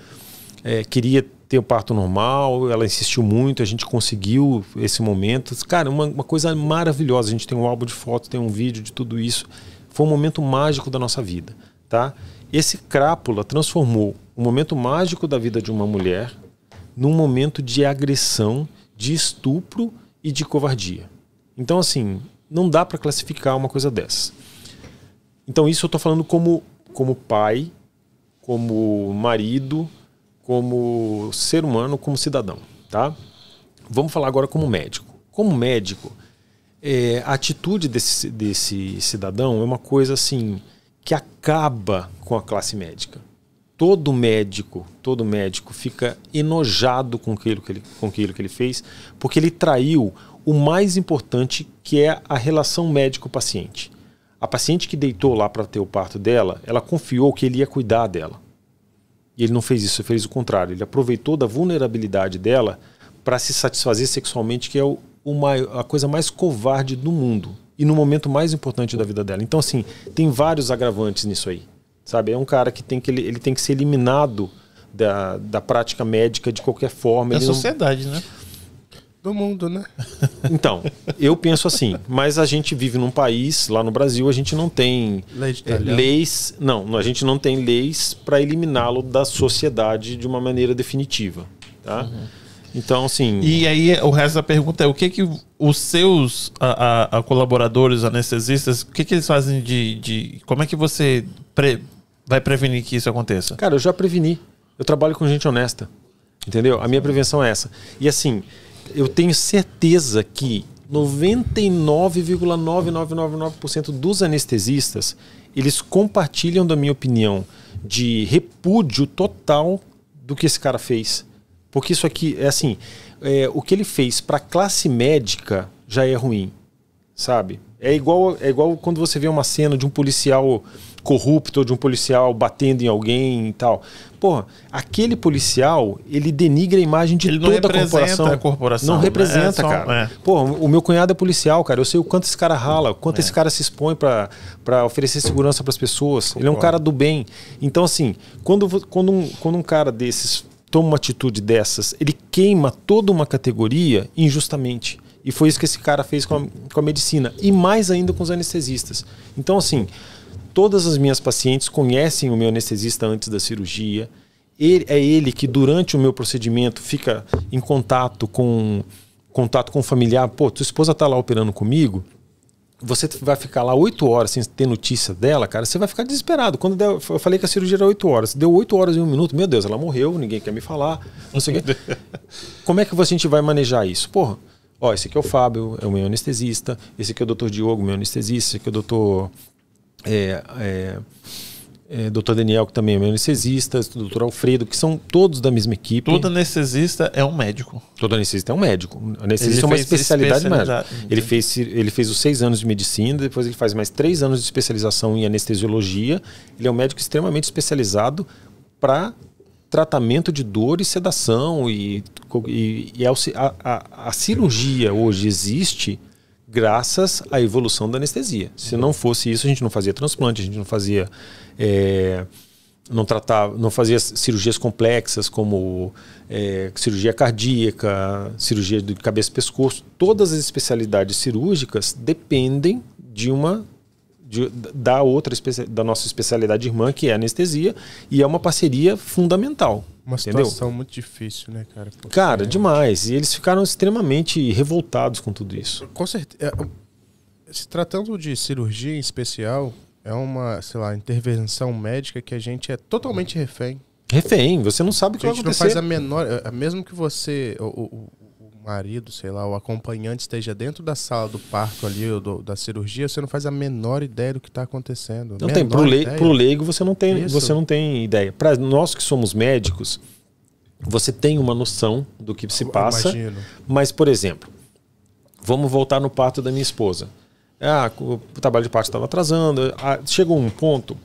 é, queria ter o parto normal. Ela insistiu muito, a gente conseguiu esse momento. Cara, uma, uma coisa maravilhosa. A gente tem um álbum de fotos, tem um vídeo de tudo isso. Foi um momento mágico da nossa vida, tá? Esse crápula transformou o momento mágico da vida de uma mulher num momento de agressão, de estupro e de covardia. Então, assim, não dá para classificar uma coisa dessa. Então, isso eu estou falando como, como pai, como marido, como ser humano, como cidadão, tá? Vamos falar agora como médico. Como médico, é, a atitude desse, desse cidadão é uma coisa assim que acaba com a classe médica todo médico, todo médico fica enojado com aquilo que ele, com aquilo que ele fez, porque ele traiu o mais importante que é a relação médico-paciente. A paciente que deitou lá para ter o parto dela, ela confiou que ele ia cuidar dela. E ele não fez isso, ele fez o contrário. Ele aproveitou da vulnerabilidade dela para se satisfazer sexualmente, que é o, a coisa mais covarde do mundo. E no momento mais importante da vida dela. Então, assim, tem vários agravantes nisso aí sabe? É um cara que tem que ele, ele tem que ser eliminado da, da prática médica de qualquer forma. Da
sociedade, não... né? Do mundo, né?
Então, eu penso assim, mas a gente vive num país, lá no Brasil, a gente não tem é, leis. Não, a gente não tem leis para eliminá-lo da sociedade de uma maneira definitiva. Tá? Uhum. Então, assim.
E aí, o resto da pergunta é: o que que os seus a, a, a colaboradores anestesistas, o que que eles fazem de. de como é
que você pre, vai prevenir que isso aconteça? Cara, eu já preveni. Eu trabalho com gente honesta. Entendeu? A minha prevenção é essa. E assim, eu tenho certeza que 99,9999% dos anestesistas, eles compartilham da minha opinião de repúdio total do que esse cara fez. Porque isso aqui é assim, é, o que ele fez para classe médica já é ruim, sabe? É igual, é igual quando você vê uma cena de um policial corrupto, ou de um policial batendo em alguém e tal. Porra, aquele policial, ele denigra a imagem de ele toda a corporação. a corporação. Não né? representa, é só, cara. É. o meu cunhado é policial, cara. Eu sei o quanto esse cara rala, o quanto é. esse cara se expõe para oferecer segurança para as pessoas. Ele é um cara do bem. Então, assim, quando, quando, um, quando um cara desses toma uma atitude dessas, ele queima toda uma categoria injustamente. E foi isso que esse cara fez com a, com a medicina. E mais ainda com os anestesistas. Então, assim, todas as minhas pacientes conhecem o meu anestesista antes da cirurgia. Ele, é ele que, durante o meu procedimento, fica em contato com contato com o familiar. Pô, tua esposa tá lá operando comigo você vai ficar lá oito horas sem ter notícia dela, cara, você vai ficar desesperado. Quando eu falei que a cirurgia era oito horas, deu oito horas e um minuto, meu Deus, ela morreu, ninguém quer me falar, não sei o quê. Como é que a gente vai manejar isso? Porra, Ó, esse aqui é o Fábio, é o meu anestesista. Esse aqui é o Dr. Diogo, meu anestesista. Esse aqui é o doutor... É, é, é, doutor Daniel, que também é meu anestesista, doutor Alfredo, que são todos da mesma equipe. Todo anestesista é um médico. Todo anestesista é um médico. Anestesista ele é uma especialidade, especialidade médica. Ele fez, ele fez os seis anos de medicina, depois ele faz mais três anos de especialização em anestesiologia. Ele é um médico extremamente especializado para tratamento de dor e sedação e, e, e a, a, a, cirurgia hoje existe graças à evolução da anestesia. Se não fosse isso, a gente não fazia transplante, a gente não fazia é, não tratava, não fazia cirurgias complexas como é, cirurgia cardíaca, cirurgia de cabeça e pescoço. Todas as especialidades cirúrgicas dependem de uma de, da outra da nossa especialidade irmã, que é anestesia, e é uma parceria fundamental.
Uma entendeu? situação muito difícil, né, cara? Porque cara, é
demais. E eles ficaram extremamente revoltados com tudo
isso. Com certeza. É, se tratando de cirurgia em especial, é uma, sei lá, intervenção médica que a gente é totalmente refém. Refém, você não sabe o que vai acontecer. A gente não faz a menor. É, mesmo que você. O, o, marido, sei lá, o acompanhante esteja dentro da sala do parto ali, ou do, da cirurgia, você não faz a menor ideia do que está acontecendo. Não menor tem, pro, le, pro leigo você não tem, você não
tem ideia. Para nós que somos médicos, você tem uma noção do que se passa. Imagino. Mas, por exemplo, vamos voltar no parto da minha esposa. Ah, o trabalho de parto estava atrasando. Ah, chegou um ponto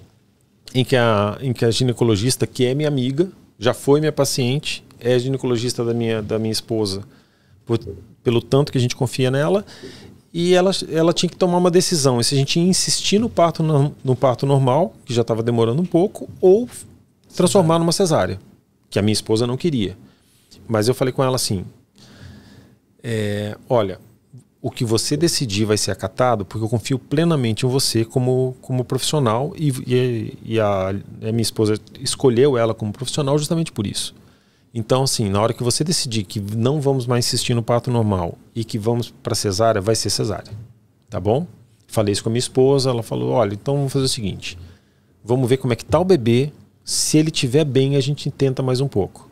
em que, a, em que a ginecologista, que é minha amiga, já foi minha paciente, é ginecologista da minha, da minha esposa por, pelo tanto que a gente confia nela, e ela, ela tinha que tomar uma decisão: se a gente ia insistir no parto, no, no parto normal, que já estava demorando um pouco, ou transformar numa cesárea, que a minha esposa não queria. Mas eu falei com ela assim: é, olha, o que você decidir vai ser acatado, porque eu confio plenamente em você como, como profissional e, e, e a, a, minha esposa escolheu ela como profissional justamente por isso. Então, assim, na hora que você decidir que não vamos mais insistir no parto normal e que vamos para cesárea, vai ser cesárea. Tá bom? Falei isso com a minha esposa, ela falou: olha, então vamos fazer o seguinte. Vamos ver como é que tá o bebê. Se ele tiver bem, a gente tenta mais um pouco.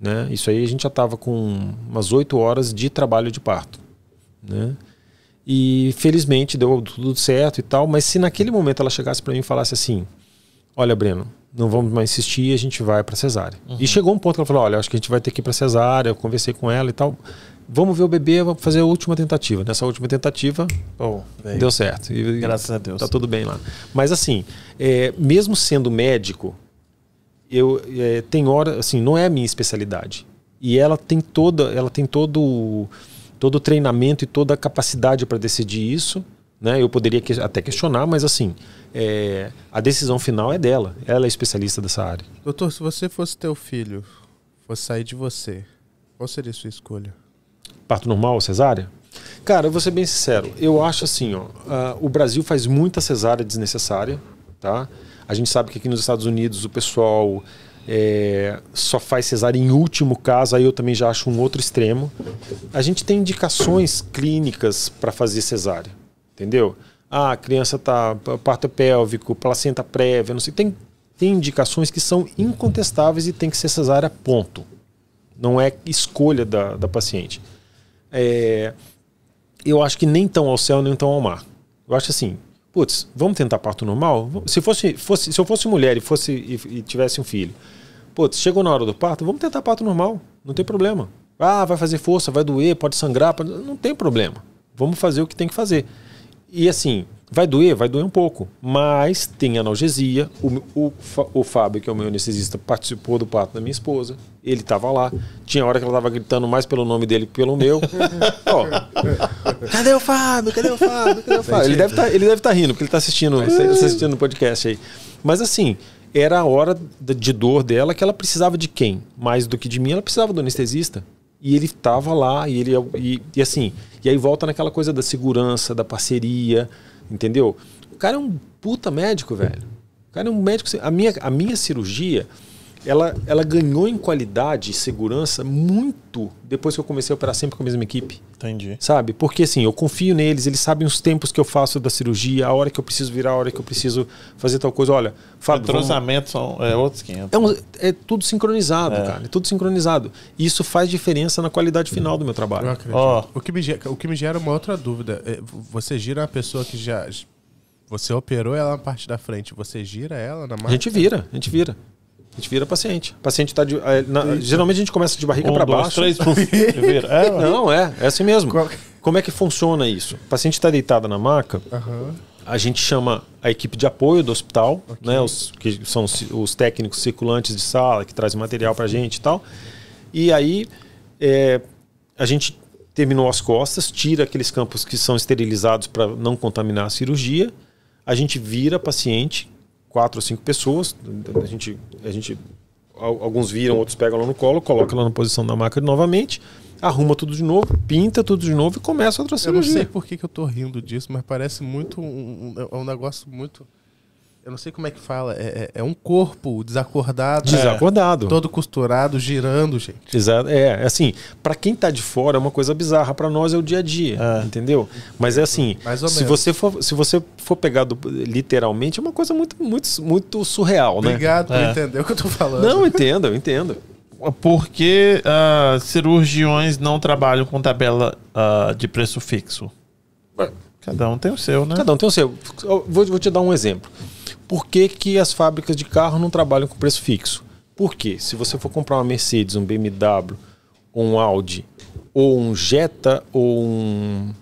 Né? Isso aí a gente já tava com umas oito horas de trabalho de parto. Né? E felizmente deu tudo certo e tal, mas se naquele momento ela chegasse para mim e falasse assim: olha, Breno, não vamos mais insistir, a gente vai para cesárea. Uhum. E chegou um ponto que ela falou, olha, acho que a gente vai ter que ir para cesárea, eu conversei com ela e tal. Vamos ver o bebê, vamos fazer a última tentativa. Nessa última tentativa, oh, deu certo. E, Graças a Deus. Tá tudo bem lá. Mas assim, é, mesmo sendo médico, eu é, tem hora, assim, não é a minha especialidade. E ela tem toda, ela tem todo todo o treinamento e toda a capacidade para decidir isso. Né? Eu poderia que, até questionar, mas assim, é, a decisão final é dela. Ela é especialista dessa área.
Doutor, se você fosse teu filho, fosse sair de você, qual seria a sua escolha?
Parto normal ou cesárea? Cara, eu vou ser bem sincero. Eu acho assim, ó, uh, o Brasil faz muita cesárea desnecessária, tá? A gente sabe que aqui nos Estados Unidos o pessoal é, só faz cesárea em último caso, aí eu também já acho um outro extremo. A gente tem indicações clínicas para fazer cesárea entendeu? Ah, a criança tá parto é pélvico, placenta prévia, não sei. Tem, tem indicações que são incontestáveis e tem que ser cesárea, ponto. Não é escolha da, da paciente. É, eu acho que nem tão ao céu, nem tão ao mar. Eu acho assim, putz, vamos tentar parto normal? Se, fosse, fosse, se eu fosse mulher e, fosse, e, e tivesse um filho, putz, chegou na hora do parto, vamos tentar parto normal, não tem problema. Ah, vai fazer força, vai doer, pode sangrar, pode... não tem problema. Vamos fazer o que tem que fazer. E assim, vai doer? Vai doer um pouco, mas tem analgesia. O, o, o Fábio, que é o meu anestesista, participou do parto da minha esposa. Ele estava lá. Tinha hora que ela estava gritando mais pelo nome dele que pelo meu. oh, cadê o Fábio? Cadê o Fábio? Cadê o Fábio? Ele deve tá, estar tá rindo, porque ele está assistindo, tá é. assistindo o podcast aí. Mas assim, era a hora de dor dela que ela precisava de quem? Mais do que de mim, ela precisava do anestesista. E ele estava lá, e ele e, e, assim, e aí volta naquela coisa da segurança, da parceria, entendeu? O cara é um puta médico, velho. O cara é um médico. Assim, a minha, a minha cirurgia, ela, ela ganhou em qualidade e segurança muito depois que eu comecei a operar sempre com a mesma equipe. Entendi. Sabe? Porque assim, eu confio neles, eles sabem os tempos que eu faço da cirurgia, a hora que eu preciso virar, a hora que eu preciso fazer tal coisa. Olha, Fábio. Entrosamento
vamos... são é, outros 500. É,
um, é tudo sincronizado, é. cara. É tudo sincronizado. E isso faz diferença na qualidade final do meu trabalho.
Oh. O, que me, o que me gera uma outra dúvida. É, você gira uma pessoa que já. Você operou ela na parte da frente, você gira ela na marca? A gente vira,
a gente vira. A gente vira paciente. O paciente está de. É, na, geralmente a gente começa de barriga um, para baixo. Três, pum, é, não, é, é assim mesmo. Qual... Como é que funciona isso? O paciente está deitado na maca, uhum. a gente chama a equipe de apoio do hospital, okay. né? Os, que são os técnicos circulantes de sala, que trazem material para a gente e tal. E aí é, a gente terminou as costas, tira aqueles campos que são esterilizados para não contaminar a cirurgia. A gente vira paciente, quatro ou cinco pessoas. A gente, a gente, alguns viram, outros pegam lá no colo, coloca lá na posição da máquina novamente, arruma tudo de novo, pinta tudo de novo e começa outra cirurgia. Eu não sei
por que, que eu tô rindo disso, mas parece muito um, um, é um negócio muito eu não sei como é que fala. É, é, é um corpo desacordado. É. Desacordado. É, todo costurado,
girando, gente. Exato. É, é, assim, para quem tá de fora é uma coisa bizarra. para nós é o dia a dia, é. entendeu? Mas é assim, se você, for, se você for pegado literalmente, é uma coisa muito, muito, muito surreal, Obrigado né? Obrigado por entender
o que eu tô falando. Não,
entendo, eu entendo.
Por que uh, cirurgiões não trabalham com tabela uh, de preço
fixo? Cada um tem o seu, né? Cada um tem o seu. Vou, vou te dar um exemplo. Por que, que as fábricas de carro não trabalham com preço fixo? Porque se você for comprar uma Mercedes, um BMW, um Audi, ou um Jetta, ou um,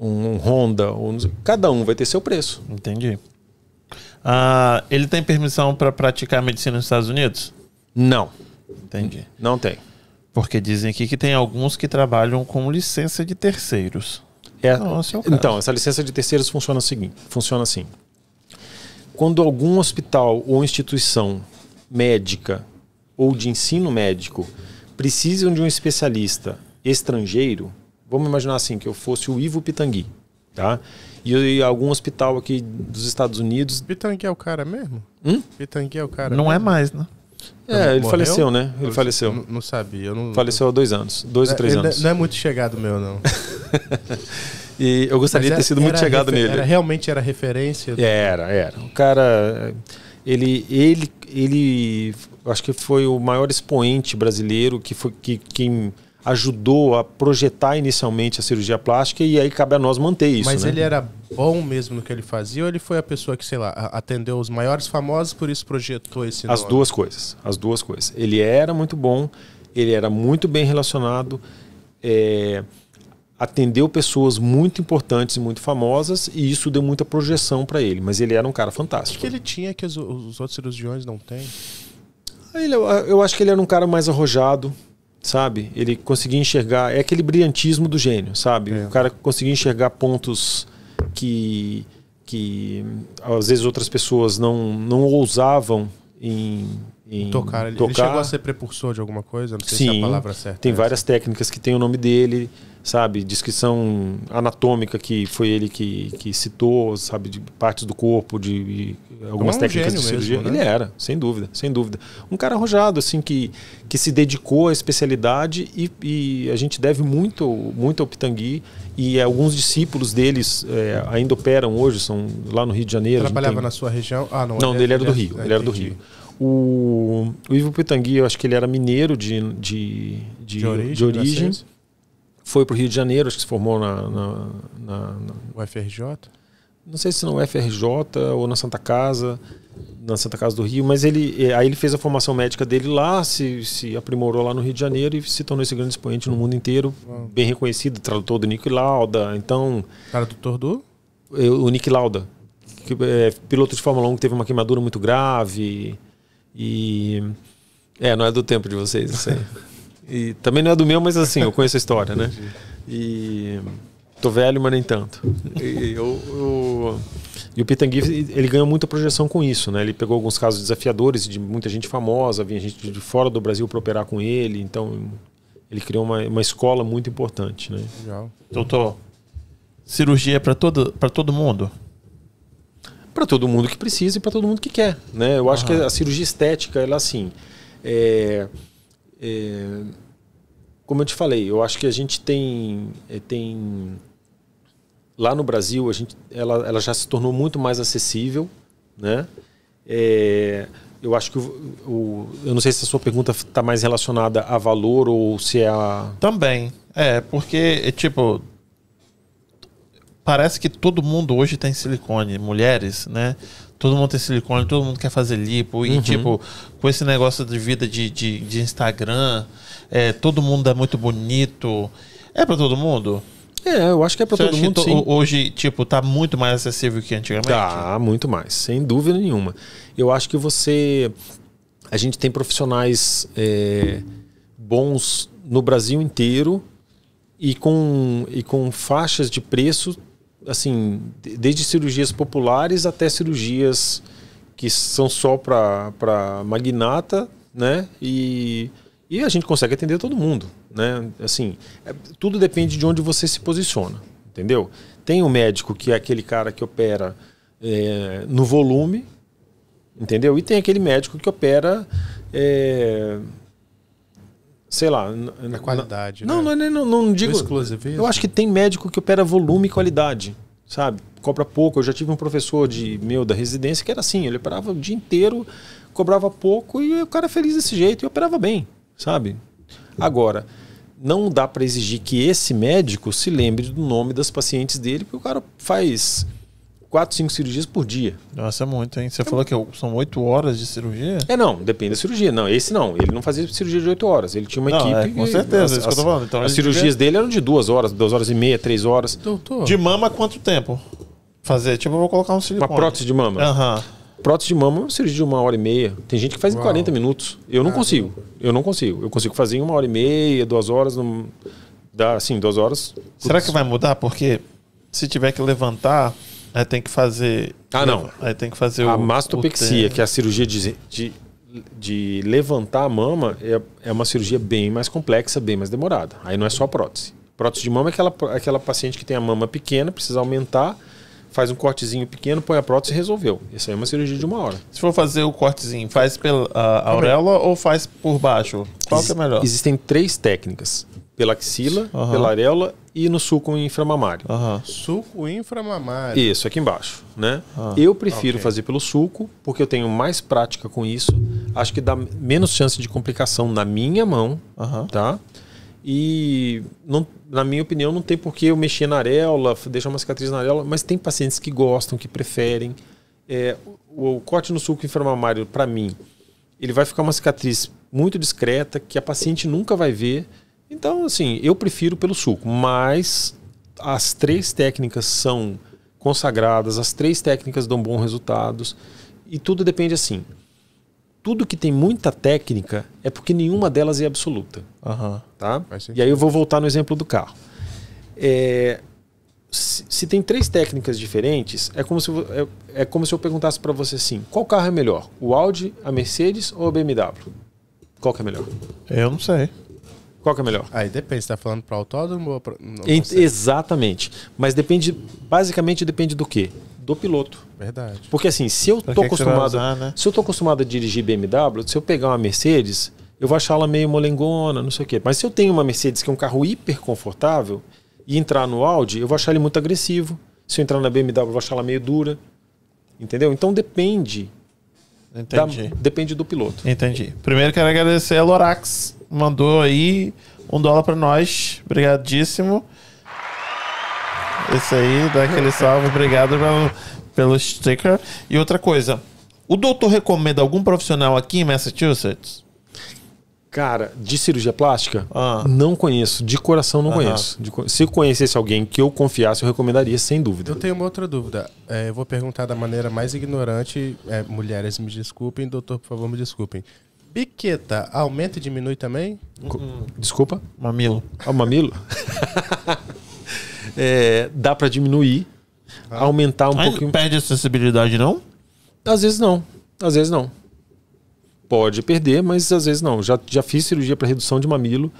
um Honda, ou não sei, cada um vai ter seu preço. Entendi.
Ah, ele tem permissão para praticar medicina nos Estados Unidos? Não. Entendi. Não tem. Porque dizem aqui que tem alguns que trabalham com licença de terceiros.
É, não, é então, essa licença de terceiros funciona, assim, funciona assim quando algum hospital ou instituição médica ou de ensino médico precisam de um especialista estrangeiro, vamos imaginar assim, que eu fosse o Ivo Pitangui, tá? E, e algum hospital aqui dos Estados Unidos... Pitangui
é o cara mesmo? Hum? Pitangui é o cara Não é mesmo. é mais, né? É, ele Morreu? faleceu, né? Ele eu
faleceu. Não, sabia, sabia. Não... Faleceu há dois anos. Dois ou é, três anos.
Não é muito chegado meu, não. E eu gostaria era, de ter é, sido muito chegado nele. Era, realmente era referência? Do... Era, era. O
cara, ele, ele, ele, acho que foi o maior expoente brasileiro que foi que, que ajudou a projetar inicialmente a cirurgia plástica e aí cabe a nós manter isso. Mas né? ele era
bom mesmo no que ele fazia ou ele foi a pessoa que, sei lá, atendeu os maiores famosos, por isso projetou esse nome? As duas
coisas, as duas coisas. Ele era muito bom, ele era muito bem relacionado, é, atendeu pessoas muito importantes e muito famosas e isso deu muita projeção para ele. Mas ele era um cara fantástico.
O que ele tinha que os, os outros cirurgiões não têm?
Ah, ele, eu acho que ele era um cara mais arrojado, sabe? Ele conseguia enxergar. É aquele brilhantismo do gênio, sabe? É. O cara conseguia enxergar pontos que, que às vezes outras pessoas não, não ousavam em em tocar. Ele, tocar. ele chegou a ser
precursor de alguma coisa, não sei Sim, se é a palavra certa. Tem é várias
técnicas que tem o nome dele sabe? Descrição anatômica que foi ele que, que citou, sabe? De partes do corpo, de, algumas é um técnicas de cirurgia. Mesmo, né? Ele era, sem dúvida, sem dúvida. Um cara arrojado, assim, que, que se dedicou à especialidade e, e a gente deve muito, muito ao Pitangui e alguns discípulos deles é, ainda operam hoje, são lá no Rio de Janeiro. Trabalhava tem... na sua
região? Ah, não. Não, ele, é, ele era, do Rio. Ele era do Rio.
O, o Ivo Pitangui, eu acho que ele era mineiro de, de, de, de origem. De origem foi para o Rio de Janeiro, acho que se formou na, na, na, na... UFRJ? Não sei se na UFRJ ou na Santa Casa, na Santa Casa do Rio, mas ele eh, aí ele fez a formação médica dele lá, se, se aprimorou lá no Rio de Janeiro e se tornou esse grande expoente no mundo inteiro, Uau. bem reconhecido, tradutor do Nick Lauda, então...
Tradutor do?
o Nick Lauda, que, é, piloto de Fórmula 1 que teve uma queimadura muito grave e... É, não é do tempo de vocês, isso aí. E também não é do meu, mas assim, eu conheço a história, né? E tô velho, mas nem tanto.
E, eu, eu...
E o Peter Giff, ele ganhou muita projeção com isso, né? Ele pegou alguns casos desafiadores de muita gente famosa, vinha gente de fora do Brasil para operar com ele, então ele criou uma, uma escola muito importante, né? Legal. Doutor, cirurgia é para todo, para todo mundo? Para todo mundo que precisa e para todo mundo que quer, né? Eu acho que a cirurgia estética, ela assim, é é, como eu te falei, eu acho que a gente tem, é, tem lá no Brasil a gente, ela, ela já se tornou muito mais acessível, né? É, eu acho que o, o, eu não sei se a sua pergunta está mais relacionada a valor ou se é a
também é porque é, tipo parece que todo mundo hoje tem silicone mulheres né todo mundo tem silicone, todo mundo quer fazer lipo. E, uhum. tipo, com esse negócio de vida de, de, de Instagram, é, todo mundo é muito bonito. É para todo mundo?
É, eu acho que é para todo mundo. Sim. Hoje, tipo, tá muito mais acessível que antigamente? Tá, muito mais, sem dúvida nenhuma. Eu acho que você. A gente tem profissionais é, bons no Brasil inteiro e com, e com faixas de preço assim, desde cirurgias populares até cirurgias que são só para magnata, né? E, e a gente consegue atender todo mundo, né? Assim, é, tudo depende de onde você se posiciona, entendeu? Tem o um médico que é aquele cara que opera é, no volume, entendeu? E tem aquele médico que opera é, sei lá. Na qualidade. né? Não, é não, não, não digo. Eu acho que tem médico que opera volume e qualidade, sabe? Cobra pouco. Eu já tive um professor de meu da residência que era assim: ele operava o dia inteiro, cobrava pouco e o cara feliz desse jeito e operava bem, sabe? Agora, não dá para exigir que esse médico se lembre do nome das pacientes dele, porque o cara faz quatro, cinco cirurgias por dia. Nossa, é muito, hein?
Você é falou muito. que são oito horas de cirurgia?
É, não, depende da cirurgia. Não, esse não. Ele não fazia cirurgia de oito horas. Ele tinha uma não, equipe. É, com certeza, e, é isso que eu tô falando. Então, as cirurgias dele eram de duas horas, duas horas e meia, três horas.
Doutor. De
mama, quanto tempo? Fazer? Tipo, eu vou colocar um silicone. Uma prótese de mama? Aham. Uhum. Prótese de mama é uma cirurgia de uma hora e meia. Tem gente que faz Uau. em 40 minutos. Eu não ah, consigo. Eu não consigo. Eu consigo fazer em uma hora e meia, duas horas. Não... Dá, assim, duas horas. Será que vai
mudar? Porque se tiver que levantar Aí tem que fazer. Ah, não. Aí tem que fazer a o. A mastopexia, o que
é a cirurgia de, de, de levantar a mama, é, é uma cirurgia bem mais complexa, bem mais demorada. Aí não é só prótese. Prótese de mama é aquela, aquela paciente que tem a mama pequena, precisa aumentar, faz um cortezinho pequeno, põe a prótese e resolveu. Isso aí é uma cirurgia de uma hora.
Se for fazer o cortezinho, faz pela a auréola
ou faz por baixo? Qual Ex que é melhor? Existem três técnicas: pela axila, uhum. pela areola e no suco inframamário. Uhum. Suco
inframamário. Isso,
aqui embaixo, né? Ah. Eu prefiro okay. fazer pelo suco, porque eu tenho mais prática com isso. Acho que dá menos chance de complicação na minha mão, tá? E, não, na minha opinião, não tem por que eu mexer na areola, deixar uma cicatriz na areola, mas tem pacientes que gostam, que preferem. É, o, o corte no suco inframamário, para mim, ele vai ficar uma cicatriz muito discreta, que a paciente nunca vai ver então, assim, eu prefiro pelo suco, mas as três técnicas são consagradas, as três técnicas dão bons resultados e tudo depende assim. Tudo que tem muita técnica é porque nenhuma delas é absoluta.
Uhum. Tá? E aí eu vou
voltar no exemplo do carro. É, se, se, tem três técnicas diferentes, é como se, é, é como se eu perguntasse para você assim: qual carro é melhor? O Audi, a Mercedes ou a BMW? Qual que é melhor? Eu não sei.
Qual que é melhor? Aí depende, você tá falando para autódromo ou para.
Exatamente. Mas depende, basicamente depende do quê?
Do piloto. Verdade.
Porque assim, se eu pra tô acostumado. Usar, né? Se eu tô acostumado a dirigir BMW, se eu pegar uma Mercedes, eu vou achar ela meio molengona, não sei o quê. Mas se eu tenho uma Mercedes que é um carro hiper confortável e entrar no Audi, eu vou achar ele muito agressivo. Se eu entrar na BMW, eu vou achar ela meio dura. Entendeu? Então depende. Entendi. Da, depende do piloto. Entendi. Primeiro quero agradecer a Lorax
mandou aí um dólar para nós. Obrigadíssimo. Esse aí, dá aquele salve. Obrigado pelo, pelo sticker. E outra coisa, o doutor recomenda algum profissional aqui em Massachusetts? Cara, de
cirurgia plástica,
ah. não conheço. De coração, não ah, conheço.
De, se eu conhecesse alguém que eu confiasse, eu recomendaria, sem dúvida. Eu
tenho uma outra dúvida. É, eu vou perguntar da maneira mais ignorante. É, mulheres, me desculpem. Doutor, por favor, me desculpem. Biqueta, aumenta e diminui também? Desculpa? Mamilo. Ah, mamilo? é,
dá para diminuir, ah. aumentar um Aí pouquinho. perde a sensibilidade, não? Às vezes não. Às vezes não. Pode perder, mas às vezes não. Já, já fiz cirurgia para redução de mamilo.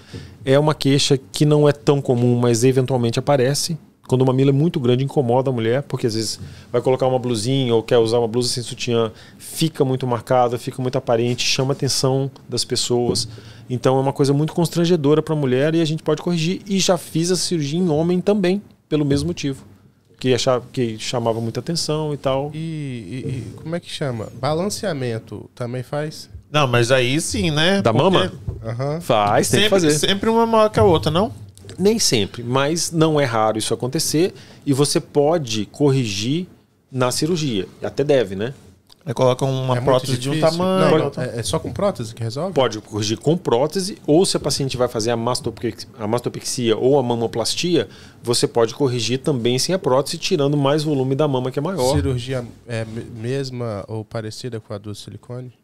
É uma queixa que não é tão comum, mas eventualmente aparece. Quando o mamilo é muito grande, incomoda a mulher, porque às vezes vai colocar uma blusinha ou quer usar uma blusa sem sutiã, fica muito marcada, fica muito aparente, chama a atenção das pessoas. Então é uma coisa muito constrangedora para a mulher e a gente pode corrigir. E já fiz a cirurgia em homem também, pelo
mesmo motivo. Que, achava, que chamava muita atenção e tal. E, e, e como é que chama? Balanceamento também faz?
Não, mas aí sim,
né? Da Porque... mama? Uhum. Faz, tem sempre, que fazer. Sempre
uma maior que a outra, não? Nem sempre, mas não é raro isso acontecer e você pode corrigir na cirurgia. Até deve, né?
É, coloca uma é prótese de um tamanho. Não,
é, é, só com prótese que resolve? Pode corrigir com prótese, ou se a paciente vai fazer a mastopexia, a mastopexia ou a mamoplastia, você pode corrigir também sem a prótese, tirando mais volume da mama que é maior. Cirurgia
é mesma ou parecida com a do silicone?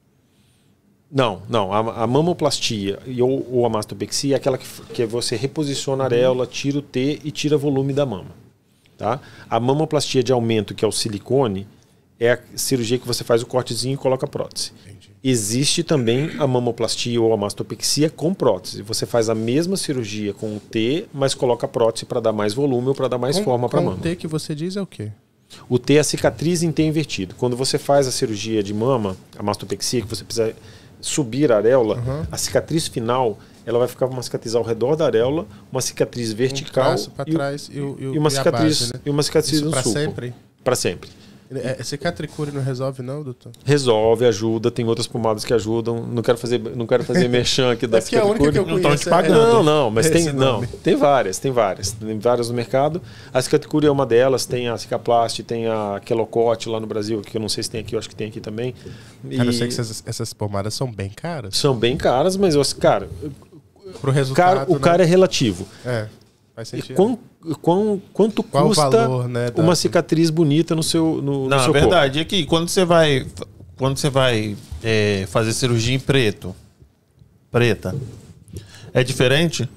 Não, não. A, a mamoplastia e, ou, ou, a mastopexia é aquela que, que você reposiciona a areola, tira o T e tira volume da mama. Tá? A mamoplastia de aumento, que é o silicone, é a cirurgia que você faz o cortezinho e coloca a prótese. Existe também a mamoplastia ou a mastopexia com prótese. Você faz a mesma cirurgia com o T, mas coloca a prótese para dar mais volume ou para dar mais com, forma para a mama. O T
que você diz é o quê?
O T é a cicatriz em T invertido. Quando você faz a cirurgia de mama, a mastopexia, que você precisa subir a areola, uhum. a cicatriz final ela vai ficar uma cicatriz ao redor da areola, uma cicatriz vertical um trás e, e, e, uma e cicatriz base, né? e uma cicatriz Isso no sulco. Para sempre. Para sempre.
É, é, cicatricure não resolve, não, doutor?
Resolve, ajuda, tem outras pomadas que ajudam. Não quero fazer, não quero fazer merchan aqui da cicatricure. É que eu não te é pagando. Não, não, mas é tem, não, tem várias, tem várias. Tem várias no mercado. A cicatricure é uma delas, tem a Cicaplast, tem a Quelocote lá no Brasil, que eu não sei se tem aqui, eu acho que tem aqui também. E... Cara, eu sei que essas,
essas pomadas são bem caras.
São bem caras, mas, eu, cara, Pro resultado, cara, o né? cara é relativo. É. Faz sentido. E quão, quão, quanto Qual custa valor, né, da... uma cicatriz bonita no seu no, Não, no seu a é verdade
corpo? é que quando você vai quando você vai é, fazer cirurgia em preto, preta, é diferente?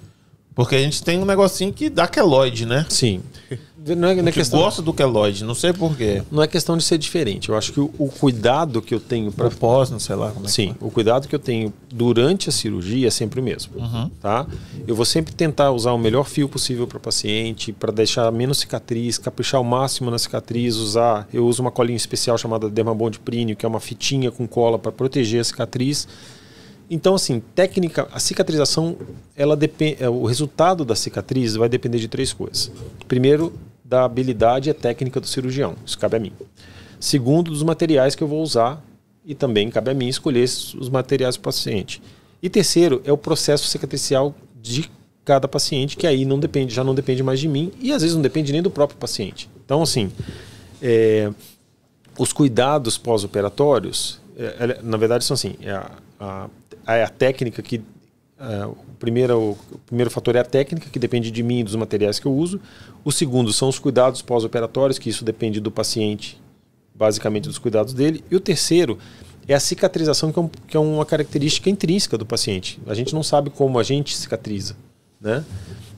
Porque a gente tem um negocinho que dá queloide, né? Sim.
Não é, não é questão... gosto do queloide, não sei porquê. Não é questão de ser diferente. Eu acho que o, o cuidado que eu tenho para pós, não sei lá como é Sim, o cuidado que eu tenho durante a cirurgia é sempre o mesmo. Uhum. Tá? Eu vou sempre tentar usar o melhor fio possível para paciente, para deixar menos cicatriz, caprichar o máximo na cicatriz, usar. Eu uso uma colinha especial chamada Dermabond Prínio, que é uma fitinha com cola para proteger a cicatriz. Então, assim, técnica, a cicatrização, ela depende, é, o resultado da cicatriz vai depender de três coisas. Primeiro, da habilidade e técnica do cirurgião. Isso cabe a mim. Segundo, dos materiais que eu vou usar e também cabe a mim escolher os materiais do paciente. E terceiro, é o processo cicatricial de cada paciente, que aí não depende, já não depende mais de mim e às vezes não depende nem do próprio paciente. Então, assim, é, os cuidados pós-operatórios, é, é na verdade, são assim: é a, a, é a técnica que Uh, o, primeiro, o primeiro fator é a técnica, que depende de mim e dos materiais que eu uso. O segundo são os cuidados pós-operatórios, que isso depende do paciente, basicamente dos cuidados dele. E o terceiro é a cicatrização, que é, um, que é uma característica intrínseca do paciente. A gente não sabe como a gente cicatriza. Né?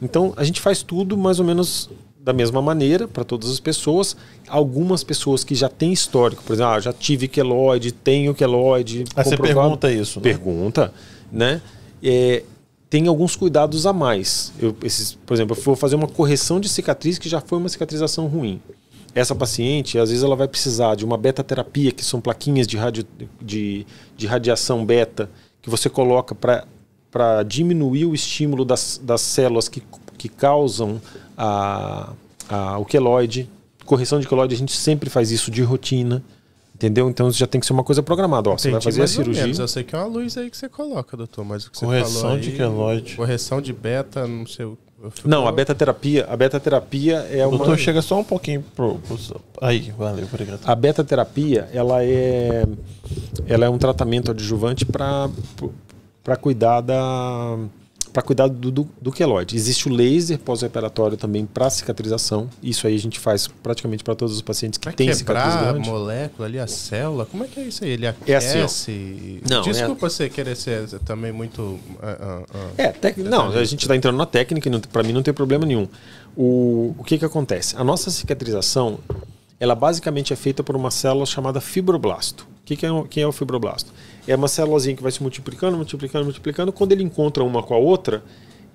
Então, a gente faz tudo mais ou menos da mesma maneira para todas as pessoas. Algumas pessoas que já têm histórico, por exemplo, ah, já tive queloide, tenho queloide. Aí você pergunta isso. Né? Pergunta, né? é, tem alguns cuidados a mais. Eu, esses, por exemplo, eu vou fazer uma correção de cicatriz que já foi uma cicatrização ruim. Essa paciente, às vezes, ela vai precisar de uma beta-terapia, que são plaquinhas de, radio, de, de radiação beta, que você coloca para diminuir o estímulo das, das células que, que causam a, a, o queloide. Correção de queloide, a gente sempre faz isso de rotina. Entendeu? Então já tem que ser uma coisa programada. Ó, você vai fazer a cirurgia. Menos. Eu
sei que é uma luz aí que você coloca, doutor, mas o que correção você falou aí, de queloide. Correção de beta, não sei o Não, a beta-terapia, a beta-terapia é uma...
Doutor, chega
só um pouquinho pro... pro... Aí, valeu, obrigado.
A beta-terapia, ela é, ela é um tratamento adjuvante para cuidar da para cuidar do, do, do queloide. Existe o laser pós-operatório também para cicatrização. Isso aí a gente faz praticamente para todos os pacientes que têm cicatriz grande. a
molécula ali, a célula? Como é que é isso aí? Ele aquece? É assim, não, é Desculpa é... você querer ser também muito... Uh, uh, é,
tec... não, tá a gente está entrando na técnica e para mim não tem problema nenhum. O, o que, que acontece? A nossa cicatrização, ela basicamente é feita por uma célula chamada fibroblasto. Que que é, quem é o fibroblasto? É uma célulazinha que vai se multiplicando, multiplicando, multiplicando. Quando ele encontra uma com a outra,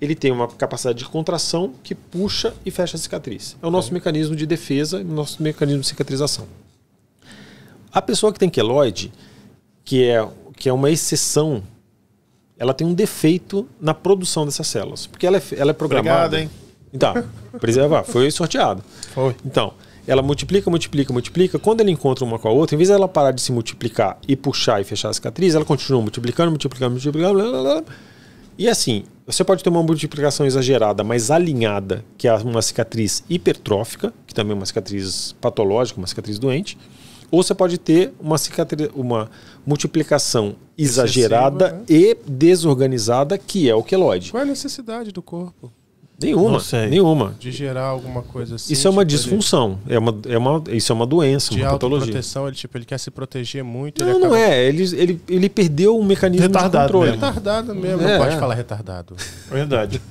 ele tem uma capacidade de contração que puxa e fecha a cicatriz. É o nosso é. mecanismo de defesa, o nosso mecanismo de cicatrização. A pessoa que tem queloide, que é, que é uma exceção, ela tem um defeito na produção dessas células. Porque ela é, ela é programada. Obrigado, hein? Então, preservar, foi sorteado. Foi. Então, ela multiplica, multiplica, multiplica. Quando ela encontra uma com a outra, em vez dela parar de se multiplicar e puxar e fechar a cicatriz, ela continua multiplicando, multiplicando, multiplicando. Blá, blá, blá. E assim, você pode ter uma multiplicação exagerada, mas alinhada, que é uma cicatriz hipertrófica, que também é uma cicatriz patológica, uma cicatriz doente. Ou você pode ter uma, cicatriz, uma multiplicação exagerada né? e desorganizada, que é o queloide.
Qual é a necessidade do corpo? Nenhuma, não sei. nenhuma. De gerar alguma coisa assim. Isso é uma tipo
disfunção, ele... é uma, é uma, isso é uma doença, de uma patologia.
proteção, ele tipo, ele quer se proteger muito. Não,
acaba... não é. Ele, ele, ele perdeu o mecanismo retardado de controle. Mesmo. Retardado mesmo. É, não pode é. falar retardado. Verdade.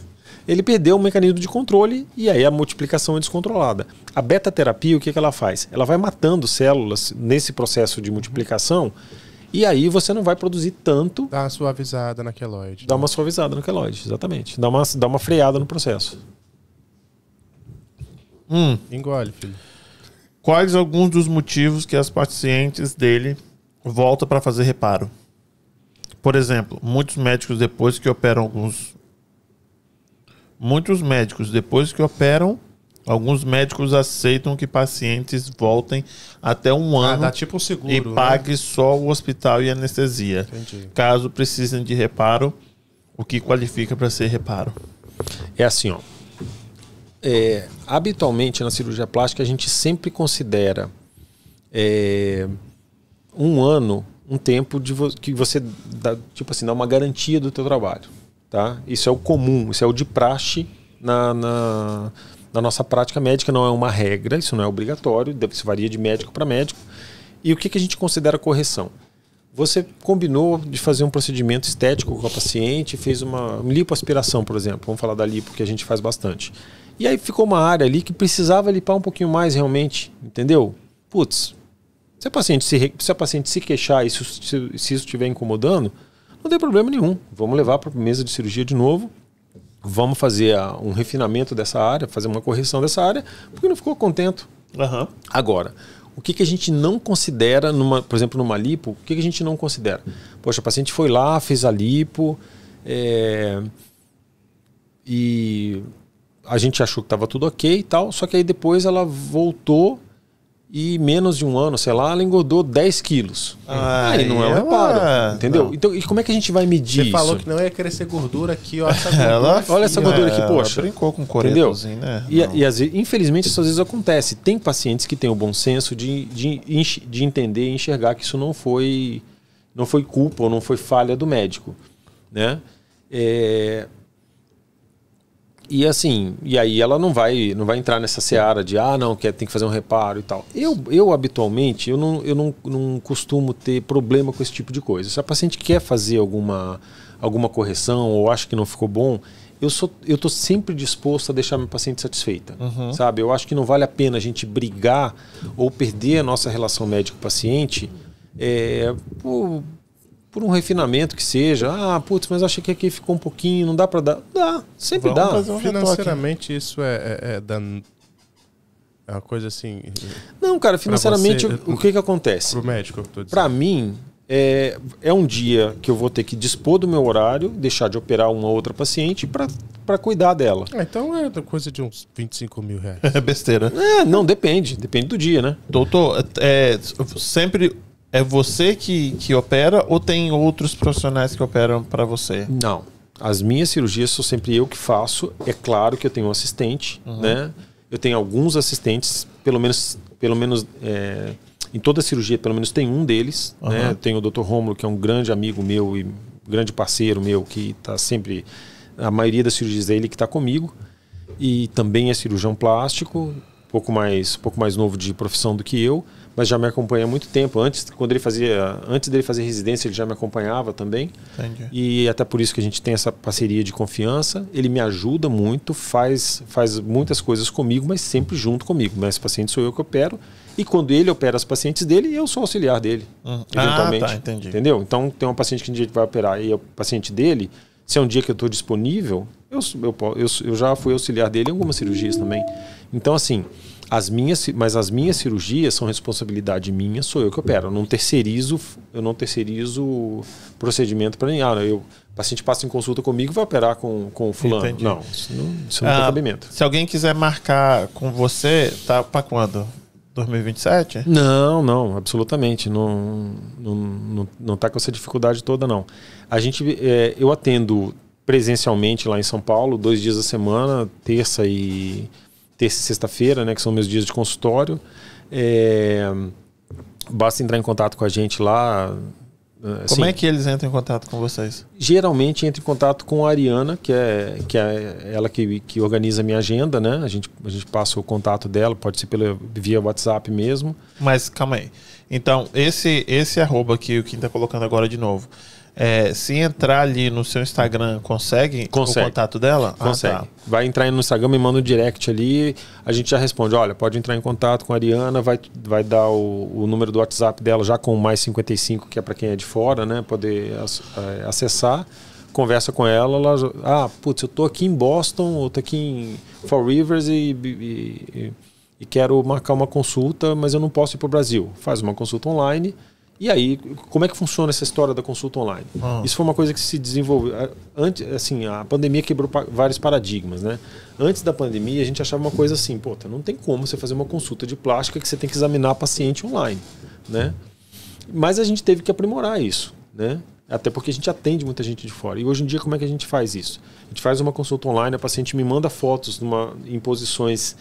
ele perdeu o mecanismo de controle e aí a multiplicação é descontrolada. A beta terapia, o que, que ela faz? Ela vai matando células nesse processo de multiplicação. Uhum e aí você não vai produzir tanto. Dá uma suavizada na queloide. Dá né? uma suavizada na queloide, exatamente. Dá uma, dá uma freada no processo.
Hum. Engole, filho.
Quais alguns dos motivos que as pacientes dele voltam para fazer reparo? Por exemplo, muitos médicos depois que operam alguns muitos médicos depois que operam Alguns médicos aceitam que pacientes voltem até um ah, ano ah, dá tipo seguro, e né? pague né? só o hospital e anestesia. Entendi. Caso precisem de reparo, o que
qualifica para ser reparo? É assim, ó. É, habitualmente na cirurgia plástica a gente sempre considera é, um ano um tempo de vo que você dá, tipo assim, dá uma garantia do teu trabalho. Tá? Isso é o comum, isso é o de praxe na, na na nossa prática médica não é uma regra, isso não é obrigatório, isso varia de médico para médico. E o que, que a gente considera correção? Você combinou de fazer um procedimento estético com a paciente, fez uma lipoaspiração, por exemplo. Vamos falar da lipo, que a gente faz bastante. E aí ficou uma área ali que precisava limpar um pouquinho mais realmente, entendeu? Putz, se a paciente se, se, a paciente se queixar e se, se, se isso estiver incomodando, não tem problema nenhum. Vamos levar para a mesa de cirurgia de novo vamos fazer um refinamento dessa área, fazer uma correção dessa área, porque não ficou contento. Uhum. Agora, o que, que a gente não considera, numa, por exemplo, numa lipo, o que, que a gente não considera? Poxa, o paciente foi lá, fez a lipo, é, e a gente achou que estava tudo ok e tal, só que aí depois ela voltou e menos de um ano, sei lá, ela engordou 10 quilos.
Ah, aí não é um é, reparo. Entendeu? Não.
Então, e como é que a gente vai medir isso? Você falou
que não ia crescer gordura aqui, ó. Essa gordura
ela, olha essa gordura aqui, é, poxa. Ela brincou com o Entendeu? Né? E, e infelizmente, isso às vezes acontece. Tem pacientes que têm o bom senso de, de, de entender e enxergar que isso não foi, não foi culpa ou não foi falha do médico. Né? É, e assim, e aí ela não vai, não vai entrar nessa seara de ah, não, quer, tem que fazer um reparo e tal. Eu, eu habitualmente, eu, não, eu não, não costumo ter problema com esse tipo de coisa. Se a paciente quer fazer alguma, alguma correção ou acha que não ficou bom, eu sou eu tô sempre disposto a deixar meu paciente satisfeita uhum. sabe eu acho que não vale a pena a gente brigar ou perder a nossa relação médico paciente é, eh, por, por um refinamento que seja. Ah, putz, mas achei que aqui ficou um pouquinho,
não dá para dar. Dá, sempre Vamos dá. Um financeiramente, isso é, é, é, da... é, uma coisa assim. Não, cara, financeiramente, você, o que que acontece? Pro médico, eu tô dizendo. Pra
mim, é, é um dia que eu vou ter que dispor do meu horário, deixar de operar uma outra paciente para cuidar dela.
É, então é coisa de uns 25 mil reais. É
besteira. É, não, depende. Depende do dia, né? Doutor, é, é sempre é
você que, que opera ou tem outros profissionais que operam para você? Não. As
minhas cirurgias sou sempre eu que faço. É claro que eu tenho um assistente, uhum. né? Eu tenho alguns assistentes, pelo menos, pelo menos é, em toda cirurgia, pelo menos tem um deles. Né? Uhum. Né? Eu tenho o Dr. Romulo, que é um grande amigo meu e grande parceiro meu, que está sempre. A maioria das cirurgias é ele que está comigo. E também é cirurgião plástico, pouco mais, pouco mais novo de profissão do que eu mas já me acompanha há muito tempo. Antes, quando ele fazia, antes dele fazer residência, ele já me acompanhava também. Entendi. E até por isso que a gente tem essa parceria de confiança. Ele me ajuda muito, faz, faz muitas coisas comigo, mas sempre junto comigo. Mas paciente sou eu que opero. E quando ele opera as pacientes dele, eu sou auxiliar dele, uhum. eventualmente. Ah, tá, entendi. Entendeu? Então, tem uma paciente que um dia vai operar e é o paciente dele, se é um dia que eu estou disponível, eu, eu, eu já fui auxiliar dele em algumas cirurgias também. Então, assim, as minhas, mas as minhas cirurgias são responsabilidade minha, sou eu que opero. Eu não terceirizo, eu não terceirizo procedimento para ninguém. Ah, eu, o paciente passa em consulta comigo e vai operar com, com o fulano. Entendi. Não, isso não, isso não ah, tem cabimento.
Se alguém quiser marcar com você, tá para quando? 2027?
Não, não, absolutamente. Não, não, não, não tá com essa dificuldade toda, não. A gente, é, eu atendo presencialmente lá em São Paulo, dois dias a semana, terça e terça e sexta-feira, né, que são meus dias de consultório. É, basta entrar em contato com a gente lá. É, assim, Como é que
eles entram em contato com vocês?
Geralmente entra em contato com a Ariana, que é, que é ela que, que organiza a minha agenda, né? A gente, a gente passa o contato dela, pode ser pela, via WhatsApp mesmo.
Mas calma aí. Então, esse, esse arroba que o que tá colocando agora de novo, é, se entrar ali no seu Instagram, consegue,
consegue. o contato dela? Ah, consegue. Ah, tá. Vai entrar no Instagram, me manda um direct ali, a gente já responde. Olha, pode entrar em contato com a Ariana, vai, vai dar o, o número do WhatsApp dela já com mais 55, que é para quem é de fora, né? Poder é, acessar. Conversa com ela, ela. Ah, putz, eu tô aqui em Boston, ou tô aqui em Fall Rivers e, e, e, e quero marcar uma consulta, mas eu não posso ir para o Brasil. Faz uma consulta online e aí, como é que funciona essa história da consulta online? Ah. Isso foi uma coisa que se desenvolveu. Antes, assim, a pandemia quebrou vários paradigmas, né? Antes da pandemia, a gente achava uma coisa assim, pô, tá, não tem como você fazer uma consulta de plástica que você tem que examinar a paciente online, né? Mas a gente teve que aprimorar isso, né? Até porque a gente atende muita gente de fora. E hoje em dia, como é que a gente faz isso? A gente faz uma consulta online, a paciente me manda fotos numa, em posições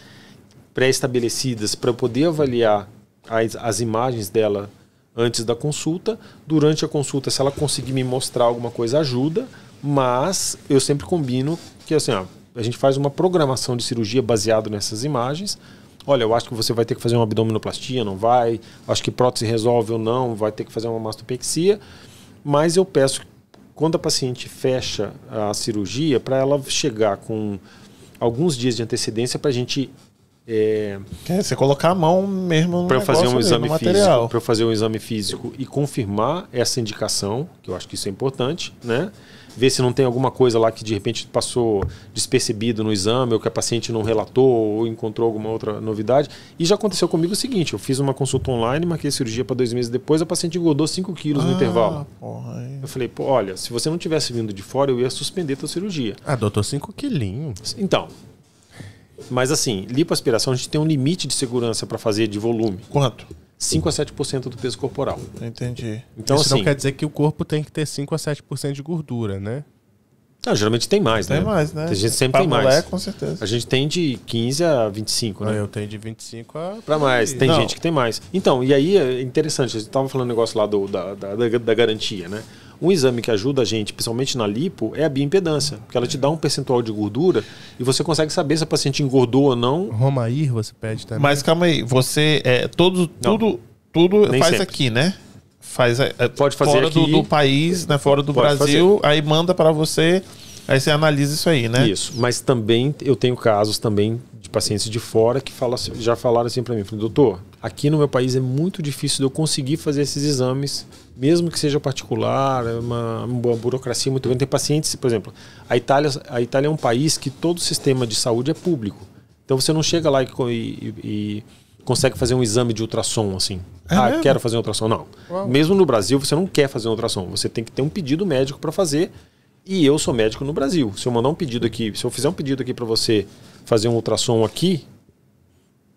pré-estabelecidas para eu poder avaliar as, as imagens dela antes da consulta. Durante a consulta, se ela conseguir me mostrar alguma coisa, ajuda. Mas eu sempre combino que assim, ó, a gente faz uma programação de cirurgia baseado nessas imagens. Olha, eu acho que você vai ter que fazer uma abdominoplastia, não vai. Acho que prótese resolve ou não, vai ter que fazer uma mastopexia. Mas eu peço, quando a paciente fecha a cirurgia, para ela chegar com alguns dias de antecedência para a gente é, é... você colocar a mão mesmo para fazer um exame mesmo, físico, para eu fazer um exame físico e confirmar essa indicação, que eu acho que isso é importante, né? Ver se não tem alguma coisa lá que de repente passou despercebido no exame, ou que a paciente não relatou, ou encontrou alguma outra novidade. E já aconteceu comigo o seguinte: eu fiz uma consulta online, marquei cirurgia para dois meses depois, a paciente engordou 5 quilos ah, no intervalo. Porra. Eu falei, pô, olha, se você não tivesse vindo de fora, eu ia suspender a tua cirurgia.
Ah, doutor, 5
quilinhos. Então, mas assim, lipoaspiração a gente tem um limite de segurança para fazer de volume. Quanto? 5 a 7% do peso corporal. Entendi. Então, Isso assim, não quer
dizer que o corpo tem que ter 5 a 7% de gordura, né?
Não, geralmente tem mais, tem né? Tem mais, né? A gente sempre pra tem mulher, mais. com certeza. A gente tem de 15 a 25, né? Ah, eu tenho
de 25 a. Pra mais. Tem não. gente que
tem mais. Então, e aí é interessante, a gente tava falando um negócio lá do, da, da, da garantia, né? Um exame que ajuda a gente, principalmente na lipo, é a bioimpedância, porque ela te dá um percentual de gordura e você consegue saber se a paciente engordou ou não. Romair você
pede também. Mas
calma aí, você é todo não, tudo tudo faz sempre. aqui, né? Faz
é, é pode
fazer fora aqui, do, do, país, né? Fora do Brasil,
fazer. aí manda para você, aí você analisa isso aí, né? Isso. Mas também eu tenho casos também pacientes de fora que fala, assim, já falaram assim para mim, doutor, aqui no meu país é muito difícil de eu conseguir fazer esses exames, mesmo que seja particular, é uma, uma, burocracia muito grande. Tem pacientes, por exemplo, a Itália, a Itália é um país que todo o sistema de saúde é público. Então você não chega lá e, e, e consegue fazer um exame de ultrassom assim. É ah, mesmo? quero fazer um ultrassom. Não. Uau. Mesmo no Brasil, você não quer fazer um ultrassom. Você tem que ter um pedido médico para fazer. E eu sou médico no Brasil. Se eu mandar um pedido aqui, se eu fizer um pedido aqui para você fazer um ultrassom aqui,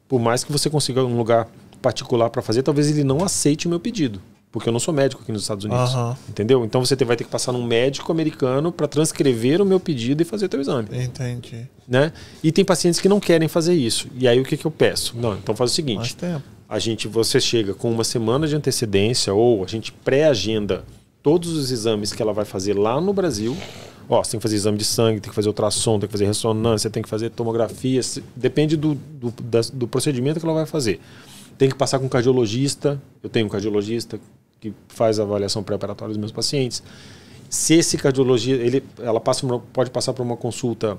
por mais que você consiga um lugar particular para fazer, talvez ele não aceite o meu pedido. Porque eu não sou médico aqui nos Estados Unidos. Uhum. Entendeu? Então você vai ter que passar num médico americano para transcrever o meu pedido e fazer o teu exame.
Entendi.
Né? E tem pacientes que não querem fazer isso. E aí o que, que eu peço? Não, então faz o seguinte. Mais tempo. A gente, você chega com uma semana de antecedência ou a gente pré-agenda todos os exames que ela vai fazer lá no Brasil Ó, você tem que fazer exame de sangue, tem que fazer ultrassom, tem que fazer ressonância, tem que fazer tomografia. Depende do, do, da, do procedimento que ela vai fazer. Tem que passar com um cardiologista. Eu tenho um cardiologista que faz a avaliação pré-operatória dos meus pacientes. Se esse cardiologista, ele, ela passa, pode passar por uma consulta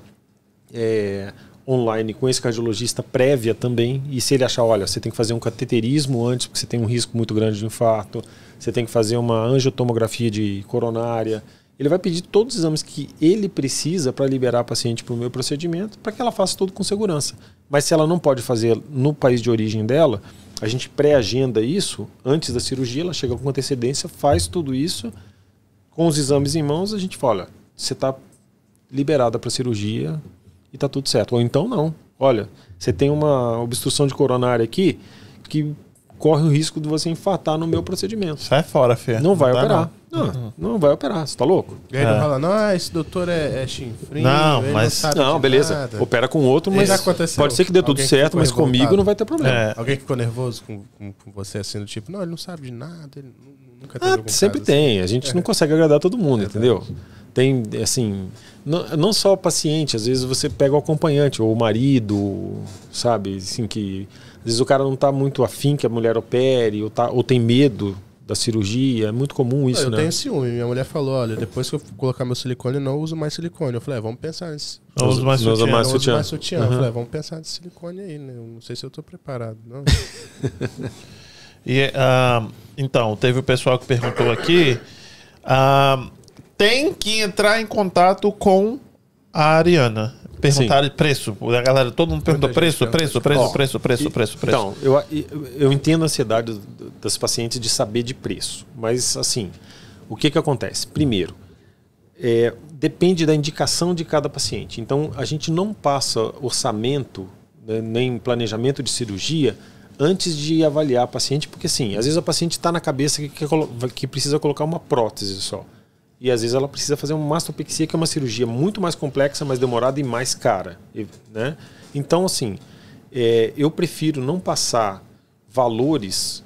é, online com esse cardiologista prévia também. E se ele achar, olha, você tem que fazer um cateterismo antes, porque você tem um risco muito grande de infarto, você tem que fazer uma angiotomografia de coronária, ele vai pedir todos os exames que ele precisa para liberar a paciente para o meu procedimento, para que ela faça tudo com segurança. Mas se ela não pode fazer no país de origem dela, a gente pré-agenda isso antes da cirurgia, ela chega com antecedência, faz tudo isso, com os exames em mãos, a gente fala: olha, você está liberada para cirurgia e está tudo certo. Ou então não. Olha, você tem uma obstrução de coronária aqui que corre o risco de você infartar no meu procedimento. Sai fora, Fê. Não vai operar. Não. Não, ah, não. vai operar, você tá louco? E aí é. ele
fala, não, ah, esse doutor é, é chinfrinho. Não, mas. Não, beleza. Nada. Opera com outro, mas. Pode ser que dê tudo Alguém certo, mas revoltado. comigo não vai ter problema. É. Alguém ficou nervoso com, com, com, você, assim, do tipo, não, ele não sabe de nada, ele
nunca teve ah, Sempre caso, assim. tem, assim. a gente não é. consegue agradar todo mundo, é entendeu? Verdade tem, assim, não, não só o paciente, às vezes você pega o acompanhante, ou o marido, sabe? Assim, que às vezes o cara não está muito afim que a mulher opere, ou, tá, ou tem medo da cirurgia. É muito comum isso, eu né? Eu tenho
ciúme. Minha mulher falou: olha, depois que eu colocar meu silicone, não uso mais silicone. Eu falei: é, vamos pensar nisso. Não uso mais não sutiã. Uso mais não sutiã. uso mais sutiã. Uhum. Eu falei: é, vamos pensar nesse silicone aí, né? Eu não sei se eu estou preparado. Não.
e, uh, então, teve o pessoal que perguntou aqui. Uh, tem que entrar em contato com a Ariana. perguntar Perguntaram preço. A galera, todo mundo perguntou preço, preço, preço, preço, preço, preço, preço. Então,
eu, eu entendo a ansiedade das pacientes de saber de preço. Mas, assim, o que, que acontece? Primeiro, é, depende da indicação de cada paciente. Então, a gente não passa orçamento né, nem planejamento de cirurgia antes de avaliar a paciente, porque sim, às vezes a paciente está na cabeça que, que, que precisa colocar uma prótese só. E às vezes ela precisa fazer uma mastopexia, que é uma cirurgia muito mais complexa, mais demorada e mais cara. Né? Então, assim, é, eu prefiro não passar valores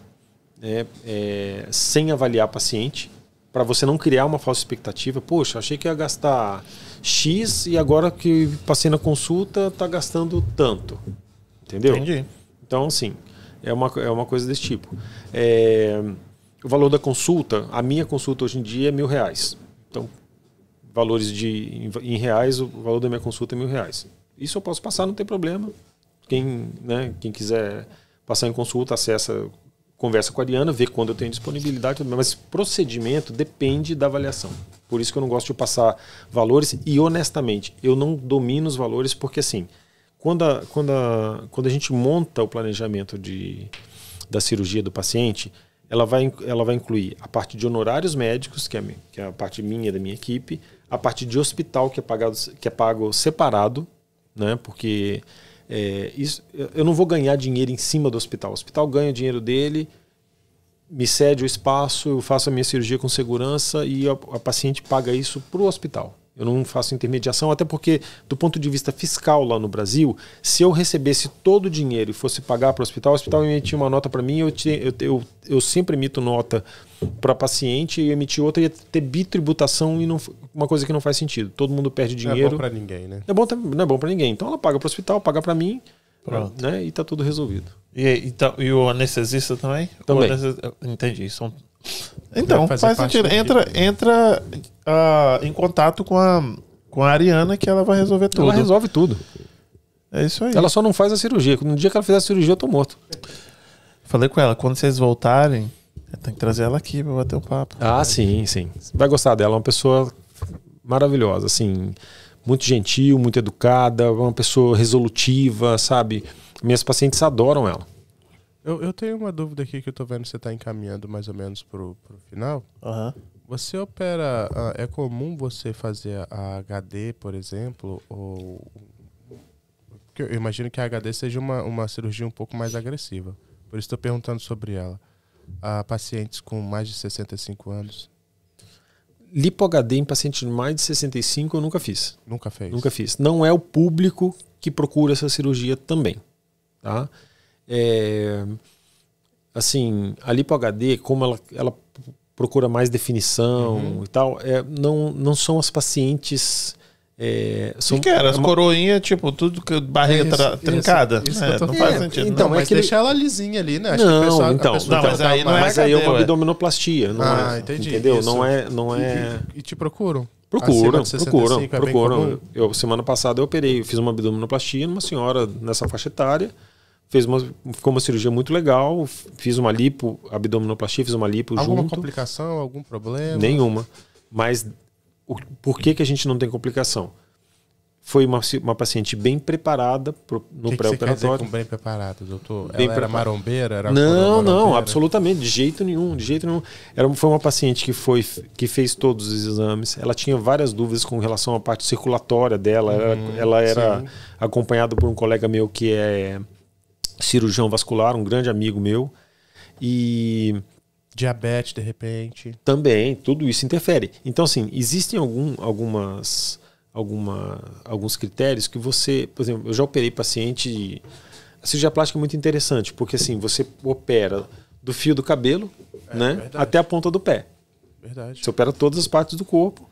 né, é, sem avaliar paciente, para você não criar uma falsa expectativa. Poxa, achei que ia gastar X e agora que passei na consulta, está gastando tanto. Entendeu? Entendi. Então, assim, é uma, é uma coisa desse tipo. É o valor da consulta, a minha consulta hoje em dia é mil reais. Então, valores de em reais, o valor da minha consulta é mil reais. Isso eu posso passar, não tem problema. Quem, né, quem quiser passar em consulta, acessa, conversa com a Ariana, vê quando eu tenho disponibilidade. Mas procedimento depende da avaliação. Por isso que eu não gosto de passar valores e honestamente, eu não domino os valores porque assim, quando a, quando a, quando a gente monta o planejamento de, da cirurgia do paciente, ela vai, ela vai incluir a parte de honorários médicos, que é, que é a parte minha da minha equipe, a parte de hospital, que é, pagado, que é pago separado, né? porque é, isso, eu não vou ganhar dinheiro em cima do hospital. O hospital ganha o dinheiro dele, me cede o espaço, eu faço a minha cirurgia com segurança e a, a paciente paga isso para o hospital. Eu não faço intermediação, até porque, do ponto de vista fiscal lá no Brasil, se eu recebesse todo o dinheiro e fosse pagar para o hospital, o hospital emitia uma nota para mim, eu, te, eu, eu, eu, sempre emito nota para paciente e emitir outra, ia ter bitributação e não, uma coisa que não faz sentido. Todo mundo perde é dinheiro. Né? Não é bom para ninguém, né? É bom, não é bom para ninguém. Então ela paga para o hospital, paga para mim, Né? e está tudo
resolvido. E, então, e o anestesista também? Também. Anestesista, entendi. São então, faz sentido. Entra, entra uh, em contato com a, com a Ariana que ela vai resolver tudo. Ela resolve tudo. É isso aí. Ela só não faz a cirurgia. No dia que ela fizer a cirurgia, eu tô morto. Falei com ela, quando vocês voltarem, tem que trazer ela aqui pra bater um
papo. Ah, né? sim, sim. Vai gostar dela. É uma pessoa maravilhosa, assim. Muito gentil, muito educada, uma pessoa resolutiva, sabe? Minhas pacientes
adoram ela. Eu, eu tenho uma dúvida aqui que eu tô vendo que você tá encaminhando mais ou menos pro, pro final. Uhum. Você opera. Ah, é comum você fazer a HD, por exemplo, ou. Porque eu imagino que a HD seja uma, uma cirurgia um pouco mais agressiva. Por isso estou perguntando sobre ela. A pacientes com mais de 65 anos. LipoHD em pacientes de mais de 65 eu nunca fiz. Nunca fez?
Nunca fiz. Não é o público que procura essa cirurgia também. Tá? é, assim, a Lipo HD, como ela, ela procura mais definição uhum. e tal, é, não, não são as pacientes. É, são, que, era? As é uma...
coroinhas, tipo, tudo que barriga isso, tra... trincada. Isso, é, não faz sentido. Então, não, é que deixar
ela lisinha ali, né? Acho não, então, pessoa, então, mas aí, não é mas é, aí é uma abdominoplastia. Não ah, é, entendi. Entendeu? Isso. Não é. Não é... E, e te procuram?
Procuram, assim, procuram, assim, procuram.
Eu, semana passada eu operei, eu fiz uma abdominoplastia numa senhora nessa faixa etária fez uma, ficou uma cirurgia muito legal, fiz uma lipo, abdominoplastia, fiz uma lipo Alguma junto. Alguma
complicação, algum problema? Nenhuma.
Mas o, por que, que a gente não tem complicação? Foi uma, uma paciente bem preparada pro, no pré-operatório.
bem preparada, doutor? Bem Ela preparada. era marombeira? Era não, não,
absolutamente, de jeito nenhum, de jeito nenhum. Era, foi uma paciente que, foi, que fez todos os exames. Ela tinha várias dúvidas com relação à parte circulatória dela. Hum, ela, ela era sim. acompanhada por um colega meu que é cirurgião vascular, um grande amigo meu. E.
Diabetes, de repente.
Também, tudo isso interfere. Então, assim, existem algum, algumas, alguma, alguns critérios que você. Por exemplo, eu já operei paciente. A cirurgia plástica é muito interessante, porque assim, você opera do fio do cabelo é, né, até a ponta do pé. Verdade. Você opera todas as partes do corpo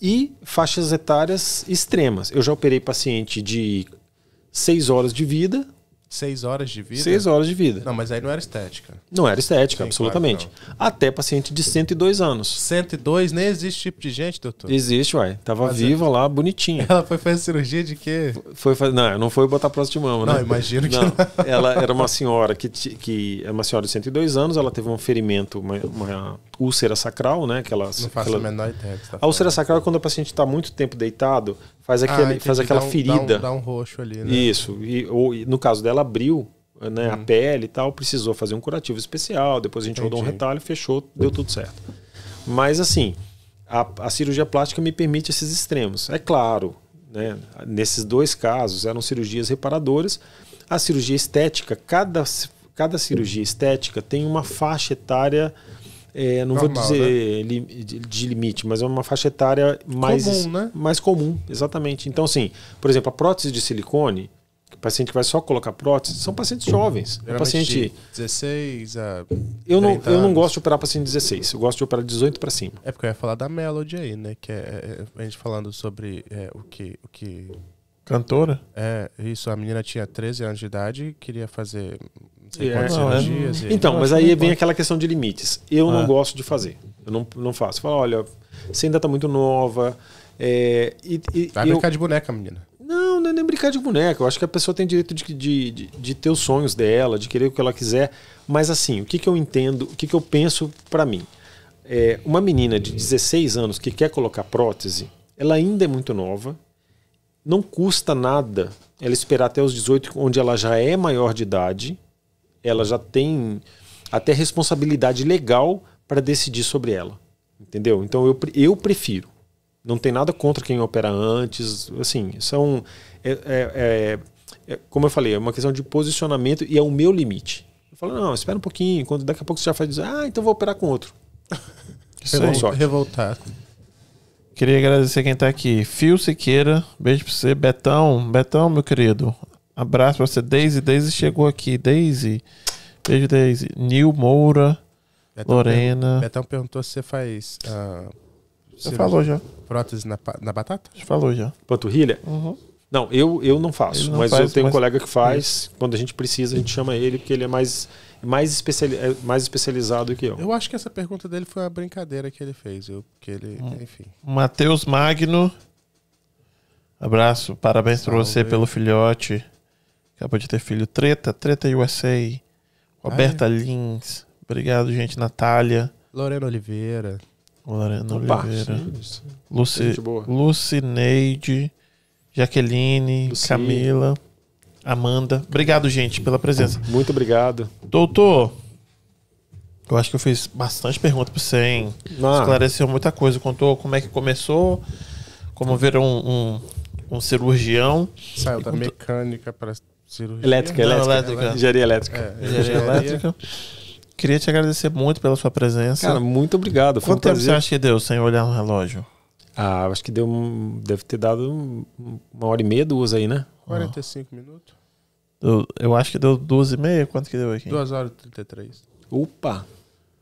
e faixas etárias extremas. Eu já operei paciente de 6 horas de vida
Seis horas de vida? Seis horas de vida. Não, mas aí não era estética. Não era estética, Sim, absolutamente.
Claro Até paciente de 102 anos. 102? Nem existe tipo de gente, doutor? Existe, uai. Tava mas é. viva lá, bonitinha.
Ela foi fazer cirurgia de quê?
Foi, fazer Não, não foi botar próstata de mama, né? Não, imagino que não. não. Ela era uma senhora que, que... É uma senhora de 102 anos, ela teve um ferimento, uma, uma úlcera sacral, né? Aquelas, não faço aquela... a menor ideia. Tá a úlcera sacral é quando o paciente está muito tempo deitado, faz, ah, aquele, ah, faz aquela dá um, ferida. Dá um, dá um, roxo ali, né? Isso. E, ou, no caso dela, abriu né, hum. a uhum. pele e tal, precisou fazer um curativo especial, depois a gente Entendi. rodou um retalho, fechou, deu tudo certo. Mas assim, a, a cirurgia plástica me permite esses extremos. É claro, né, nesses dois casos eram cirurgias reparadoras. A cirurgia estética, cada, cada cirurgia estética tem uma faixa etária é, não Normal, vou dizer né? de limite, mas é uma faixa etária mais comum, né? mais comum, exatamente. Então, assim, por exemplo, a prótese de silicone, paciente que vai só colocar prótese, são pacientes jovens. É um paciente
16 a eu não, Eu não gosto de operar paciente 16, eu gosto de operar 18 para cima. É porque eu ia falar da Melody aí, né? Que é, é, é a gente falando sobre é, o que... O que... Cantora? É, isso. A menina tinha 13 anos de idade, queria fazer sei yeah. É. não, cirurgias. É. Então, mas aí vem aquela
questão de limites. Eu ah. não é. gosto de fazer. Eu não, não faço. Fala, olha, você ainda está muito nova. É, e, e, Vai eu... brincar de
boneca, menina.
Não, não é nem brincar de boneca. Eu acho que a pessoa tem direito de, de, de, de, ter os sonhos dela, de querer o que ela quiser. Mas assim, o que, que eu entendo, o que, que eu penso para mim? É, uma menina de 16 anos que quer colocar prótese, ela ainda é muito nova. Não custa nada ela esperar até os 18, onde ela já é maior de idade, ela já tem até responsabilidade legal para decidir sobre ela. Entendeu? Então eu, eu prefiro. Não tem nada contra quem opera antes. Assim, são. É, é, é, é, como eu falei, é uma questão de posicionamento e é o meu limite. Eu falo, não, espera um pouquinho. Quando daqui a pouco você já faz, ah, então vou operar com outro.
É Revol revoltado.
Queria agradecer quem está aqui. Fio Siqueira, beijo para você. Betão, Betão, meu querido, Abraço pra você, Daisy. Daisy chegou aqui. Daisy. Beijo, Daisy. Nil Moura. Betão Lorena. Per...
Betão perguntou se você faz. Uh, você falou já. Prótese na, na batata? Você falou já. Panturrilha? Uhum.
Não, eu, eu não faço, não mas faz, eu tenho mas... um colega que faz. Isso. Quando a gente precisa, a gente chama ele, porque ele é mais, mais, especiali é mais especializado que eu.
Eu acho que essa pergunta dele foi a brincadeira que ele fez, eu, que ele, hum. enfim.
Matheus Magno. Abraço, parabéns para você pelo filhote. Acabou de ter filho. Treta, Treta USA. Roberta Ai. Lins. Obrigado, gente. Natália.
Lorena Oliveira. Lorena Opa, Oliveira. Isso. Luci,
Lucineide. Jaqueline. Luci. Camila. Amanda. Obrigado, gente, pela presença.
Muito obrigado.
Doutor, eu acho que eu fiz bastante pergunta para você,
hein? Ah. Esclareceu
muita coisa. Contou como é que começou, como ver um, um,
um cirurgião. Saiu da mecânica para Cirurgia? Elétrica, elétrica. Não, elétrica. Engenharia elétrica. É, engenharia elétrica.
Queria te agradecer muito pela sua presença. Cara,
muito obrigado. Quanto tempo você acha que deu sem olhar no relógio? Ah, acho que deu, deve ter dado uma hora e meia, duas aí, né?
45 ah. minutos.
Eu, eu, acho que deu duas e meia. Quanto que deu aqui? Duas
horas e 33. Opa!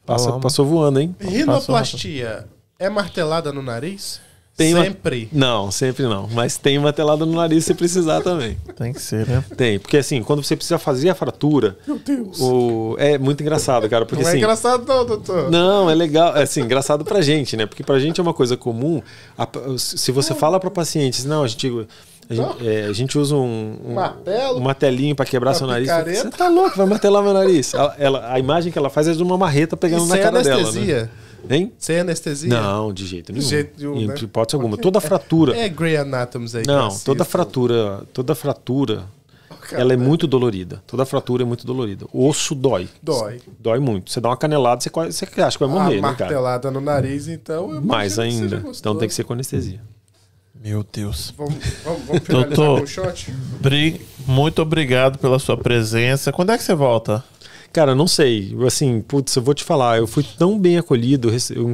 Passa, passou voando, hein? Rinoplastia é martelada no nariz? Tem sempre?
Uma... Não, sempre não. Mas tem uma telada no nariz se precisar também. Tem que ser, né? Tem, porque assim, quando você precisa fazer a fratura. Meu Deus! O... É muito engraçado, cara. Porque, não é assim, é engraçado,
não, doutor.
Não, é legal. É assim, engraçado pra gente, né? Porque pra gente é uma coisa comum. A... Se você fala pra pacientes, não, a gente. A gente, é, a gente, usa um, um um martelinho para quebrar seu nariz. Você tá louco, vai martelar meu nariz. Ela, ela, a imagem que ela faz é de uma marreta pegando Isso na é cara anestesia. dela. Né? Hein? Sem anestesia? Não, de jeito nenhum. De jeito nenhum, em né? hipótese alguma. Toda fratura. É, é
Grey Anatoms aí. Não, toda
fratura, toda fratura, Caramba. ela é muito dolorida. Toda fratura é muito dolorida. O osso dói. Dói. Dói muito. Você dá uma canelada, você, você acha que vai morrer, né, ah, né, cara?
martelada no nariz, então. Mais ainda. Então tem que ser com
anestesia. Meu Deus.
Vamos, vamos, vamos Doutor, o shot?
Bri, muito obrigado pela sua presença. Quando
é que você volta? Cara, não sei. Assim, putz, eu vou te falar, eu fui tão bem acolhido, eu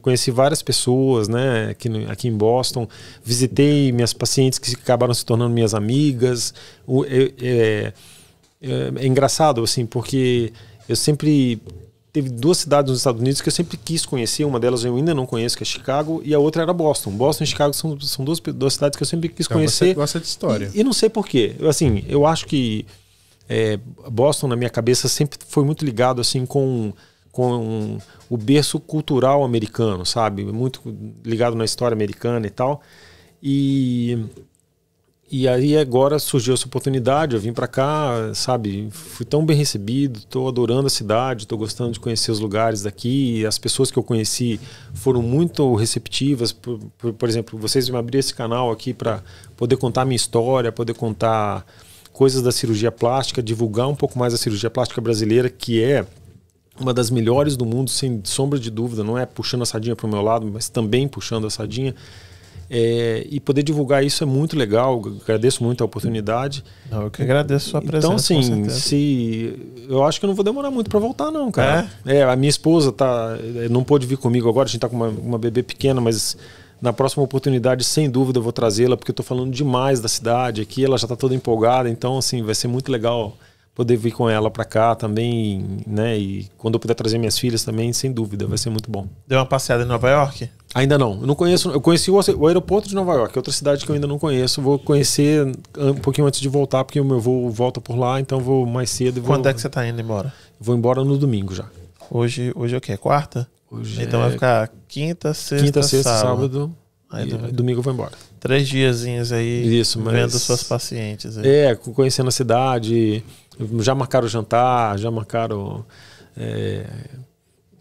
conheci várias pessoas, né, aqui, no, aqui em Boston, visitei minhas pacientes que acabaram se tornando minhas amigas. O, é, é, é, é, engraçado, assim, porque eu sempre. Teve duas cidades nos Estados Unidos que eu sempre quis conhecer, uma delas eu ainda não conheço, que é Chicago, e a outra era Boston. Boston e Chicago são, são duas, duas cidades que eu sempre quis então, conhecer. Você gosta de história. E, e não sei por quê. Assim, eu acho que é, Boston, na minha cabeça, sempre foi muito ligado assim com, com o berço cultural americano, sabe? Muito ligado na história americana e tal. E, e aí agora surgiu essa oportunidade, eu vim para cá, sabe? Fui tão bem recebido, estou adorando a cidade, estou gostando de conhecer os lugares daqui. as pessoas que eu conheci foram muito receptivas. Por, por, por exemplo, vocês me abriram esse canal aqui para poder contar minha história, poder contar coisas da cirurgia plástica, divulgar um pouco mais a cirurgia plástica brasileira, que é uma das melhores do mundo, sem sombra de dúvida, não é puxando a sardinha para o meu lado, mas também puxando a sardinha. É, e poder divulgar isso é muito legal, agradeço muito a oportunidade. Eu que agradeço
a sua então, presença. Então, assim,
se, eu acho que não vou demorar muito para voltar, não, cara. É? é? a minha esposa tá, não pôde vir comigo agora, a gente está com uma, uma bebê pequena, mas na próxima oportunidade, sem dúvida, eu vou trazê-la, porque eu estou falando demais da cidade aqui, ela já está toda empolgada, então, assim, vai ser muito legal poder vir com ela para cá também, né? E quando eu puder trazer minhas filhas também, sem dúvida, vai ser muito bom.
Deu uma passeada em Nova York?
Ainda não. Eu não conheço. Eu conheci o aeroporto de Nova York, é outra cidade que eu ainda não conheço. Vou conhecer um pouquinho antes de voltar, porque o meu voo volta por lá, então vou mais cedo. Vou... Quando é que você está indo embora? Vou embora no domingo já. Hoje, hoje é o quê? Quarta? Hoje
então é vai ficar quinta, sexta, quinta, sexta sábado. sábado aí domingo. domingo vou
embora. Três diazinhos aí Isso, mas... vendo suas pacientes. Aí. É, conhecendo a cidade, já marcaram jantar, já marcaram é,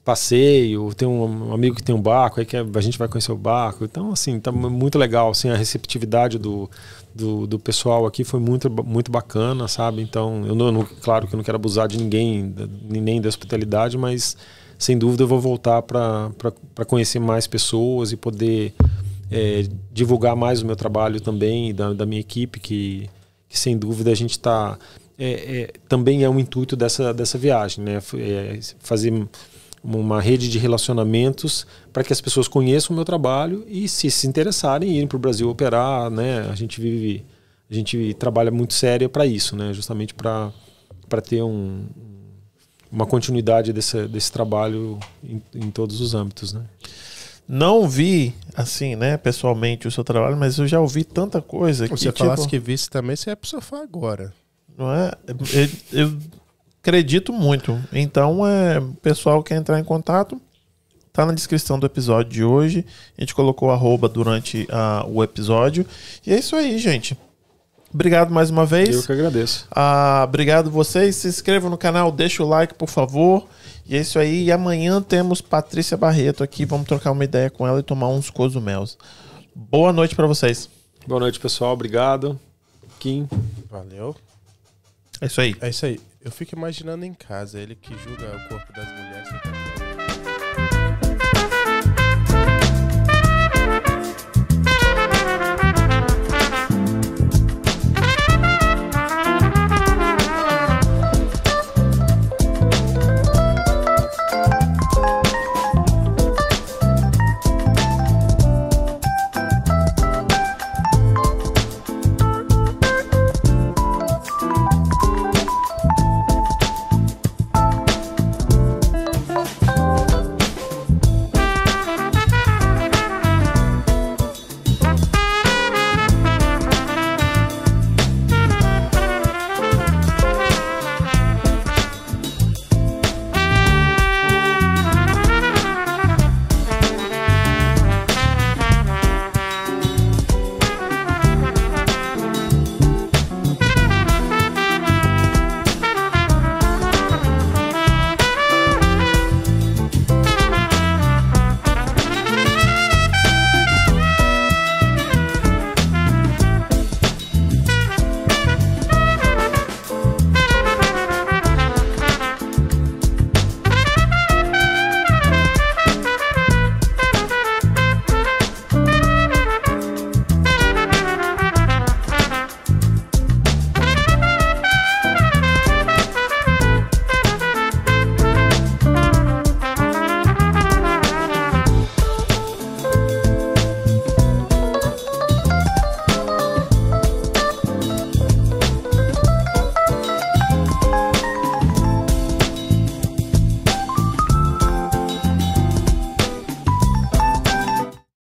passeio. Tem um amigo que tem um barco, aí que a gente vai conhecer o barco. Então, assim, tá muito legal. Assim, a receptividade do, do, do pessoal aqui foi muito, muito bacana, sabe? Então, eu não, claro que eu não quero abusar de ninguém, nem da hospitalidade, mas sem dúvida eu vou voltar para conhecer mais pessoas e poder é, divulgar mais o meu trabalho também da, da minha equipe, que, que sem dúvida a gente está. É, é, também é um intuito dessa, dessa viagem, né? É, fazer uma rede de relacionamentos para que as pessoas conheçam o meu trabalho e se se interessarem irem para o Brasil operar, né? A gente vive, a gente trabalha muito sério para isso, né? Justamente para para ter um uma continuidade desse, desse trabalho em, em todos os âmbitos, né? Não vi,
assim, né, pessoalmente o seu trabalho, mas eu já ouvi tanta coisa. Se você tipo, falasse que
visse também, você ia pro sofá agora. Não é? Eu, eu
acredito muito. Então, é, pessoal quer entrar em contato, tá na descrição do episódio de hoje. A gente colocou arroba durante a, ah, o episódio. E é isso aí, gente. Obrigado mais uma vez. Eu que agradeço. Ah, obrigado vocês. Se inscrevam no canal, deixa o like, por favor. E é isso aí. E amanhã temos Patrícia Barreto aqui. Vamos trocar uma ideia com ela e tomar uns cozumelos. Boa noite para vocês.
Boa noite,
pessoal. Obrigado. Kim. Valeu. É isso aí. É isso aí. Eu fico imaginando em casa ele que julga o corpo das mulheres.